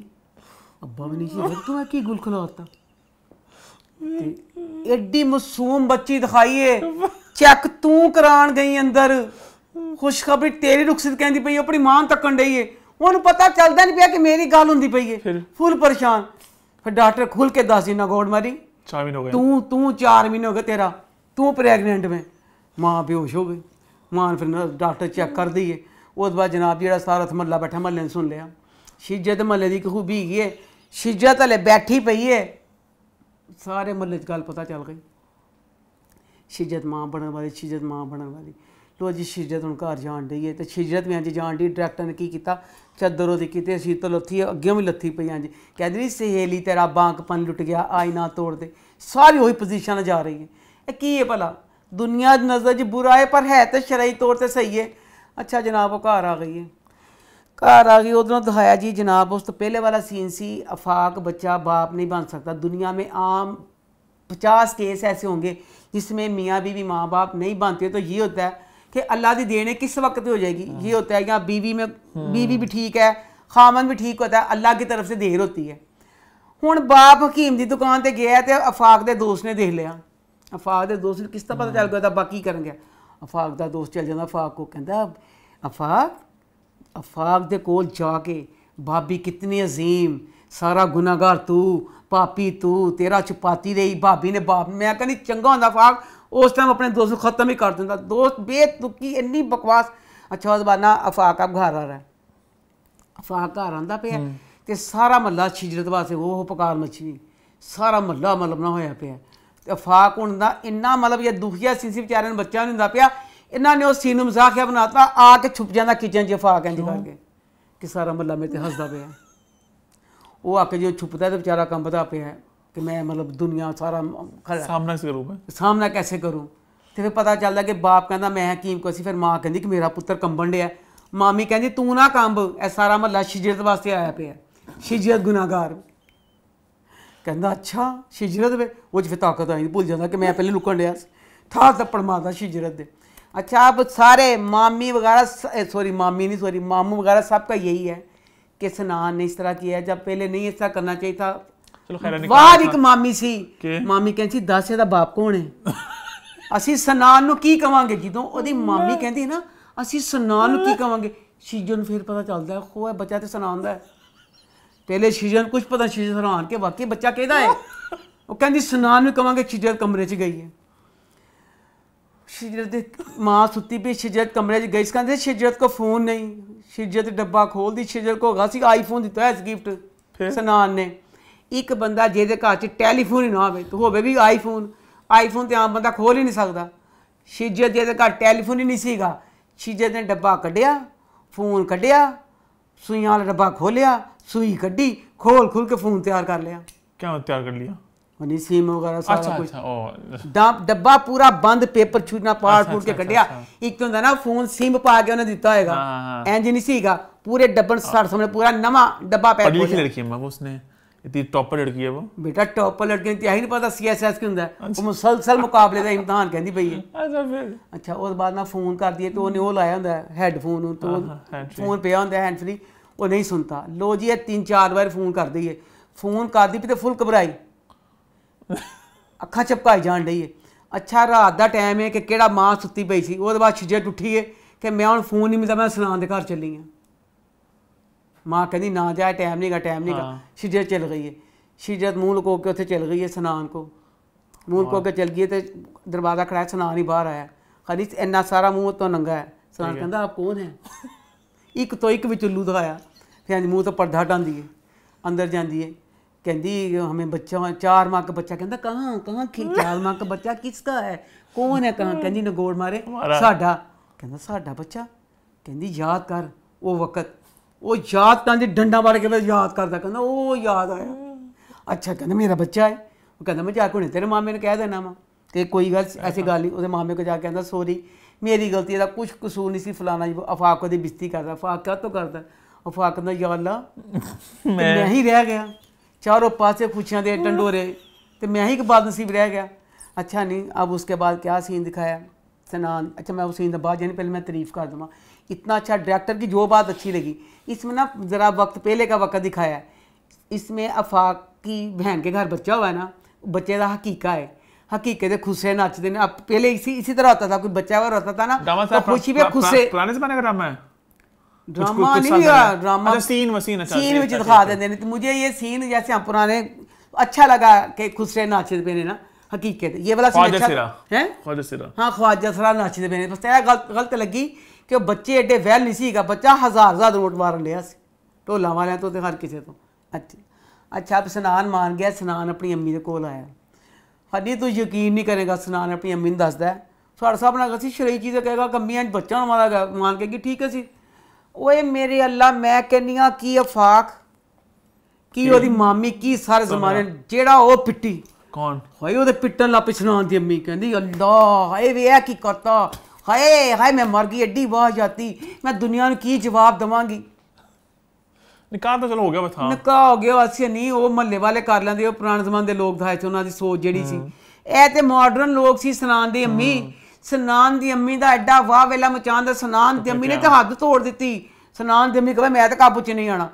ਅੱਬਾ ਵੀ ਤੂੰ ਕੀ ਗੁਲ ਖਲਾਤਾ ਤੇ ਐਡੀ ਮਾਸੂਮ ਬੱਚੀ ਦਿਖਾਈਏ ਚੈੱਕ ਤੂੰ ਕਰਾਣ ਗਈ ਅੰਦਰ ਖੁਸ਼ਖਬਰੀ ਤੇਰੀ ਰੁਖਸਤ ਕਹਿੰਦੀ ਪਈ ਆਪਣੀ ਮਾਂ ਤੱਕਣ ਡਈ ਏ ਉਹਨੂੰ ਪਤਾ ਚੱਲਦਾ ਨਹੀਂ ਪਿਆ ਕਿ ਮੇਰੀ ਗੱਲ ਹੁੰਦੀ ਪਈ ਏ ਫੁੱਲ ਪਰੇਸ਼ਾਨ ਫਿਰ ਡਾਕਟਰ ਖੁੱਲ ਕੇ ਦੱਸ ਦਿਨਾ ਗੋੜ ਮਾਰੀ 4 ਮਹੀਨੇ ਹੋ ਗਏ ਤੂੰ ਤੂੰ 4 ਮਹੀਨੇ ਹੋ ਗਏ ਤੇਰਾ ਤੂੰ ਪ੍ਰੈਗਨੈਂਟ ਮੈਂ ਮਾਂ ਬੇਹੋਸ਼ ਹੋ ਗਈ ਮਾਂ ਫਿਰ ਡਾਕਟਰ ਚੈੱਕ ਕਰਦੀ ਏ ਉਸ ਬਾਅਦ ਜਨਾਬ ਜਿਹੜਾ ਸਾਰਾ ਮਹੱਲਾ ਬੈਠਾ ਮਹੱਲੇ ਨੇ ਸੁਣ ਲਿਆ ਸ਼ੀਜੇ ਦੇ ਮਹੱਲੇ ਦੀ ਖੂਬੀ ਹੈਗੀ ਏ ਸ਼ਿਜਾ ਤਲੇ ਬੈਠੀ ਪਈ ਏ ਸਾਰੇ ਮੁੱਲੇ 'ਚ ਗੱਲ ਪਤਾ ਚੱਲ ਗਈ ਸ਼ਿਜਤ ਮਾਂ ਬਣਨ ਵਾਲੀ ਸ਼ਿਜਤ ਮਾਂ ਬਣਨ ਵਾਲੀ ਲੋ ਜੀ ਸ਼ਿਜਤ ਹੁਣ ਘਰ ਜਾਣ ਦੀ ਏ ਤੇ ਸ਼ਿਜਤ ਵੀ ਅੱਜ ਜਾਣ ਦੀ ਡਾਇਰੈਕਟਰ ਨੇ ਕੀ ਕੀਤਾ ਚੱਦਰ ਉਹਦੀ ਕਿਤੇ ਸੀ ਤਾਂ ਲੱਥੀ ਅੱਗੇ ਵੀ ਲੱਥੀ ਪਈ ਜੀ ਕਹਿੰਦੀ ਨਹੀਂ ਸਹੇਲੀ ਤੇਰਾ ਬਾਂਕਪਨ ਲੁੱਟ ਗਿਆ ਆਇਨਾ ਤੋੜ ਦੇ ਸਾਰੀ ਉਹੀ ਪੋਜੀਸ਼ਨ ਜਾ ਰਹੀ ਏ ਇਹ ਕੀ ਏ ਭਲਾ ਦੁਨੀਆ ਦੀ ਨਜ਼ਰ ਜੀ ਬੁਰਾ ਏ ਪਰ ਹੈ ਤੇ ਸ਼ਰਈ ਤੌਰ ਤੇ ਸਹੀ ਏ ਅੱਛਾ ਜਨਾਬ ਉਹ ਘਰ ਆ ਗਈ ਏ घर आ गई उधरों दिखाया जी जनाब उस तो पहले वाला सीन सी अफाक बच्चा बाप नहीं बन सकता दुनिया में आम पचास केस ऐसे होंगे जिसमें मियाँ बीवी माँ बाप नहीं बनते तो ये होता है कि अल्लाह की देने किस वक्त हो जाएगी ये होता है यहाँ बीवी में बीवी भी ठीक है खामन भी ठीक होता है अल्लाह की तरफ से देर होती है हूँ बाप हकीम की दुकान पर गया तो अफाक के दोस्त ने देख लिया अफाक के दोस्त ने किस तरह पता चल गया था बाकी कर गया अफाक का दोस्त चल जाता अफाक को कहता अफाक ਅਫਾਕ ਦੇ ਕੋਲ ਜਾ ਕੇ ਬਾਬੀ ਕਿਤਨੀ ਅਜ਼ੀਮ ਸਾਰਾ ਗੁਨਾਹਗਾਰ ਤੂੰ ਪਾਪੀ ਤੂੰ ਤੇਰਾ ਚਪਾਤੀ ਰਹੀ ਭਾਬੀ ਨੇ ਬਾਪ ਮੈਂ ਕਹਿੰਦੀ ਚੰਗਾ ਹੁੰਦਾ ਫਾਕ ਉਸ ਟਾਈਮ ਆਪਣੇ ਦੋਸਤ ਨੂੰ ਖਤਮ ਹੀ ਕਰ ਦਿੰਦਾ ਦੋਸਤ ਬੇਤੁਕੀ ਇੰਨੀ ਬਕਵਾਸ ਅੱਛਾ ਜ਼ਬਾਨਾ ਅਫਾਕ ਆਪ ਘਰ ਆ ਰਹਾ ਅਫਾਕ ਘਰ ਆਂਦਾ ਪਿਆ ਤੇ ਸਾਰਾ ਮਹੱਲਾ ਛਿਜਰਤ ਵਾਸਤੇ ਉਹ ਪਕਾਰ ਮੱਛੀ ਸਾਰਾ ਮਹੱਲਾ ਮਤਲਬ ਨਾ ਹੋਇਆ ਪਿਆ ਤੇ ਅਫਾਕ ਹੁੰਦਾ ਇੰਨਾ ਮਤਲਬ ਇਹ ਦੁਖੀਆ ਸੀ ਸੀ ਵਿਚਾਰੇ ਨੂੰ ਬੱਚਾ ਨਹੀਂ ਹੁੰਦਾ ਪਿਆ ਇਹਨਾਂ ਨੇ ਉਸ ਸੀਨ ਨੂੰ ਮਜ਼ਾਕਿਆ ਬਣਾਤਾ ਆ ਕੇ ਛੁਪ ਜਾਂਦਾ ਕਿਚਨ 'ਚ ਫਾ ਕੇ ਕਰਕੇ ਕਿ ਸਾਰਾ ਮੱਲਾ ਮੇਰੇ ਤੇ ਹੱਸਦਾ ਪਿਆ ਉਹ ਆ ਕੇ ਜੋ ਛੁਪਦਾ ਤੇ ਵਿਚਾਰਾ ਕੰਬਦਾ ਪਿਆ ਕਿ ਮੈਂ ਮਤਲਬ ਦੁਨੀਆ ਸਾਰਾ ਸਾਹਮਣਾ ਕਿਵੇਂ ਕਰੂੰ ਮੈਂ ਸਾਹਮਣਾ ਕਿਵੇਂ ਕਰੂੰ ਤੇ ਫਿਰ ਪਤਾ ਚੱਲਦਾ ਕਿ ਬਾਪ ਕਹਿੰਦਾ ਮੈਂ ਹਕੀਮ ਕੋ ਸੀ ਫਿਰ ਮਾਂ ਕਹਿੰਦੀ ਕਿ ਮੇਰਾ ਪੁੱਤਰ ਕੰਬਣ ਡਿਆ ਮਾਮੀ ਕਹਿੰਦੀ ਤੂੰ ਨਾ ਕੰਬ ਇਹ ਸਾਰਾ ਮੱਲਾ ਸ਼ਿਜਰਤ ਵਾਸਤੇ ਆਇਆ ਪਿਆ ਸ਼ਿਜਰਤ ਗੁਨਾਹਗਾਰ ਕਹਿੰਦਾ ਅੱਛਾ ਸ਼ਿਜਰਤ ਵੇ ਉਹ ਜਿਵੇਂ ਤਾਕਤ ਆਈ ਭੁੱਲ ਜਾਂਦਾ ਕਿ ਮੈਂ ਪਹਿਲੇ ਲੁਕਣ ਡਿਆ ਸੀ ਥਾ ਤੱਪੜ ਮਾਰਦਾ ਸ਼ਿਜਰਤ ਦੇ अच्छा अब सारे मामी वगैरह सॉरी मामी नहीं सॉरी मामू वगैरह सबका यही है कि स्नान ने इस तरह किया है जब पहले नहीं इस तरह करना चाहिए था ਬਾਹਰ ਇੱਕ ਮਾਮੀ ਸੀ ਮਾਮੀ ਕਹਿੰਦੀ ਦਾਸੇ ਦਾ ਬਾਪ ਕੌਣ ਹੈ ਅਸੀਂ ਸਨਾਨ ਨੂੰ ਕੀ ਕਵਾਂਗੇ ਜਦੋਂ ਉਹਦੀ ਮਾਮੀ ਕਹਿੰਦੀ ਨਾ ਅਸੀਂ ਸਨਾਨ ਨੂੰ ਕੀ ਕਵਾਂਗੇ ਸ਼ੀਜਨ ਨੂੰ ਫਿਰ ਪਤਾ ਚੱਲਦਾ ਹੈ ਖੋਆ ਬੱਚਾ ਤੇ ਸਨਾਉਂਦਾ ਹੈ ਪਹਿਲੇ ਸ਼ੀਜਨ ਕੁਝ ਪਤਾ ਸ਼ੀਜਨ ਸਨਾਨ ਕੇ ਵਾਕਈ ਬੱਚਾ ਕਿਹਦਾ ਹੈ ਉਹ ਕਹਿੰਦੀ ਸਨਾਨ ਨੂੰ ਕਵਾਂਗੇ ਸ਼ੀਜਨ ਕਮਰੇ 'ਚ ਗਈ ਹੈ ਸ਼ਿਜਰਤ ਦੀ ਮਾਂ ਸੁੱਤੀ ਪਈ ਸ਼ਿਜਰਤ ਕਮਰੇ 'ਚ ਗਈ ਸੀ ਕਹਿੰਦੇ ਸ਼ਿਜਰਤ ਕੋ ਫੋਨ ਨਹੀਂ ਸ਼ਿਜਰਤ ਡੱਬਾ ਖੋਲਦੀ ਸ਼ਿਜਰਤ ਕੋ ਹੈਗਾ ਸੀ ਆਈਫੋਨ ਦਿੱਤਾ ਐਸ ਗਿਫਟ ਸਨਾਨ ਨੇ ਇੱਕ ਬੰਦਾ ਜਿਹਦੇ ਘਰ 'ਚ ਟੈਲੀਫੋਨ ਹੀ ਨਾ ਹੋਵੇ ਤੂੰ ਹੋਵੇ ਵੀ ਆਈਫੋਨ ਆਈਫੋਨ ਤੇ ਆਮ ਬੰਦਾ ਖੋਲ ਹੀ ਨਹੀਂ ਸਕਦਾ ਸ਼ਿਜਰਤ ਦੇ ਘਰ ਟੈਲੀਫੋਨ ਹੀ ਨਹੀਂ ਸੀਗਾ ਸ਼ਿਜਰਤ ਨੇ ਡੱਬਾ ਕੱਢਿਆ ਫੋਨ ਕੱਢਿਆ ਸੂਈਆਂ ਵਾਲਾ ਡੱਬਾ ਖੋਲਿਆ ਸੂਈ ਕੱਢੀ ਖੋਲ ਖੁੱਲ ਕੇ ਫੋਨ ਤਿਆਰ ਕਰ ਲਿਆ ਕਿਉਂ ਤਿਆਰ ਕਰ ਲਿਆ वनी सीम वगैरह सारा अच्छा, कुछ अच्छा, ਡੱਬਾ ਪੂਰਾ ਬੰਦ ਪੇਪਰ ਛੁੱਟਣਾ ਪਾੜ ਪੂੜ ਕੇ ਕੱਢਿਆ ਇੱਕ ਹੁੰਦਾ ਨਾ ਫੋਨ ਸਿਮ ਪਾ ਕੇ ਉਹਨੇ ਦਿੱਤਾ ਹੋਏਗਾ ਇੰਜ ਨਹੀਂ ਸੀਗਾ ਪੂਰੇ ਡੱਬਣ ਸੜ ਸਾਹਮਣੇ ਪੂਰਾ ਨਵਾਂ ਡੱਬਾ ਪੈਕ ਹੋ ਗਿਆ ਲੜਕੀ ਮਾਂ ਉਸਨੇ इतनी टॉपर लड़की है वो बेटा टॉपर लड़की ने यही नहीं पता सी एस एस की होंगे वो अच्छा। मुसलसल मुकाबले का इम्तहान कहती पई है *laughs* अच्छा फिर अच्छा उस बाद ना फोन कर दिए तो उन्हें वो लाया होंगे हैडफोन तो फोन पे होंगे हैंड फ्री वो नहीं सुनता लो जी ये तीन चार बार फोन कर दी है फोन कर दी भी तो फुल घबराई ਅੱਖਾਂ ਚਪਕਾਈ ਜਾਣ ਡਈ ਏ ਅੱਛਾ ਰਾਤ ਦਾ ਟਾਈਮ ਏ ਕਿ ਕਿਹੜਾ ਮਾਂ ਸੁੱਤੀ ਪਈ ਸੀ ਉਹਦੇ ਬਾਅਦ ਛਿਜੇ ਟੁੱਟੀ ਏ ਕਿ ਮੈਂ ਹੁਣ ਫੋਨ ਨਹੀਂ ਮਿਲਦਾ ਮੈਂ ਸੁਨਾਨ ਦੇ ਘਰ ਚੱਲੀ ਆ ਮਾਂ ਕਹਿੰਦੀ ਨਾ ਜਾ ਟਾਈਮ ਨਹੀਂਗਾ ਟਾਈਮ ਨਹੀਂਗਾ ਛਿਜੇ ਚਲ ਗਈ ਏ ਛਿਜੇ ਮੂਲ ਕੋ ਕੇ ਉੱਥੇ ਚਲ ਗਈ ਏ ਸੁਨਾਨ ਕੋ ਮੂਲ ਕੋ ਕੇ ਚਲ ਗਈ ਤੇ ਦਰਵਾਜ਼ਾ ਖੜਾ ਸੁਨਾਨ ਹੀ ਬਾਹਰ ਆਇਆ ਕਹਿੰਦੀ ਇੰਨਾ ਸਾਰਾ ਮੂੰਹ ਤੋਂ ਨੰਗਾ ਹੈ ਸੁਨਾਨ ਕਹਿੰਦਾ ਆਪ ਕੌਣ ਹੈ ਇੱਕ ਤੋਂ ਇੱਕ ਵਿੱਚ ਉੱਲੂ ਦਿਖਾਇਆ ਫਿਰ ਮੂੰਹ ਤੋਂ ਪਰਦਾ ਢਾਂਦੀ ਏ ਅੰਦਰ ਜਾਂਦੀ ਏ ਕਹਿੰਦੀ ਹਮੇ ਬੱਚਾ ਚਾਰ ਮਾਂ ਦਾ ਬੱਚਾ ਕਹਿੰਦਾ ਕਹਾਂ ਕਹਾਂ ਕੀ ਚਾਰ ਮਾਂ ਦਾ ਬੱਚਾ ਕਿਸ ਦਾ ਹੈ ਕੌਣ ਹੈ ਕਹਾਂ ਕਹਿੰਦੀ ਨਗੋੜ ਮਾਰੇ ਸਾਡਾ ਕਹਿੰਦਾ ਸਾਡਾ ਬੱਚਾ ਕਹਿੰਦੀ ਯਾਦ ਕਰ ਉਹ ਵਕਤ ਉਹ ਯਾਦ ਕਰਦੇ ਡੰਡਾ ਮਾਰ ਕੇ ਯਾਦ ਕਰਦਾ ਕਹਿੰਦਾ ਉਹ ਯਾਦ ਆਇਆ ਅੱਛਾ ਕਹਿੰਦਾ ਮੇਰਾ ਬੱਚਾ ਹੈ ਉਹ ਕਹਿੰਦਾ ਮੈਂ ਜਾ ਕੇ ਹੁਣੇ ਤੇਰੇ ਮਾਮੇ ਨੂੰ ਕਹਿ ਦੇਣਾ ਵਾ ਤੇ ਕੋਈ ਗੱਲ ਐਸੀ ਗੱਲ ਨਹੀਂ ਉਹਦੇ ਮਾਮੇ ਕੋ ਜਾ ਕੇ ਕਹਿੰਦਾ ਸੋਰੀ ਮੇਰੀ ਗਲਤੀ ਇਹਦਾ ਕੁਝ ਕਸੂਰ ਨਹੀਂ ਸੀ ਫਲਾਣਾ ਜੀ ਅਫਾਕ ਉਹਦੀ ਬਿਸਤੀ ਕਰਦਾ ਅਫਾਕ ਕਾ ਤੋਂ ਕਰਦਾ ਅਫਾਕ ਕਹਿੰਦਾ ਯਾ ਅੱਲਾ ਮੈਂ ਨਹੀਂ ਰਹਿ ਗਿਆ चारों पास खुशियाँ दे टंडोरे तो मैं ही एक बाद नसीब रह गया अच्छा नहीं अब उसके बाद क्या सीन दिखाया सनान अच्छा मैं उस सीन बाद यानी पहले मैं तारीफ़ कर दूँगा इतना अच्छा डायरेक्टर की जो बात अच्छी लगी इसमें ना ज़रा वक्त पहले का वक्त दिखाया है इसमें अफाक की बहन के घर बच्चा हुआ है ना बच्चे का हकीका है हकीके दे खुशे नचते हैं अब पहले इसी इसी तरह होता था कोई बच्चा हुआ रहता था ना तो खुशी पे खुशे है ड्रामा नहीं ड्रामा सीन सीन में दिखा अच्छा, देते हैं अच्छा। मुझे ये सीन जैसे हम पुराने अच्छा लगा कि खुसरे नाचे पे ना हकीकत ये वाला सीन अच्छा हाँ ख्वाजा सरा नाचे पे बस तेरा गलत लगी कि बच्चे एडे वैल नहीं सीगा बच्चा हजार हजार रोट मार लिया ढोला मारिया तो हर किसी तो अच्छा अच्छा स्नान मान गया स्नान अपनी अम्मी के कोल आया हड्डी तू यकीन नहीं करेगा स्नान अपनी अम्मी ने शरीर चीज़ कहेगा बच्चा मारा मान के ठीक है सी ਓਏ ਮੇਰੇ ਅੱਲਾ ਮੈਂ ਕਹਿੰਨੀਆ ਕੀ ਅਫਾਕ ਕੀ ਉਹਦੀ ਮਾਮੀ ਕੀ ਸਾਰੇ ਜ਼ਮਾਨੇ ਜਿਹੜਾ ਉਹ ਪਿੱਟੀ ਕੌਣ ਹੋਏ ਉਹਦੇ ਪਿੱਟਣ ਲਾ ਪਿਛਣਾ ਦੀ ਅੰਮੀ ਕਹਿੰਦੀ ਅੱਲਾ ਹਾਏ ਵੇ ਇਹ ਕੀ ਕਰਤਾ ਹਾਏ ਹਾਏ ਮੈਂ ਮਰ ਗਈ ਐਡੀ ਵਾਹ ਜਾਤੀ ਮੈਂ ਦੁਨੀਆ ਨੂੰ ਕੀ ਜਵਾਬ ਦਵਾਂਗੀ ਨਿਕਾਹ ਤਾਂ ਚਲੋ ਹੋ ਗਿਆ ਬਥਾ ਨਿਕਾਹ ਹੋ ਗਿਆ ਅਸੀਂ ਨਹੀਂ ਉਹ ਮੱਲੇ ਵਾਲੇ ਕਰ ਲੈਂਦੇ ਉਹ ਪੁਰਾਣੇ ਜ਼ਮਾਨੇ ਦੇ ਲੋਕ ਦਾ ਹੈ ਉਹਨਾਂ ਦੀ ਸੋਚ ਜਿਹੜੀ ਸੀ ਇਹ ਤੇ ਮਾਡਰਨ ਲੋਕ ਸੀ ਸੁਣਾਉਂਦੇ ਅੰਮੀ ਸਨਾਨ ਦੀ ਅੰਮੀ ਦਾ ਐਡਾ ਵਾਹ ਵੇਲਾ ਮਚਾਨ ਦਾ ਸਨਾਨ ਦੀ ਅੰਮੀ ਨੇ ਤਾਂ ਹੱਦ ਤੋੜ ਦਿੱਤੀ ਸਨਾਨ ਦੀ ਅੰਮੀ ਕਹਿੰਦਾ ਮੈਂ ਤਾਂ ਕਾਬੂ 'ਚ ਨਹੀਂ ਆਣਾ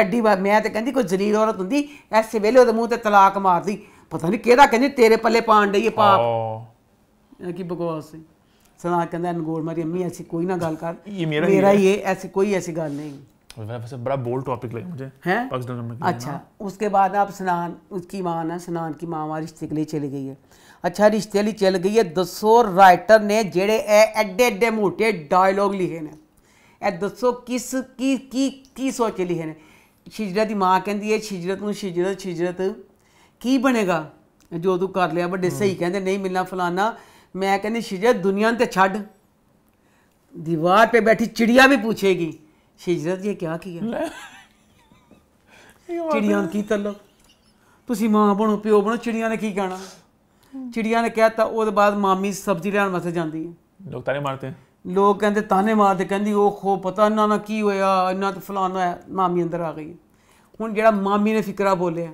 ਐਡੀ ਮੈਂ ਤਾਂ ਕਹਿੰਦੀ ਕੋਈ ਜ਼ਲੀਲ ਔਰਤ ਹੁੰਦੀ ਐਸੇ ਵੇਲੇ ਉਹਦੇ ਮੂੰਹ ਤੇ ਤਲਾਕ ਮਾਰਦੀ ਪਤਾ ਨਹੀਂ ਕਿਹਦਾ ਕਹਿੰਦੀ ਤੇਰੇ ਪੱਲੇ ਪਾਣ ਡਈ ਇਹ ਪਾਪ ਕੀ ਬਕਵਾਸ ਸੀ ਸਨਾਨ ਕਹਿੰਦਾ ਅਨਗੋਲ ਮਾਰੀ ਅੰਮੀ ਐਸੀ ਕੋਈ ਨਾ ਗੱਲ ਕਰ ਇਹ ਮੇਰਾ ਮੇਰਾ ਇਹ ਐਸੀ ਕੋਈ ਐਸੀ ਗੱਲ ਨਹੀਂ वैसे ਬੜਾ ਬੋਲ ਟੌਪਿਕ ਲੱਗ मुझे ਹੈ ਪਾਕਿਸਤਾਨ में अच्छा ਅੱਛਾ ਉਸਕੇ ਬਾਅਦ ਆਪ उसकी माँ ਮਾਂ ਨਾ की माँ ਮਾਂ रिश्ते के लिए चली गई ਅੱਛਾ ਰਿਸ਼ਤੇ ਵਾਲੀ ਚੱਲ ਗਈ ਹੈ ਦੱਸੋ ਰਾਈਟਰ ਨੇ ਜਿਹੜੇ ਇਹ ਐਡੇ ਐਡੇ ਮੋਟੇ ਡਾਇਲੋਗ ਲਿਖੇ ਨੇ ਇਹ ਦੱਸੋ ਕਿਸ ਕੀ ਕੀ ਕੀ ਸੋਚ ਲਿਖੇ ਨੇ ਸ਼ਿਜਰਤ ਦੀ ਮਾਂ ਕਹਿੰਦੀ ਹੈ ਸ਼ਿਜਰਤ ਨੂੰ ਸ਼ਿਜਰਤ ਸ਼ਿਜਰਤ ਕੀ ਬਣੇਗਾ ਜੋ ਤੂੰ ਕਰ ਲਿਆ ਵੱਡੇ ਸਹੀ ਕਹਿੰਦੇ ਨਹੀਂ ਮਿਲਣਾ ਫਲਾਨਾ ਮੈਂ ਕਹਿੰਦੀ ਸ਼ਿਜਰਤ ਦੁਨੀਆ ਤੇ ਛੱਡ ਦੀਵਾਰ ਤੇ ਬੈਠੀ ਚਿੜੀਆ ਵੀ ਪੁੱਛੇਗੀ ਸ਼ਿਜਰਤ ਇਹ ਕੀ ਕੀਆ ਚਿੜੀਆਂ ਕੀ ਤਲਕ ਤੁਸੀਂ ਮਾਂ ਬਣੋ ਪਿਓ ਬਣੋ ਚਿੜੀਆਂ ਨੇ ਕੀ ਕਹਿਣਾ ਚਿੜੀਆਂ ਨੇ ਕਹਿਤਾ ਉਹਦੇ ਬਾਅਦ ਮਾਮੀ ਸਬਜ਼ੀ ਲੈਣ ਵਾਸਤੇ ਜਾਂਦੀ ਹੈ ਲੋਕ ਤਾਨੇ ਮਾਰਦੇ ਲੋਕ ਕਹਿੰਦੇ ਤਾਨੇ ਮਾਰਦੇ ਕਹਿੰਦੀ ਉਹ ਖੋ ਪਤਾ ਨਾ ਨਾ ਕੀ ਹੋਇਆ ਇਹਨਾਂ ਤੇ ਫਲਾਣਾ ਹੈ ਮਾਮੀ ਅੰਦਰ ਆ ਗਈ ਹੁਣ ਜਿਹੜਾ ਮਾਮੀ ਨੇ ਫਿਕਰਾ ਬੋਲਿਆ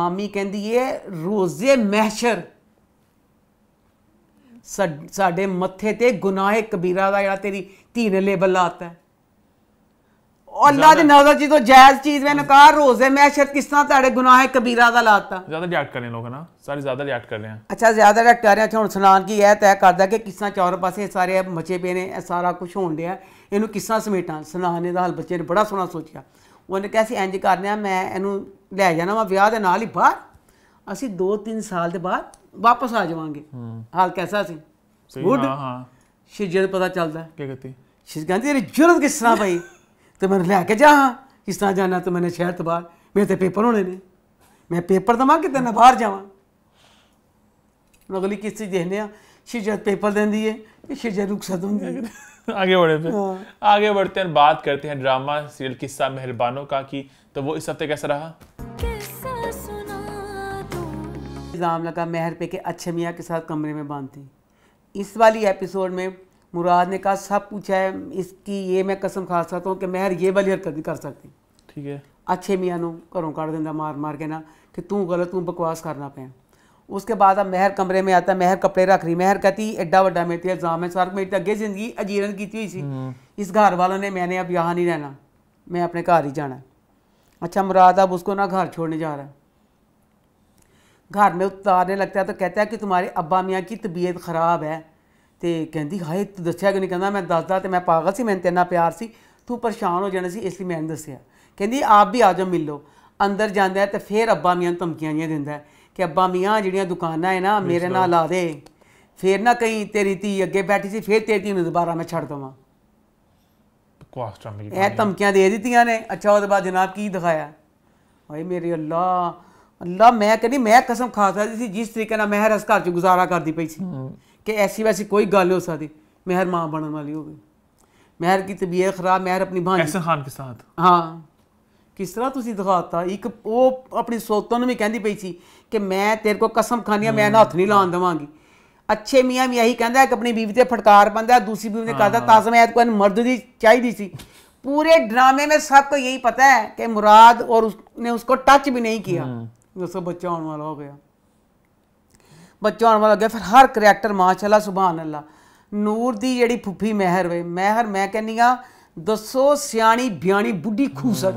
ਮਾਮੀ ਕਹਿੰਦੀ ਏ ਰੋਜ਼ੇ ਮਹਿਸ਼ਰ ਸਾਡੇ ਮੱਥੇ ਤੇ ਗੁਨਾਹ ਕਬੀਰਾ ਦਾ ਜਿਹੜਾ ਤੇਰੀ ਧੀ ਨੇ ਲੇਬਲ ਲਾਤਾ ਹੈ ਉਹ ਅੱਲਾ ਦੀ ਨਜ਼ਰ ਚ ਤੋਂ ਜਾਇਜ਼ ਚੀਜ਼ ਮੈਂ ਨਕਾਰ ਰੋਜ਼ ਹੈ ਮੈਂ ਸ਼ਾਇਦ ਕਿਸ ਤਰ੍ਹਾਂ ਤੁਹਾਡੇ ਗੁਨਾਹ ਕਬੀਰਾ ਦਾ ਲਾਤਾ ਜ਼ਿਆਦਾ ਰਿਐਕਟ ਕਰਨੇ ਲੋਕ ਨਾ ਸਾਰੇ ਜ਼ਿਆਦਾ ਰਿਐਕਟ ਕਰ ਰਹੇ ਆ ਅੱਛਾ ਜ਼ਿਆਦਾ ਰਿਐਕਟ ਕਰ ਰਹੇ ਆ ਹੁਣ ਸੁਨਾਨ ਕੀ ਇਹ ਤੈਅ ਕਰਦਾ ਕਿ ਕਿਸਾਂ ਚਾਰੋਂ ਪਾਸੇ ਸਾਰੇ ਮੱਚੇ ਪਏ ਨੇ ਇਹ ਸਾਰਾ ਕੁਝ ਹੋਣ ਡਿਆ ਇਹਨੂੰ ਕਿਸਾਂ ਸਮੇਟਾਂ ਸੁਨਾਹਨੇ ਦਾ ਹਲ ਬੱਚੇ ਨੇ ਬੜਾ ਸੋਹਣਾ ਸੋਚਿਆ ਉਹਨੇ ਕਿਹਾ ਸੀ ਇੰਜ ਕਰਨੇ ਆ ਮੈਂ ਇਹਨੂੰ ਲੈ ਜਾਣਾ ਵਾ ਵਿਆਹ ਦੇ ਨਾਲ ਹੀ ਬਾਹਰ ਅਸੀਂ 2-3 ਸਾਲ ਦੇ ਬਾਅਦ ਵਾਪਸ ਆ ਜਾਵਾਂਗੇ ਹਾਲ ਕਿਹਦਾ ਸੀ ਸਹੀ ਹਾਂ ਹਾਂ ਸ਼ਿਜਰ ਪਤਾ ਚੱਲਦਾ ਕੀ ਕਹਤੀ ਸ਼ਿਜਰ ਕਹਿੰਦੀ ਤੇਰੀ ਜੁਰਤ ਕਿਸ ਤਰ੍ਹਾਂ ਤੇ ਮੈਂ ਲੈ ਕੇ ਜਾ ਕਿਸ ਤਰ੍ਹਾਂ ਜਾਣਾ ਤੇ ਮੈਨੇ ਸ਼ਹਿਰ ਤੋਂ ਬਾਹਰ ਮੇਰੇ ਤੇ पेपर होने ने मैं पेपर ਦਵਾਂ ਕਿਤੇ ਨਾ ਬਾਹਰ ਜਾਵਾਂ ਅਗਲੀ ਕਿਸ਼ਤ ਦੇਖਨੇ ਆ शिजत पेपर दें देती है शिजत रुखसत होंगी *laughs* आगे बढ़े फिर हाँ। आगे बढ़ते हैं बात करते हैं ड्रामा सीरियल किस्सा मेहरबानों का कि तो वो इस हफ्ते कैसा रहा इल्ज़ाम लगा मेहर पे के अच्छे मियाँ के साथ कमरे में बांधती इस वाली एपिसोड में मुराद ने कहा सब पूछा है इसकी ये मैं कसम खा सकता हूँ कि मैं ये वाली हरकत नहीं कर सकती ठीक है अच्छे मियाँ नो घरों का ਦਿੰਦਾ मार मार के ना कि तू गलत तू बकवास करना पे उसके बाद अब मेहर कमरे में आता मेहर कपड़े रख रही मेहर कहती एड्डा वड्डा मेरे ते इल्ज़ाम है सर मेरी अगे जिंदगी अजीरन की हुई सी हम्म। इस घर वालों ने मैंने अब यहाँ नहीं रहना मैं अपने घर ही जाना अच्छा मुराद अब उसको ना घर छोड़ने जा रहा है घर में उतारने लगता है तो कहता है कि तुम्हारे अब्बा मियाँ की तबीयत ख़राब है ਤੇ ਕਹਿੰਦੀ ਹਾਏ ਤੂੰ ਦੱਸਿਆ ਕਿ ਨਹੀਂ ਕਹਿੰਦਾ ਮੈਂ ਦੱਸਦਾ ਤੇ ਮੈਂ ਪਾਗਲ ਸੀ ਮੈਨੂੰ ਤੇਨਾ ਪਿਆਰ ਸੀ ਤੂੰ ਪਰੇਸ਼ਾਨ ਹੋ ਜਾਣਾ ਸੀ ਇਸ ਲਈ ਮੈਂ ਦੱਸਿਆ ਕਹਿੰਦੀ ਆਪ ਵੀ ਆ ਜਾ ਮਿਲ ਲੋ ਅੰਦਰ ਜਾਂਦਾ ਤੇ ਫੇਰ ਅੱਬਾ ਮੀਆਂ ਧਮਕੀਆਂ ਜੀਆਂ ਦਿੰਦਾ ਕਿ ਅੱਬਾ ਮੀਆਂ ਜਿਹੜੀਆਂ ਦੁਕਾਨਾਂ ਹੈ ਨਾ ਮੇਰੇ ਨਾਲ ਲਾ ਦੇ ਫੇਰ ਨਾ ਕਹੀਂ ਤੇਰੀ ਧੀ ਅੱਗੇ ਬੈਠੀ ਸੀ ਫੇਰ ਤੇਰੀ ਧੀ ਨੂੰ ਦੁਬਾਰਾ ਮੈਂ ਛੱਡ ਦਵਾਂ ਬਕਵਾਸ ਇਹ ਧਮਕੀਆਂ ਦੇ ਦਿੱਤੀਆਂ ਨੇ ਅੱਛਾ ਉਹਦੇ ਬਾਅਦ ਜਨਾਬ ਕੀ ਦਿਖਾਇਆ ਹਾਏ ਮੇਰੇ ਅੱਲਾ ਅੱਲਾ ਮੈਂ ਕਹਿੰਦੀ ਮੈਂ ਕਸਮ ਖਾ ਸਕਦੀ ਸੀ ਜਿਸ ਤਰੀਕੇ ਨਾਲ ਮੈਂ ਹਰਸ ਘਰ ਚ ਗੁਜ਼ਾਰਾ ਕਰਦੀ ਪਈ ਸੀ कि ऐसी वैसी कोई गल हो सकती मेहर माँ बनने वाली हो गई मेहर की तबीयत खराब मेहर अपनी भांजी खान के साथ हाँ किस तरह तुम दिखाता एक वो अपनी सोतों ने भी कहती पई सी कि मैं तेरे को कसम खानी मैं हाथ हथ हम्म। नहीं लान देवगी अच्छे मियाँ भी यही कहता है कि अपनी बीवी से फटकार पाता दूसरी बीवी ने कहता ताज मैं को मर्द की चाहिए सी पूरे ड्रामे में सबको यही पता है कि मुराद और उसने उसको टच भी नहीं किया हम्म। उसका बच्चा आने वाला हो गया ਬੱਚਾ ਆਉਣ ਵਾਲਾ ਗਿਆ ਫਿਰ ਹਰ ਕੈਰੈਕਟਰ ਮਾਸ਼ਾਅੱਲਾ ਸੁਭਾਨ ਅੱਲਾ ਨੂਰ ਦੀ ਜਿਹੜੀ ਫੁੱਫੀ ਮਹਿਰ ਵੇ ਮਹਿਰ ਮੈਂ ਕਹਿੰਨੀ ਆ ਦੱਸੋ ਸਿਆਣੀ ਬਿਆਣੀ ਬੁੱਢੀ ਖੂਸਰ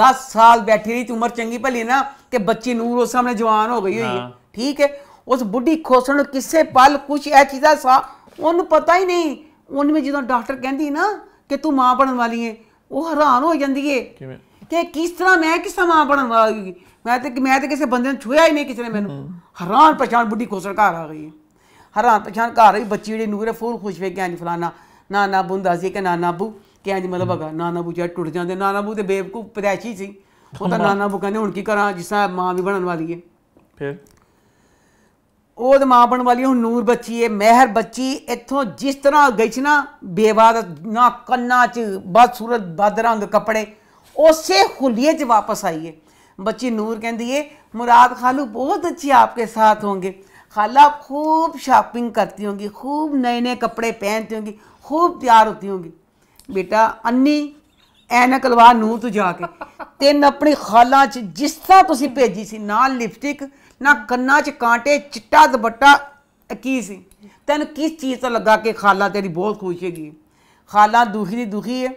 10 ਸਾਲ ਬੈਠੀ ਰਹੀ ਤੇ ਉਮਰ ਚੰਗੀ ਭਲੀ ਨਾ ਕਿ ਬੱਚੀ ਨੂਰ ਉਸ ਸਾਹਮਣੇ ਜਵਾਨ ਹੋ ਗਈ ਹੋਈ ਹੈ ਠੀਕ ਹੈ ਉਸ ਬੁੱਢੀ ਖੋਸਣ ਨੂੰ ਕਿਸੇ ਪਲ ਕੁਝ ਇਹ ਚੀਜ਼ਾਂ ਸਾ ਉਹਨੂੰ ਪਤਾ ਹੀ ਨਹੀਂ ਉਹਨੇ ਜਦੋਂ ਡਾਕਟਰ ਕਹਿੰਦੀ ਨਾ ਕਿ ਤੂੰ ਮਾਂ ਬਣਨ ਵਾਲੀ ਹੈ ਉਹ ਹੈਰਾਨ ਹੋ ਜਾਂਦੀ ਏ ਕਿ ਕਿਸ ਤਰ੍ਹਾਂ ਮੈਂ ਕਿਸ ਮਾਂ ਬਣਨ ਵਾਲੀ ਮੈਂ ਤੇ ਮੈਂ ਤੇ ਕਿਸੇ ਬੰਦੇ ਨੂੰ ਛੁਇਆ ਹੀ ਨਹੀਂ ਕਿਸੇ ਨੇ ਮੈਨੂੰ ਹੈਰਾਨ ਪਛਾਣ ਬੁੱਢੀ ਖੋਸੜ ਘਰ ਆ ਗਈ ਹੈਰਾਨ ਪਛਾਣ ਘਰ ਆਈ ਬੱਚੀ ਜਿਹੜੀ ਨੂਰੇ ਫੂਲ ਖੁਸ਼ ਵੇ ਗਿਆ ਨਹੀਂ ਫਲਾਣਾ ਨਾ ਨਾ ਬੁੰਦਾ ਸੀ ਕਿ ਨਾ ਨਾ ਬੂ ਕਿ ਅੰਜ ਮਤਲਬ ਹੈਗਾ ਨਾ ਨਾ ਬੂ ਜੇ ਟੁੱਟ ਜਾਂਦੇ ਨਾ ਨਾ ਬੂ ਤੇ ਬੇਵਕੂ ਪਰੈਸ਼ੀ ਸੀ ਉਹ ਤਾਂ ਨਾ ਨਾ ਬੂ ਕਹਿੰਦੇ ਹੁਣ ਕੀ ਕਰਾਂ ਜਿਸਾ ਮਾਂ ਵੀ ਬਣਨ ਵਾਲੀ ਹੈ ਫਿਰ ਉਹ ਤੇ ਮਾਂ ਬਣਨ ਵਾਲੀ ਹੁਣ ਨੂਰ ਬੱਚੀ ਏ ਮਹਿਰ ਬੱਚੀ ਇੱਥੋਂ ਜਿਸ ਤਰ੍ਹਾਂ ਗਈ ਸੀ ਨਾ ਬੇਵਾਦ ਨਾ ਕੰਨਾਂ 'ਚ ਬਦ ਸੂਰਤ ਬਦ ਕੱਪੜੇ ਉਸੇ ਖੁਲੀਏ 'ਚ ਵਾਪਸ ਆਈਏ ਬੱਚੀ ਨੂਰ ਕਹਿੰਦੀ ਏ ਮੁਰਾਦ ਖਾਲੂ ਬਹੁਤ ਅੱਛੀ ਆਪਕੇ ਸਾਥ ਹੋਣਗੇ ਖਾਲਾ ਖੂਬ ਸ਼ਾਪਿੰਗ ਕਰਤੀ ਹੋਗੀ ਖੂਬ ਨਏ ਨਏ नए ਪਹਿਨਤੀ ਹੋਗੀ ਖੂਬ ਤਿਆਰ ਹੁੰਦੀ ਹੋਗੀ ਬੇਟਾ ਅੰਨੀ ਐਨਕ ਲਵਾ ਨੂੰ ਤੂੰ ਜਾ ਕੇ ਤਿੰਨ ਆਪਣੀ ਖਾਲਾ 'ਚ ਜਿਸ ਤਰ੍ਹਾਂ ਤੁਸੀਂ ਭੇਜੀ ਸੀ ਨਾ ਲਿਪਸਟਿਕ ਨਾ ਕੰਨਾਂ 'ਚ ਕਾਂਟੇ ਚਿੱਟਾ ਦੁਪੱਟਾ ਕੀ ਸੀ ਤੈਨੂੰ ਕਿਸ ਚੀਜ਼ ਤੋਂ ਲੱਗਾ ਕਿ ਖਾਲਾ ਤੇਰੀ ਬਹੁਤ ਖੁਸ਼ ਹੈਗੀ ਖਾਲਾ ਦੁਖੀ ਦੀ ਦੁਖੀ ਹੈ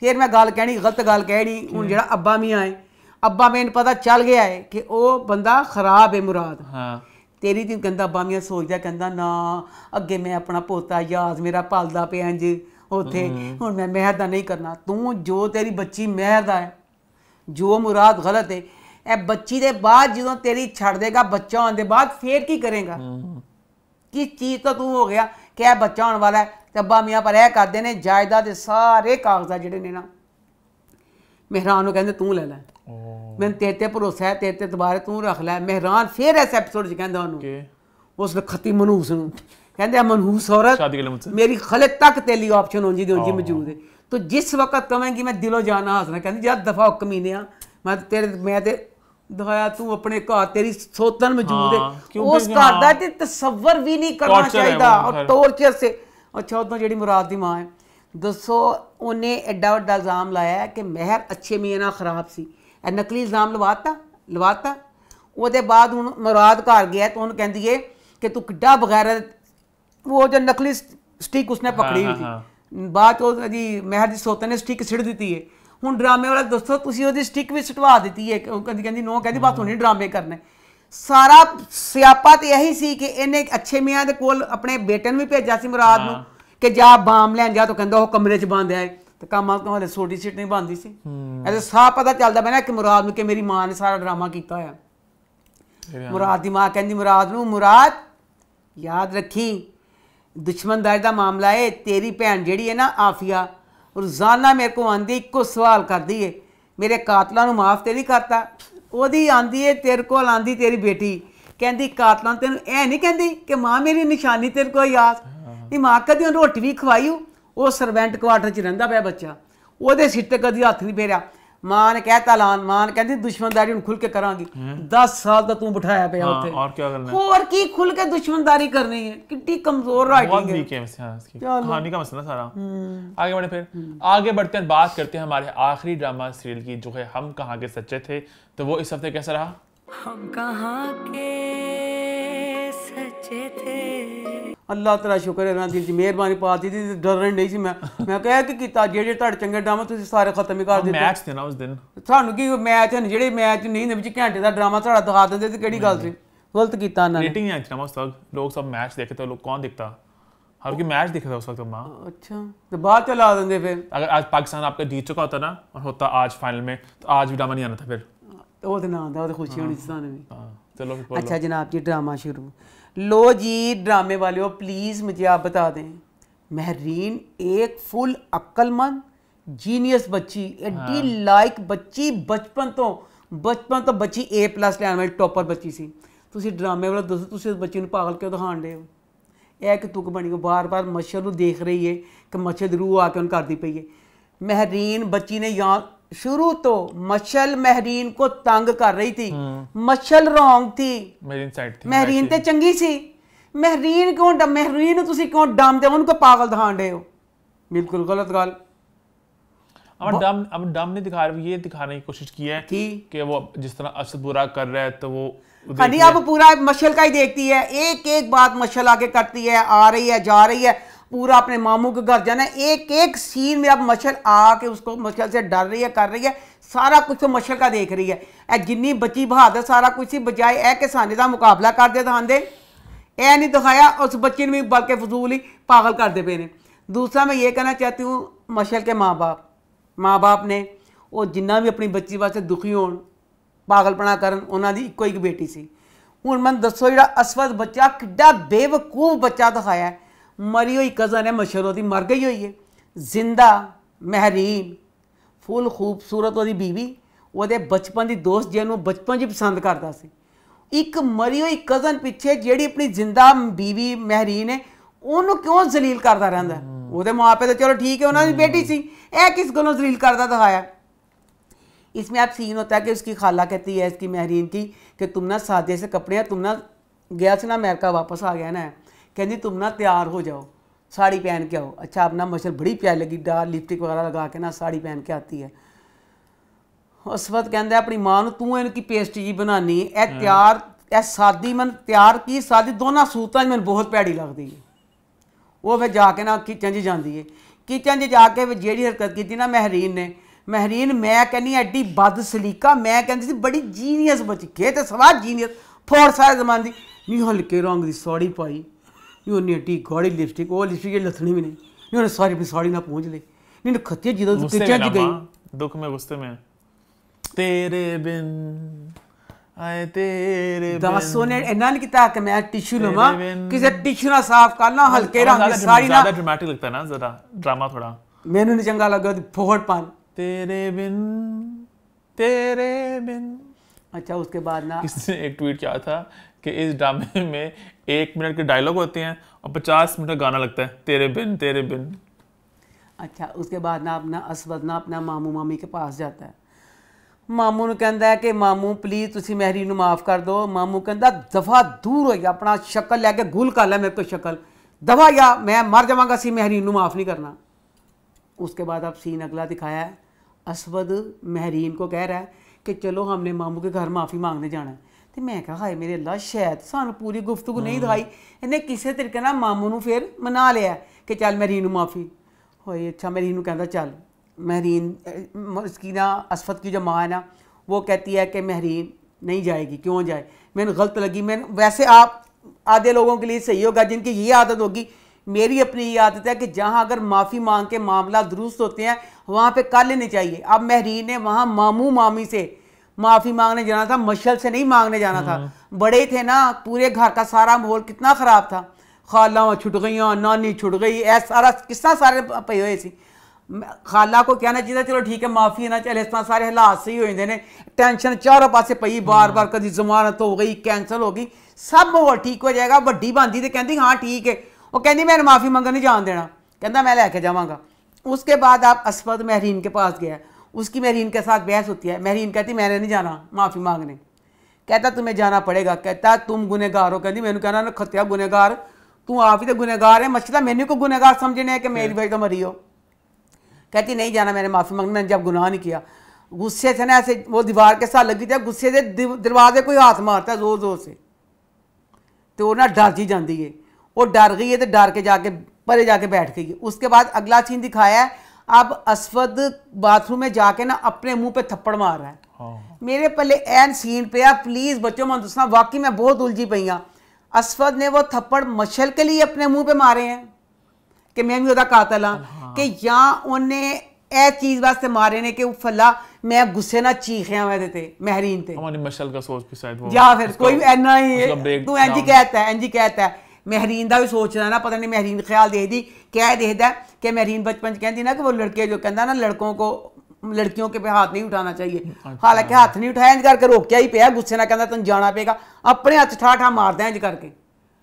ਫਿਰ ਮੈਂ ਗੱਲ ਕਹਿਣੀ ਗਲਤ ਗੱਲ ਕਹਿਣੀ ਹੁਣ ਜਿਹੜਾ ਅੱਬਾ ਮੀਆਂ ਹੈ ਅੱਬਾ ਮੈਨੂੰ ਪਤਾ ਚੱਲ ਗਿਆ ਹੈ ਕਿ ਉਹ ਬੰਦਾ ਖਰਾਬ ਹੈ ਮੁਰਾਦ ਹਾਂ ਤੇਰੀ ਦੀ ਗੰਦਾ ਬਾਮੀਆਂ ਸੋਚਦਾ ਕਹਿੰਦਾ ਨਾ ਅੱਗੇ ਮੈਂ ਆਪਣਾ ਪੋਤਾ ਯਾਦ ਮੇਰਾ ਪਾਲਦਾ ਪਿਆ ਇੰਜ ਉਥੇ ਹੁਣ ਮੈਂ ਮਹਿਰ ਦਾ ਨਹੀਂ ਕਰਨਾ ਤੂੰ ਜੋ ਤੇਰੀ ਬੱਚੀ ਮਹਿਰ ਦਾ ਹੈ ਜੋ ਮੁਰਾਦ ਗਲਤ ਹੈ ਇਹ ਬੱਚੀ ਦੇ ਬਾਅਦ ਜਦੋਂ ਤੇਰੀ ਛੱਡ ਦੇਗਾ ਬੱਚਾ ਹੋਣ ਦੇ ਬਾਅਦ ਫੇਰ ਕੀ ਕਰੇਗਾ ਕੀ ਚੀਜ਼ ਤਾਂ ਤੂੰ ਹੋ ਗਿਆ ਕਿ ਇਹ ਬੱਚਾ ਹੋਣ ਵਾਲਾ ਹੈ ਤੇ ਅੱਬਾ ਮੀਆਂ ਪਰ ਇਹ ਕਰਦੇ ਨੇ ਜਾਇਦਾਦ ਦੇ ਸਾਰੇ ਕਾਗਜ਼ਾ ਜਿਹੜੇ ਨੇ ਨਾ ਮਹਿਰਾਨ ਨੂੰ ਕਹਿੰਦੇ ਤੂੰ ਲੈ ਲੈ ਮੈਨੂੰ ਤੇਰੇ ਤੇ ਭਰੋਸਾ ਹੈ ਤੇਰੇ ਤੇ ਦੁਬਾਰੇ ਤੂੰ ਰੱਖ ਲੈ ਮਹਿਰਾਨ ਫੇਰ ਇਸ ਐਪੀਸੋਡ 'ਚ ਕਹਿੰਦਾ ਉਹਨੂੰ ਉਸ ਖਤੀ ਮਨੂਸ ਨੂੰ ਕਹਿੰਦਾ ਮਨਹੂਸ ਔਰਤ ਮੇਰੀ ਖਲਕ ਤੱਕ ਤੇਲੀ ਆਪਸ਼ਨ ਹੁੰਦੀ ਦੀ ਹੁੰਦੀ ਮੌਜੂਦ ਹੈ ਤੋ ਜਿਸ ਵਕਤ ਕਵਾਂਗੀ ਮੈਂ ਦਿਲੋਂ ਜਾਣਾ ਹਸਣਾ ਕਹਿੰਦੀ ਜਦ ਦਫਾ ਕਮੀਨਿਆ ਮੈਂ ਤੇਰੇ ਮੈਂ ਤੇ ਦਿਖਾਇਆ ਤੂੰ ਆਪਣੇ ਘਰ ਤੇਰੀ ਸੋਤਨ ਮੌਜੂਦ ਹੈ ਉਸ ਘਰ ਦਾ ਤੇ ਤਸੱਵਰ ਵੀ ਨਹੀਂ ਕਰਨਾ ਚਾਹੀਦਾ ਔਰ ਟੋਰਚਰ ਸੇ ਅੱਛਾ ਉਦੋਂ ਜਿਹੜੀ ਮੁਰਾਦ ਦੀ ਮਾਂ ਹੈ ਦੱਸੋ ਉਹਨੇ ਐਡਾ ਵੱਡਾ ਇਲਜ਼ਾਮ ਲਾਇਆ ਕਿ ਮਹਿਰ ਅੱਛੇ ਮੀਆਂ ਨਾਲ ਖਰਾਬ ਸੀ ਇਹ ਨਕਲੀ ਇਲਜ਼ਾਮ ਲਵਾਤਾ ਲਵਾਤਾ ਉਹਦੇ ਬਾਅਦ ਹੁਣ ਮੁਰਾਦ ਘਰ ਗਿਆ ਤਾਂ ਉਹਨੂੰ ਕਹਿੰਦੀ ਏ ਕਿ ਤੂੰ ਕਿੱਡਾ ਬਗੈਰਤ ਉਹ ਜੋ ਨਕਲੀ ਸਟਿਕ ਉਸਨੇ ਪਕੜੀ ਹੋਈ ਸੀ ਬਾਤ ਉਹ ਜੀ ਮਹਿਰ ਜੀ ਸੋਤੇ ਨੇ ਸਟਿਕ ਸਿੜ ਦਿੱਤੀ ਏ ਹੁਣ ਡਰਾਮੇ ਵਾਲਾ ਦੋਸਤੋ ਤੁਸੀਂ ਉਹਦੀ ਸਟਿਕ ਵੀ ਸਟਵਾ ਦਿੱਤੀ ਏ ਉਹ ਕਹਿੰਦੀ ਕਹਿੰਦੀ ਨੋ ਕਹਿੰਦੀ ਬਾਤ ਹੋਣੀ ਡਰਾਮੇ ਕਰਨੇ ਸਾਰਾ ਸਿਆਪਾ ਤੇ ਇਹੀ ਸੀ ਕਿ ਇਹਨੇ ਅੱਛੇ ਮੀਆਂ ਦੇ ਕੋਲ ਆਪਣੇ ਬੇਟੇ ਨੂੰ ਵੀ ਭੇਜਿਆ ਸੀ ਮੁਰਾਦ ਨੂੰ ਕਿ ਜਾ ਬਾਮ ਲੈਣ ਜਾ ਤਾਂ ਕਹਿੰਦਾ ਉਹ ਕਮਰੇ 'ਚ ਬੰਦ ਹੈ ਤੇ ਕਾਮਾ ਤੋਂ ਹਲੇ ਛੋਟੀ ਸੀਟ ਨਹੀਂ ਬੰਦੀ ਸੀ ਐਸੇ ਸਾਫ ਪਤਾ ਚੱਲਦਾ ਮੈਨਾਂ ਕਿ ਮੁਰਾਦ ਨੂੰ ਕਿ ਮੇਰੀ ਮਾਂ ਨੇ ਸਾਰਾ ਡਰਾਮਾ ਕੀਤਾ ਹੋਇਆ ਮੁਰਾਦ ਦੀ ਮਾਂ ਕਹਿੰਦੀ ਮੁਰਾਦ ਨੂੰ ਮੁਰਾਦ ਯਾਦ ਰੱਖੀ ਦੁਸ਼ਮਨ ਦਾ ਮਾਮਲਾ ਏ ਤੇਰੀ ਭੈਣ ਜਿਹੜੀ ਹੈ ਨਾ ਆਫੀਆ ਰੋਜ਼ਾਨਾ ਮੇਰੇ ਕੋ ਆਂਦੀ ਇੱਕੋ ਸਵਾਲ ਕਰਦੀ ਏ ਮੇਰੇ ਕਾਤਲਾਂ ਨੂੰ ਮਾਫ ਤੇ ਨਹੀਂ ਕਰਤਾ ਉਹਦੀ ਆਂਦੀ ਏ ਤੇਰੇ ਕੋਲ ਆਂਦੀ ਤੇਰੀ ਬੇਟੀ ਕਹਿੰਦੀ ਕਾਤਲਾਂ ਤੈਨੂੰ ਇਹ ਨਹੀਂ ਕਹਿੰਦੀ ਕਿ ਮਾਂ ਮੇਰੀ ਨਿਸ਼ਾਨੀ ਤੇਰੇ ਕੋ ਯਾਦ ਨਹੀਂ ਮਾਂ ਕਦੀ ਰੋਟੀ ਵੀ ਖਵਾਈਓ वो सरवेंट क्वार्टर च रहा पाया बच्चा वो सीटे कभी हाथ नहीं फेरिया मां ने कहता लान मां ने कहती दुश्मनदारी खुल के करा दस साल तू बिठाया पे हाँ, और क्या करना है? और की खुल के दुश्मनदारी करनी है कितनी कमजोर राइटिंग है कहानी का मसला सारा आगे बढ़े फिर आगे बढ़ते हैं बात करते हैं हमारे आखिरी ड्रामा सीरियल की जो है हम कहाँ के सच्चे थे तो वो इस हफ्ते कैसा रहा हम कहाँ के सच्चे थे ਅੱਲਾ ਤੇਰਾ ਸ਼ੁਕਰ ਹੈ ਨਾ ਦਿਲ ਦੀ ਮਿਹਰਬਾਨੀ ਪਾ ਦਿੱਤੀ ਤੇ ਡਰਨ ਨਹੀਂ ਸੀ ਮੈਂ ਮੈਂ ਕਹਿਆ ਕਿ ਕੀਤਾ ਜਿਹੜੇ ਤੁਹਾਡੇ ਚੰਗੇ ਡਰਾਮਾ ਤੁਸੀਂ ਸਾਰੇ ਖਤਮ ਹੀ ਕਰ ਦਿੱਤੇ ਮੈਚ ਤੇ ਨਾ ਉਸ ਦਿਨ ਤੁਹਾਨੂੰ ਕੀ ਮੈਚ ਹਨ ਜਿਹੜੇ ਮੈਚ ਨਹੀਂ ਦੇ ਵਿੱਚ ਘੰਟੇ ਦਾ ਡਰਾਮਾ ਤੁਹਾਡਾ ਦਿਖਾ ਦਿੰਦੇ ਤੇ ਕਿਹੜੀ ਗੱਲ ਸੀ ਗਲਤ ਕੀਤਾ ਨਾ ਰੇਟਿੰਗ ਹੈ ਡਰਾਮਾ ਉਸ ਤੱਕ ਲੋਕ ਸਭ ਮੈਚ ਦੇਖੇ ਤਾਂ ਲੋਕ ਕੌਣ ਦੇਖਤਾ हर की मैच दिखे था उस वक्त माँ अच्छा तो बात चला देंगे फिर अगर आज पाकिस्तान आपका जीत चुका होता ना और होता आज फाइनल में तो आज भी ड्रामा नहीं आना था फिर वो तो ना आता खुशी होनी चलो अच्छा जनाब जी ड्रामा शुरू लो जी ड्रामे वाले हो प्लीज़ मुझे आप बता दें महरीन एक फुल अक्लमंद जीनियस बच्ची एडी हाँ। लाइक बच्ची बचपन तो ਬਚਪਨ ਤੋਂ ਬੱਚੀ A+ ਲੈਣ ਵਾਲੀ ਟੌਪਰ ਬੱਚੀ ਸੀ ਤੁਸੀਂ ਡਰਾਮੇ ਵਾਲਾ ਦੱਸੋ ਤੁਸੀਂ ਉਸ ਬੱਚੀ ਨੂੰ ਪਾਗਲ ਕਿਉਂ ਦਿਖਾਣ ਦੇ ਹੋ ਇਹ ਕਿ ਤੁਕ ਬਣੀ ਉਹ ਬਾਰ-ਬਾਰ ਮੱਛਰ ਨੂੰ ਦੇਖ ਰਹੀ ਏ ਕਿ ਮੱਛਰ ਦੀ ਰੂਹ ਆ ਕੇ ਉਹਨ ਕਰਦੀ ਪਈ ਏ ਮਹਿਰੀਨ ਬੱਚੀ ਨੇ ਜਾਂ शुरू तो मच्छल महरीन को तंग कर रही थी हम्म। मच्छल रॉन्ग थी महरीन तो चंगी सी महरीन क्यों महरीन ਤੁਸੀਂ ਕਿਉਂ ਡੰਮਦੇ ਉਹਨੂੰ ਪਾਗਲ ਦਿਖਾਉਂਦੇ ਹੋ ਬਿਲਕੁਲ ਗਲਤ ਗੱਲ अब डम अब डम ने दिखा ये दिखाने की कोशिश की है कि कि वो जिस तरह असद बुरा कर रहा है तो वो नहीं हाँ अब पूरा मशल का ही देखती है एक एक बात मशल आके करती है आ रही है जा रही है ਪੂਰਾ ਆਪਣੇ ਮਾਮੂ के ਘਰ ਜਾਣਾ ਇੱਕ ਇੱਕ ਸੀਨ सीन ਮਸ਼ਲ ਆ ਕੇ आके उसको मच्छर से डर रही है कर रही है ਸਾਰਾ ਕੁਝ ਮਸ਼ਲ ਮਸ਼ਰ ਦਾ ਦੇਖ ਰਹੀ ਹੈ ਇਹ ਜਿੰਨੀ ਬੱਚੀ ਬਹਾਦਰ ਸਾਰਾ ਕੁਝ ਸੀ ਬਜਾਏ ਇਹ ਕਿਸਾਨੇ ਦਾ ਮੁਕਾਬਲਾ ਕਰਦੇ ਦਿਖਾਉਂਦੇ ਐ ਨਹੀਂ ਦਿਖਾਇਆ ਉਸ ਬੱਚੇ ਨੂੰ ਵੀ ਬਲਕੇ ਫਜ਼ੂਲ ਹੀ ਪਾਗਲ ਕਰਦੇ ਪਏ ਨੇ ਦੂਸਰਾ ਮੈਂ ਇਹ ਕਹਿਣਾ ਚਾਹਤੀ ਹੂੰ ਮਸ਼ਲ ਕੇ ਮਾਪੇ ਮਾਪੇ ਨੇ ਉਹ ਜਿੰਨਾ ਵੀ ਆਪਣੀ ਬੱਚੀ ਵਾਸਤੇ ਦੁਖੀ ਹੋਣ ਪਾਗਲਪਣਾ ਕਰਨ ਉਹਨਾਂ ਦੀ ਇੱਕੋ ਇੱਕ ਬੇਟੀ ਸੀ ਹੁਣ ਮੈਂ ਦੱਸੋ ਜਿਹੜਾ ਅਸਵਦ ਬੱਚਾ ਕਿੱਡਾ ਬੇਵਕੂਫ ਬੱਚਾ ਦਿਖਾਇਆ ਮਰੀ ਹੋਈ ਕਜ਼ਨ ਹੈ मशहूर ਉਹਦੀ ਮਰ ਗਈ ਹੋਈ ਹੈ ਜ਼ਿੰਦਾ ਮਹਿਰੀਨ ਫੁੱਲ ਖੂਬਸੂਰਤ ਉਹਦੀ ਬੀਵੀ ਉਹਦੇ ਬਚਪਨ ਦੀ ਦੋਸਤ ਜਿਹਨੂੰ ਬਚਪਨ ਜੀ ਪਸੰਦ ਕਰਦਾ ਸੀ ਇੱਕ ਮਰੀ ਹੋਈ ਕਜ਼ਨ ਪਿੱਛੇ ਜਿਹੜੀ ਆਪਣੀ ਜ਼ਿੰਦਾ ਬੀਵੀ ਮਹਿਰੀਨ ਹੈ ਉਹਨੂੰ ਕਿਉਂ ਜ਼ਲੀਲ ਕਰਦਾ ਰਹਿੰਦਾ ਉਹਦੇ ਮਾਪੇ ਤਾਂ ਚਲੋ ਠੀਕ ਹੈ ਉਹਨਾਂ ਦੀ ਬੇਟੀ ਸੀ ਇਹ ਕਿਸ ਗੱਲੋਂ ਜ਼ਲੀਲ ਕਰਦਾ ਦਿਖਾਇਆ ਇਸ ਵਿੱਚ ਆਪ ਸੀਨ ਹੁੰਦਾ ਕਿ ਉਸकी ਖਾਲਾ ਕਹਤੀ ਹੈ ਇਸकी ਮਹਿਰੀਨ ਕੀ ਕਿ ਤੂੰ ਨਾ ਸਾਦੇ ਸੇ ਕਪੜੇ हैं ਨਾ ਗਿਆ ਸੀ ਨਾ ਅਮਰੀਕਾ ਵਾਪਸ ਆ ਗਿਆ ਨਾ ਕਹਿੰਦੀ तुम ਨਾ ਤਿਆਰ ਹੋ ਜਾਓ ਸਾੜੀ ਪਹਿਨ ਕੇ ਆਓ ਅੱਛਾ ਆਪਣਾ मच्छर ਬੜੀ ਪਿਆਰ ਲੱਗੀ डार लिपस्टिक ਵਗੈਰਾ ਲਗਾ ਕੇ ਨਾ ਸਾੜੀ ਪਹਿਨ ਕੇ ਆਤੀ ਹੈ ਉਸ ਵਕਤ ਕਹਿੰਦਾ ਆਪਣੀ ਮਾਂ ਨੂੰ ਤੂੰ ਇਹਨਾਂ ਕੀ ਪੇਸਟ ਜੀ ਬਣਾਨੀ ਇਹ ਤਿਆਰ ਇਹ ਸਾਦੀ ਮਨ ਤਿਆਰ ਕੀ ਸਾਦੀ ਦੋਨਾਂ ਸੂਤਾਂ ਮੈਨੂੰ ਬਹੁਤ ਪਿਆੜੀ ਲੱਗਦੀ ਹੈ ਉਹ ਫਿਰ ਜਾ ਕੇ ਨਾ ਕਿਚਨ 'ਚ ਜਾਂਦੀ ਹੈ ਕਿਚਨ 'ਚ ਜਾ ਕੇ ਜਿਹੜੀ ਹਰਕਤ ਕੀਤੀ ਨਾ ਮਹਿਰੀਨ ਨੇ ਮਹਿਰੀਨ ਮੈਂ ਕਹਿੰਨੀ ਐਡੀ ਬਦ ਸਲੀਕਾ ਮੈਂ ਕਹਿੰਦੀ ਸੀ ਬੜੀ ਜੀਨੀਅਸ ਬੱਚੀ ਖੇ ਤੇ ਸਵਾ ਜੀਨੀਅਸ ਫੋਰ ਸਾਰੇ ਜ਼ਮਾਨ ਨਹੀਂ ਹਲਕੇ ਰੰਗ ਦੀ ਸੌੜੀ ਪਾਈ ਨੀ ਉਹਨੇ ਟੀ ਗਾੜੀ ਲਿਪਸਟਿਕ ਉਹ ਲਿਪਸਟਿਕ ਜਿਹੜੀ ਲੱਥਣੀ ਵੀ ਨਹੀਂ ਨੀ ਉਹਨੇ ਸਾਰੀ ਆਪਣੀ ਸਾੜੀ ਨਾਲ ਪਹੁੰਚ ਲਈ ਨੀ ਖੱਤੀ ਜਿਹਦਾ ਪਿੱਛੇ ਚ ਗਈ ਦੁੱਖ ਮੈਂ ਗੁੱਸੇ ਮੈਂ ਤੇਰੇ ਬਿਨ ਆਏ ਤੇਰੇ ਦਾਸੋ ਨੇ ਇੰਨਾ ਨਹੀਂ ਕੀਤਾ ਕਿ ਮੈਂ ਟਿਸ਼ੂ ਲਵਾਂ ਕਿਸੇ ਟਿਸ਼ੂ ਨਾਲ ਸਾਫ਼ ਕਰ ਲਾਂ ਹਲਕੇ ਰੰਗ ਦੀ ਸਾੜੀ ਨਾਲ ਜ਼ਿਆਦਾ ਡਰਾਮੈਟਿਕ ਲੱਗਦਾ ਨਾ ਜ਼ਰਾ ਡਰਾਮਾ ਥੋੜਾ ਮੈਨੂੰ ਨਹੀਂ ਚੰਗਾ ਲੱਗਾ ਫੋਹੜ ਪਾਣ ਤੇਰੇ ਬਿਨ ਤੇਰੇ बिन अच्छा उसके बाद ना किसने एक ट्वीट किया था कि इस ड्रामे में एक मिनट के डायलॉग होते हैं और पचास मिनट गाना लगता है तेरे बिन तेरे बिन अच्छा उसके बाद ना अपना असवद ना अपना मामू मामी के पास जाता है मामू ने कहता है कि मामू प्लीज तुम मेहरी नु माफ कर दो मामू कहता दफा दूर हो गया अपना शक्ल लैके गुल कर ਕਰ मेरे को शक्ल दफा ਦਵਾ मैं मर जावगा सी ਸੀ ਮਹਿਰੀ नहीं करना उसके बाद अब सीन अगला दिखाया है असवद महरीन को कह रहा है कि चलो हमने मामू के घर माफ़ी मांगने जाना है तो मैं क्या ਹਾਏ मेरे अल्लाह शायद सू पूरी गुफ्तगु नहीं दिखाई इन्हें किस तरीके ना मामू ਨੂੰ फिर मना लिया कि चल ਮੈਂ ਰੀਨ ਨੂੰ अच्छा मैं रीनू कहता चल महरीन उसकी ना असफत की जो माँ है ना वो कहती है कि महरीन नहीं जाएगी क्यों जाए मैंने गलत लगी मैं वैसे आप आधे लोगों के लिए सही होगा जिनकी ये आदत होगी मेरी अपनी ये आदत है कि जहाँ अगर माफ़ी मांग के मामला दुरुस्त होते हैं वहाँ पे कर लेने चाहिए अब महरीन ने वहाँ मामू मामी से माफ़ी मांगने जाना था मशल से नहीं मांगने जाना था हाँ। बड़े थे ना पूरे घर का सारा माहौल कितना ख़राब था खाला छुट गई नानी छुट गई ऐसा सारा किस्सा सारे पे हुए सी खाला को कहना चाहिए चलो ठीक है माफ़ी ना चले इस तरह सारे हालात सही हो जाते हैं टेंशन चारों पासे पई बार बार कभी जमानत हो गई कैंसल हो गई सब माहौल ठीक हो जाएगा वीडी बनती तो कहती हाँ ठीक है वो कहती मैंने माफ़ी मंगन नहीं जान देना कहता मैं लैके जावगा उसके बाद आप असफद महरीन के पास गया उसकी मेरी के साथ बहस होती है महरीन कहती मैंने नहीं जाना माफ़ी मांगने कहता तुम्हें जाना पड़ेगा कहता तुम गुनहगार हो कहती मैंने कहना खत्या गुनहगार तू आप ही तो गुनहगार है मछला तो मैंने को गुनहगार समझने कि मेरी भाई हाँ। तो मरी हो कहती नहीं जाना मैंने माफ़ी मांगना मैंने जब गुनाह नहीं किया गुस्से से ना ऐसे वो दीवार के साथ लगी थी गुस्से से दरवाजे को हाथ मारता है जोर जोर से तो वो ना डर जी जाती है वो डर गई है तो डर के जाके परे जाके बैठ गई उसके बाद अगला सीन दिखाया है अब अस्वद बाथरूम में जाके ना अपने मुंह पे थप्पड़ मार रहा है हाँ। मेरे पहले एन सीन पे आप प्लीज़ बच्चों मैं दूसरा वाकई मैं बहुत उलझी पई हाँ अस्वद ने वो थप्पड़ मशल के लिए अपने मुंह पे मारे हैं कि मैं भी उदा कातल हाँ कि या उन्हें ऐ चीज़ वास्ते मारे ने कि फला मैं गुस्से ना चीखिया हुए थे महरीन थे मशल का सोच भी शायद वो या फिर कोई एना ही तू एन जी कहता है एन जी कहता है ਮਹਿਰੀਨ ਦਾ ਵੀ ਸੋਚਦਾ ਨਾ ਪਤਾ ਨਹੀਂ ਮਹਿਰੀਨ ਖਿਆਲ ਦੇਖਦੀ ਕਿਆ ਦੇਖਦਾ ਕਿ ਮਹਿਰੀਨ ਬਚਪਨ ਚ ਕਹਿੰਦੀ ਨਾ ਕਿ ਉਹ ਲੜਕੇ ਜੋ ਕਹਿੰਦਾ ਨਾ ਲੜਕੋਂ ਕੋ ਲੜਕੀਆਂ ਕੇ ਪੇ ਹੱਥ ਨਹੀਂ ਉਠਾਣਾ ਚਾਹੀਏ ਹਾਲਾਂਕਿ ਹੱਥ ਨਹੀਂ ਉਠਾਇਆ ਇੰਜ ਕਰਕੇ ਰੋਕਿਆ ਹੀ ਪਿਆ ਗੁੱਸੇ ਨਾਲ ਕਹਿੰਦਾ ਤੈਨੂੰ ਜਾਣਾ पेगा ਆਪਣੇ ਹੱਥ ठा ठा मारदा इंज करके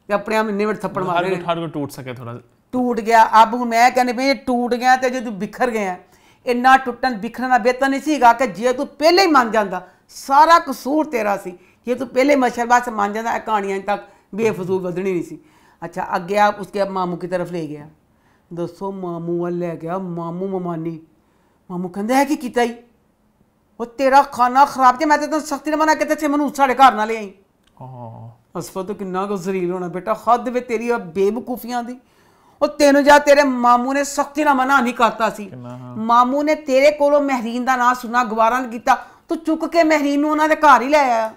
ਤੇ ਆਪਣੇ ਆਪ ਇੰਨੇ ਵੱਡੇ ਥੱਪੜ ਮਾਰ ਰਹੇ ਠਾੜ ਕੋ ਟੁੱਟ ਸਕੇ ਥੋੜਾ ਟੁੱਟ ਗਿਆ ਅਬ ਮੈਂ ਕਹਿੰਦੇ ਵੀ ਟੁੱਟ ਗਿਆ ਤੇ ਜੇ ਤੂੰ ਬਿਖਰ ਗਿਆ ਇੰਨਾ ਟੁੱਟਣ ਬਿਖਰਨਾ ਬੇਤਨ ਨਹੀਂ ਸੀਗਾ ਕਿ ਜੇ ਤੂੰ ਪਹਿਲੇ ਹੀ ਮੰਨ ਜਾਂਦਾ ਸਾਰਾ ਕਸੂਰ ਤੇਰਾ ਸੀ ਜੇ ਤੂੰ ਪਹਿਲੇ ਮਸ਼ਰਬਾ ਸੇ ਮੰਨ ਜਾਂਦਾ ਇਹ ਕਹਾਣੀਆਂ ਤੱਕ ਬੇਫਜ਼ੂਲ ਵਧਣੀ ਨਹੀਂ ਸੀ ਅੱਛਾ आगे ਆ ਉਸਕੇ ਮਾਮੂ ਕੀ ਤਰਫ ਲੈ ਗਿਆ गया ਮਾਮੂ मामू वाल ले गया मामू ਮਾਮੂ ਕਹਿੰਦਾ ਹੈ ਕਿ ਕੀਤਾ ਹੀ ਉਹ ਤੇਰਾ ਖਾਣਾ ਖਰਾਬ ਤੇ ਮੈਂ ਤੈਨੂੰ ਸਖਤੀ ਨਾਲ ਮਨਾ ਕੀਤਾ ਸੀ ਮੈਨੂੰ ਸਾਡੇ ਘਰ ਨਾ ਆਈ ਹਾਂ ਅਸਫਾ ਤੋਂ ਕਿੰਨਾ ਕੁ ਹੋਣਾ ਬੇਟਾ ਹੱਦ ਵੇ ਤੇਰੀ ਬੇਵਕੂਫੀਆਂ ਦੀ ਉਹ ਤੈਨੂੰ ਜਾਂ ਤੇਰੇ ਮਾਮੂ ਨੇ ਸਖਤੀ ਨਾਲ ਮਨਾ ਨਹੀਂ ਕਰਤਾ ਸੀ ਮਾਮੂ ਨੇ ਤੇਰੇ ਕੋਲੋਂ ਮਹਿਰੀਨ ਦਾ ਨਾਂ ਸੁਣਾ ਗਵਾਰਾਂ ਕੀਤਾ ਤੂੰ ਚੁੱਕ ਕੇ ਮਹਿਰੀਨ ਨੂੰ ਉਹਨਾਂ ਦੇ ਘਰ ਹੀ ਲੈ ਆਇਆ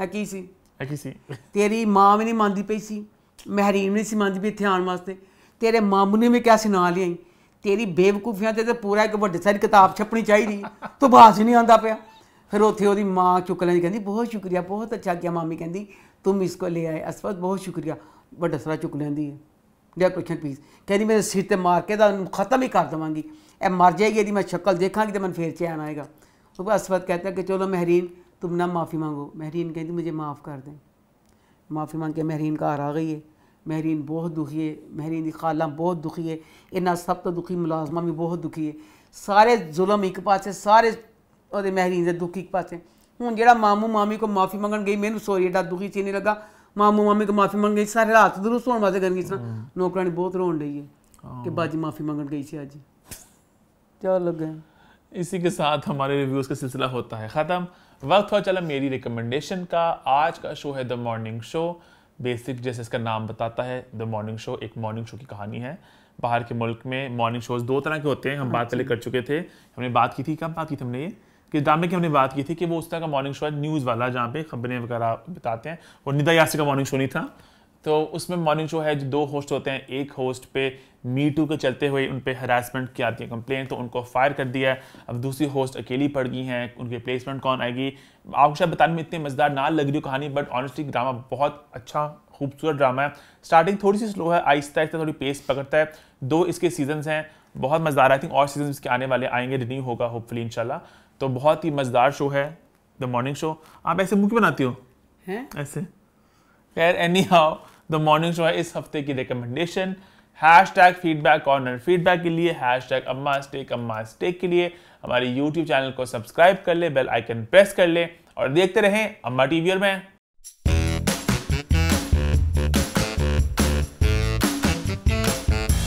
ਹੈ ਕੀ ਸੀ ਹੈ ਕੀ ਸੀ ਤੇਰੀ ਮਾਂ ਵੀ ਨਹੀਂ ਮੰਨਦੀ ਪਈ ਸੀ ਮਹਿਰੀਮ ਨਹੀਂ ਸੀ ਮੰਨਦੀ ਵੀ ਇੱਥੇ ਆਉਣ ਵਾਸਤੇ ਤੇਰੇ ਮਾਮੂ ਨੇ ਵੀ ਕਿਹਾ ਸੀ ਨਾ ਲਿਆਈ ਤੇਰੀ ਬੇਵਕੂਫੀਆਂ ਤੇ ਤੇ ਪੂਰਾ ਇੱਕ ਵੱਡੇ ਸਾਰੀ ਕਿਤਾਬ ਛਪਣੀ ਚਾਹੀਦੀ ਤੂੰ ਬਾਸ ਨਹੀਂ ਆਂਦਾ ਪਿਆ ਫਿਰ ਉੱਥੇ ਉਹਦੀ ਮਾਂ ਚੁੱਕ ਲੈਂਦੀ ਕਹਿੰਦੀ ਬਹੁਤ ਸ਼ੁਕਰੀਆ ਬਹੁਤ ਅੱਛਾ ਗਿਆ ਮਾਮੀ ਕਹਿੰਦੀ ਤੂੰ ਇਸ ਕੋ ਲੈ ਆਏ ਅਸਵਦ ਬਹੁਤ ਸ਼ੁਕਰੀਆ ਵੱਡਾ ਸਾਰਾ ਚੁੱਕ ਲੈਂਦੀ ਹੈ ਲਿਆ ਕੁਸ਼ਨ ਪੀਸ ਕਹਿੰਦੀ ਮੇਰੇ ਸਿਰ ਤੇ ਮਾਰ ਕੇ ਦਾ ਖਤਮ ਹੀ ਕਰ ਦਵਾਂਗੀ ਇਹ ਮਰ ਜਾਏਗੀ ਇਹਦੀ ਮੈਂ ਸ਼ਕਲ ਦੇਖਾਂਗੀ ਤੇ ਮਨ ਫੇਰ ਚੈਨ ਆਏਗਾ ਉਹ ਅਸਫਤ ਕਹਤਾ ਕਿ ਚਲੋ ਮਹਿਰੀਨ ਤੂੰ ਨਾ ਮਾਫੀ ਮੰਗੋ ਮਹਿਰੀਨ ਕਹਿੰਦੀ ਮੈਨੂੰ ਮਾਫ ਕਰ ਦੇ ਮਾਫੀ ਮੰਗ ਕੇ ਮਹਿਰੀਨ ਘਰ ਆ ਗਈ ਹੈ महरीन बहुत दुखी है महरीन की खाला बहुत दुखी है इन्हें सब तो दुखी मुलाजमा भी बहुत दुखी है सारे जुलम एक पास है सारे और महरीन से दुख एक पास है हूँ जो मामू मामी को माफ़ी मंगन गई मैंने सोरी एडा दुखी नहीं लगा मामू मामी को माफ़ी मंगन गई सारे रात दुरुस्त होने वास्तव गई सर नौकरानी बहुत रोन रही है कि बाजी माफ़ी मंगन गई थी अज क्या लग गए इसी के साथ हमारे रिव्यूज़ का सिलसिला होता है ख़त्म वक्त हो चला मेरी रिकमेंडेशन का आज का शो है द मॉर्निंग शो बेसिक जैसे इसका नाम बताता है द मॉर्निंग शो एक मॉर्निंग शो की कहानी है बाहर के मुल्क में मॉर्निंग शोज दो तरह के होते हैं हम हाँ बात पहले कर चुके थे हमने बात की थी कब बात की थी हमने ये कि ड्रामे की हमने बात की थी कि वो उस तरह का मॉर्निंग शो है न्यूज़ वाला जहाँ पे खबरें वगैरह बताते हैं और निदा यासी का मॉर्निंग शो नहीं था तो उसमें मॉर्निंग शो है जो दो होस्ट होते हैं एक होस्ट पे मी टू के चलते हुए उन पर हरासमेंट की आती है कंप्लेन तो उनको फायर कर दिया है अब दूसरी होस्ट अकेली पड़ गई हैं उनकी प्लेसमेंट कौन आएगी आपको शायद बताने में इतनी मज़ेदार ना लग रही हो कहानी बट ऑनेस्टली ड्रामा बहुत अच्छा खूबसूरत ड्रामा है स्टार्टिंग थोड़ी सी स्लो है आहिस्ता आहिस्ता थोड़ी पेस पकड़ता है दो इसके सीजन हैं बहुत मज़ेदार आई थिंक और सीजन इसके आने वाले आएंगे रिन्यू होगा होपफुली इंशाल्लाह तो बहुत ही मज़ेदार शो है द मॉर्निंग शो आप ऐसे मुँह बनाती हो ऐसे खैर anyhow the morning show है इस हफ्ते की recommendation hash tag feedback corner feedback के लिए hash tag Amma stake Amma stake के लिए हमारे यूट्यूब चैनल को सब्सक्राइब कर ले बेल आइकन प्रेस कर ले और देखते रहें अम्मा टीवी और मैं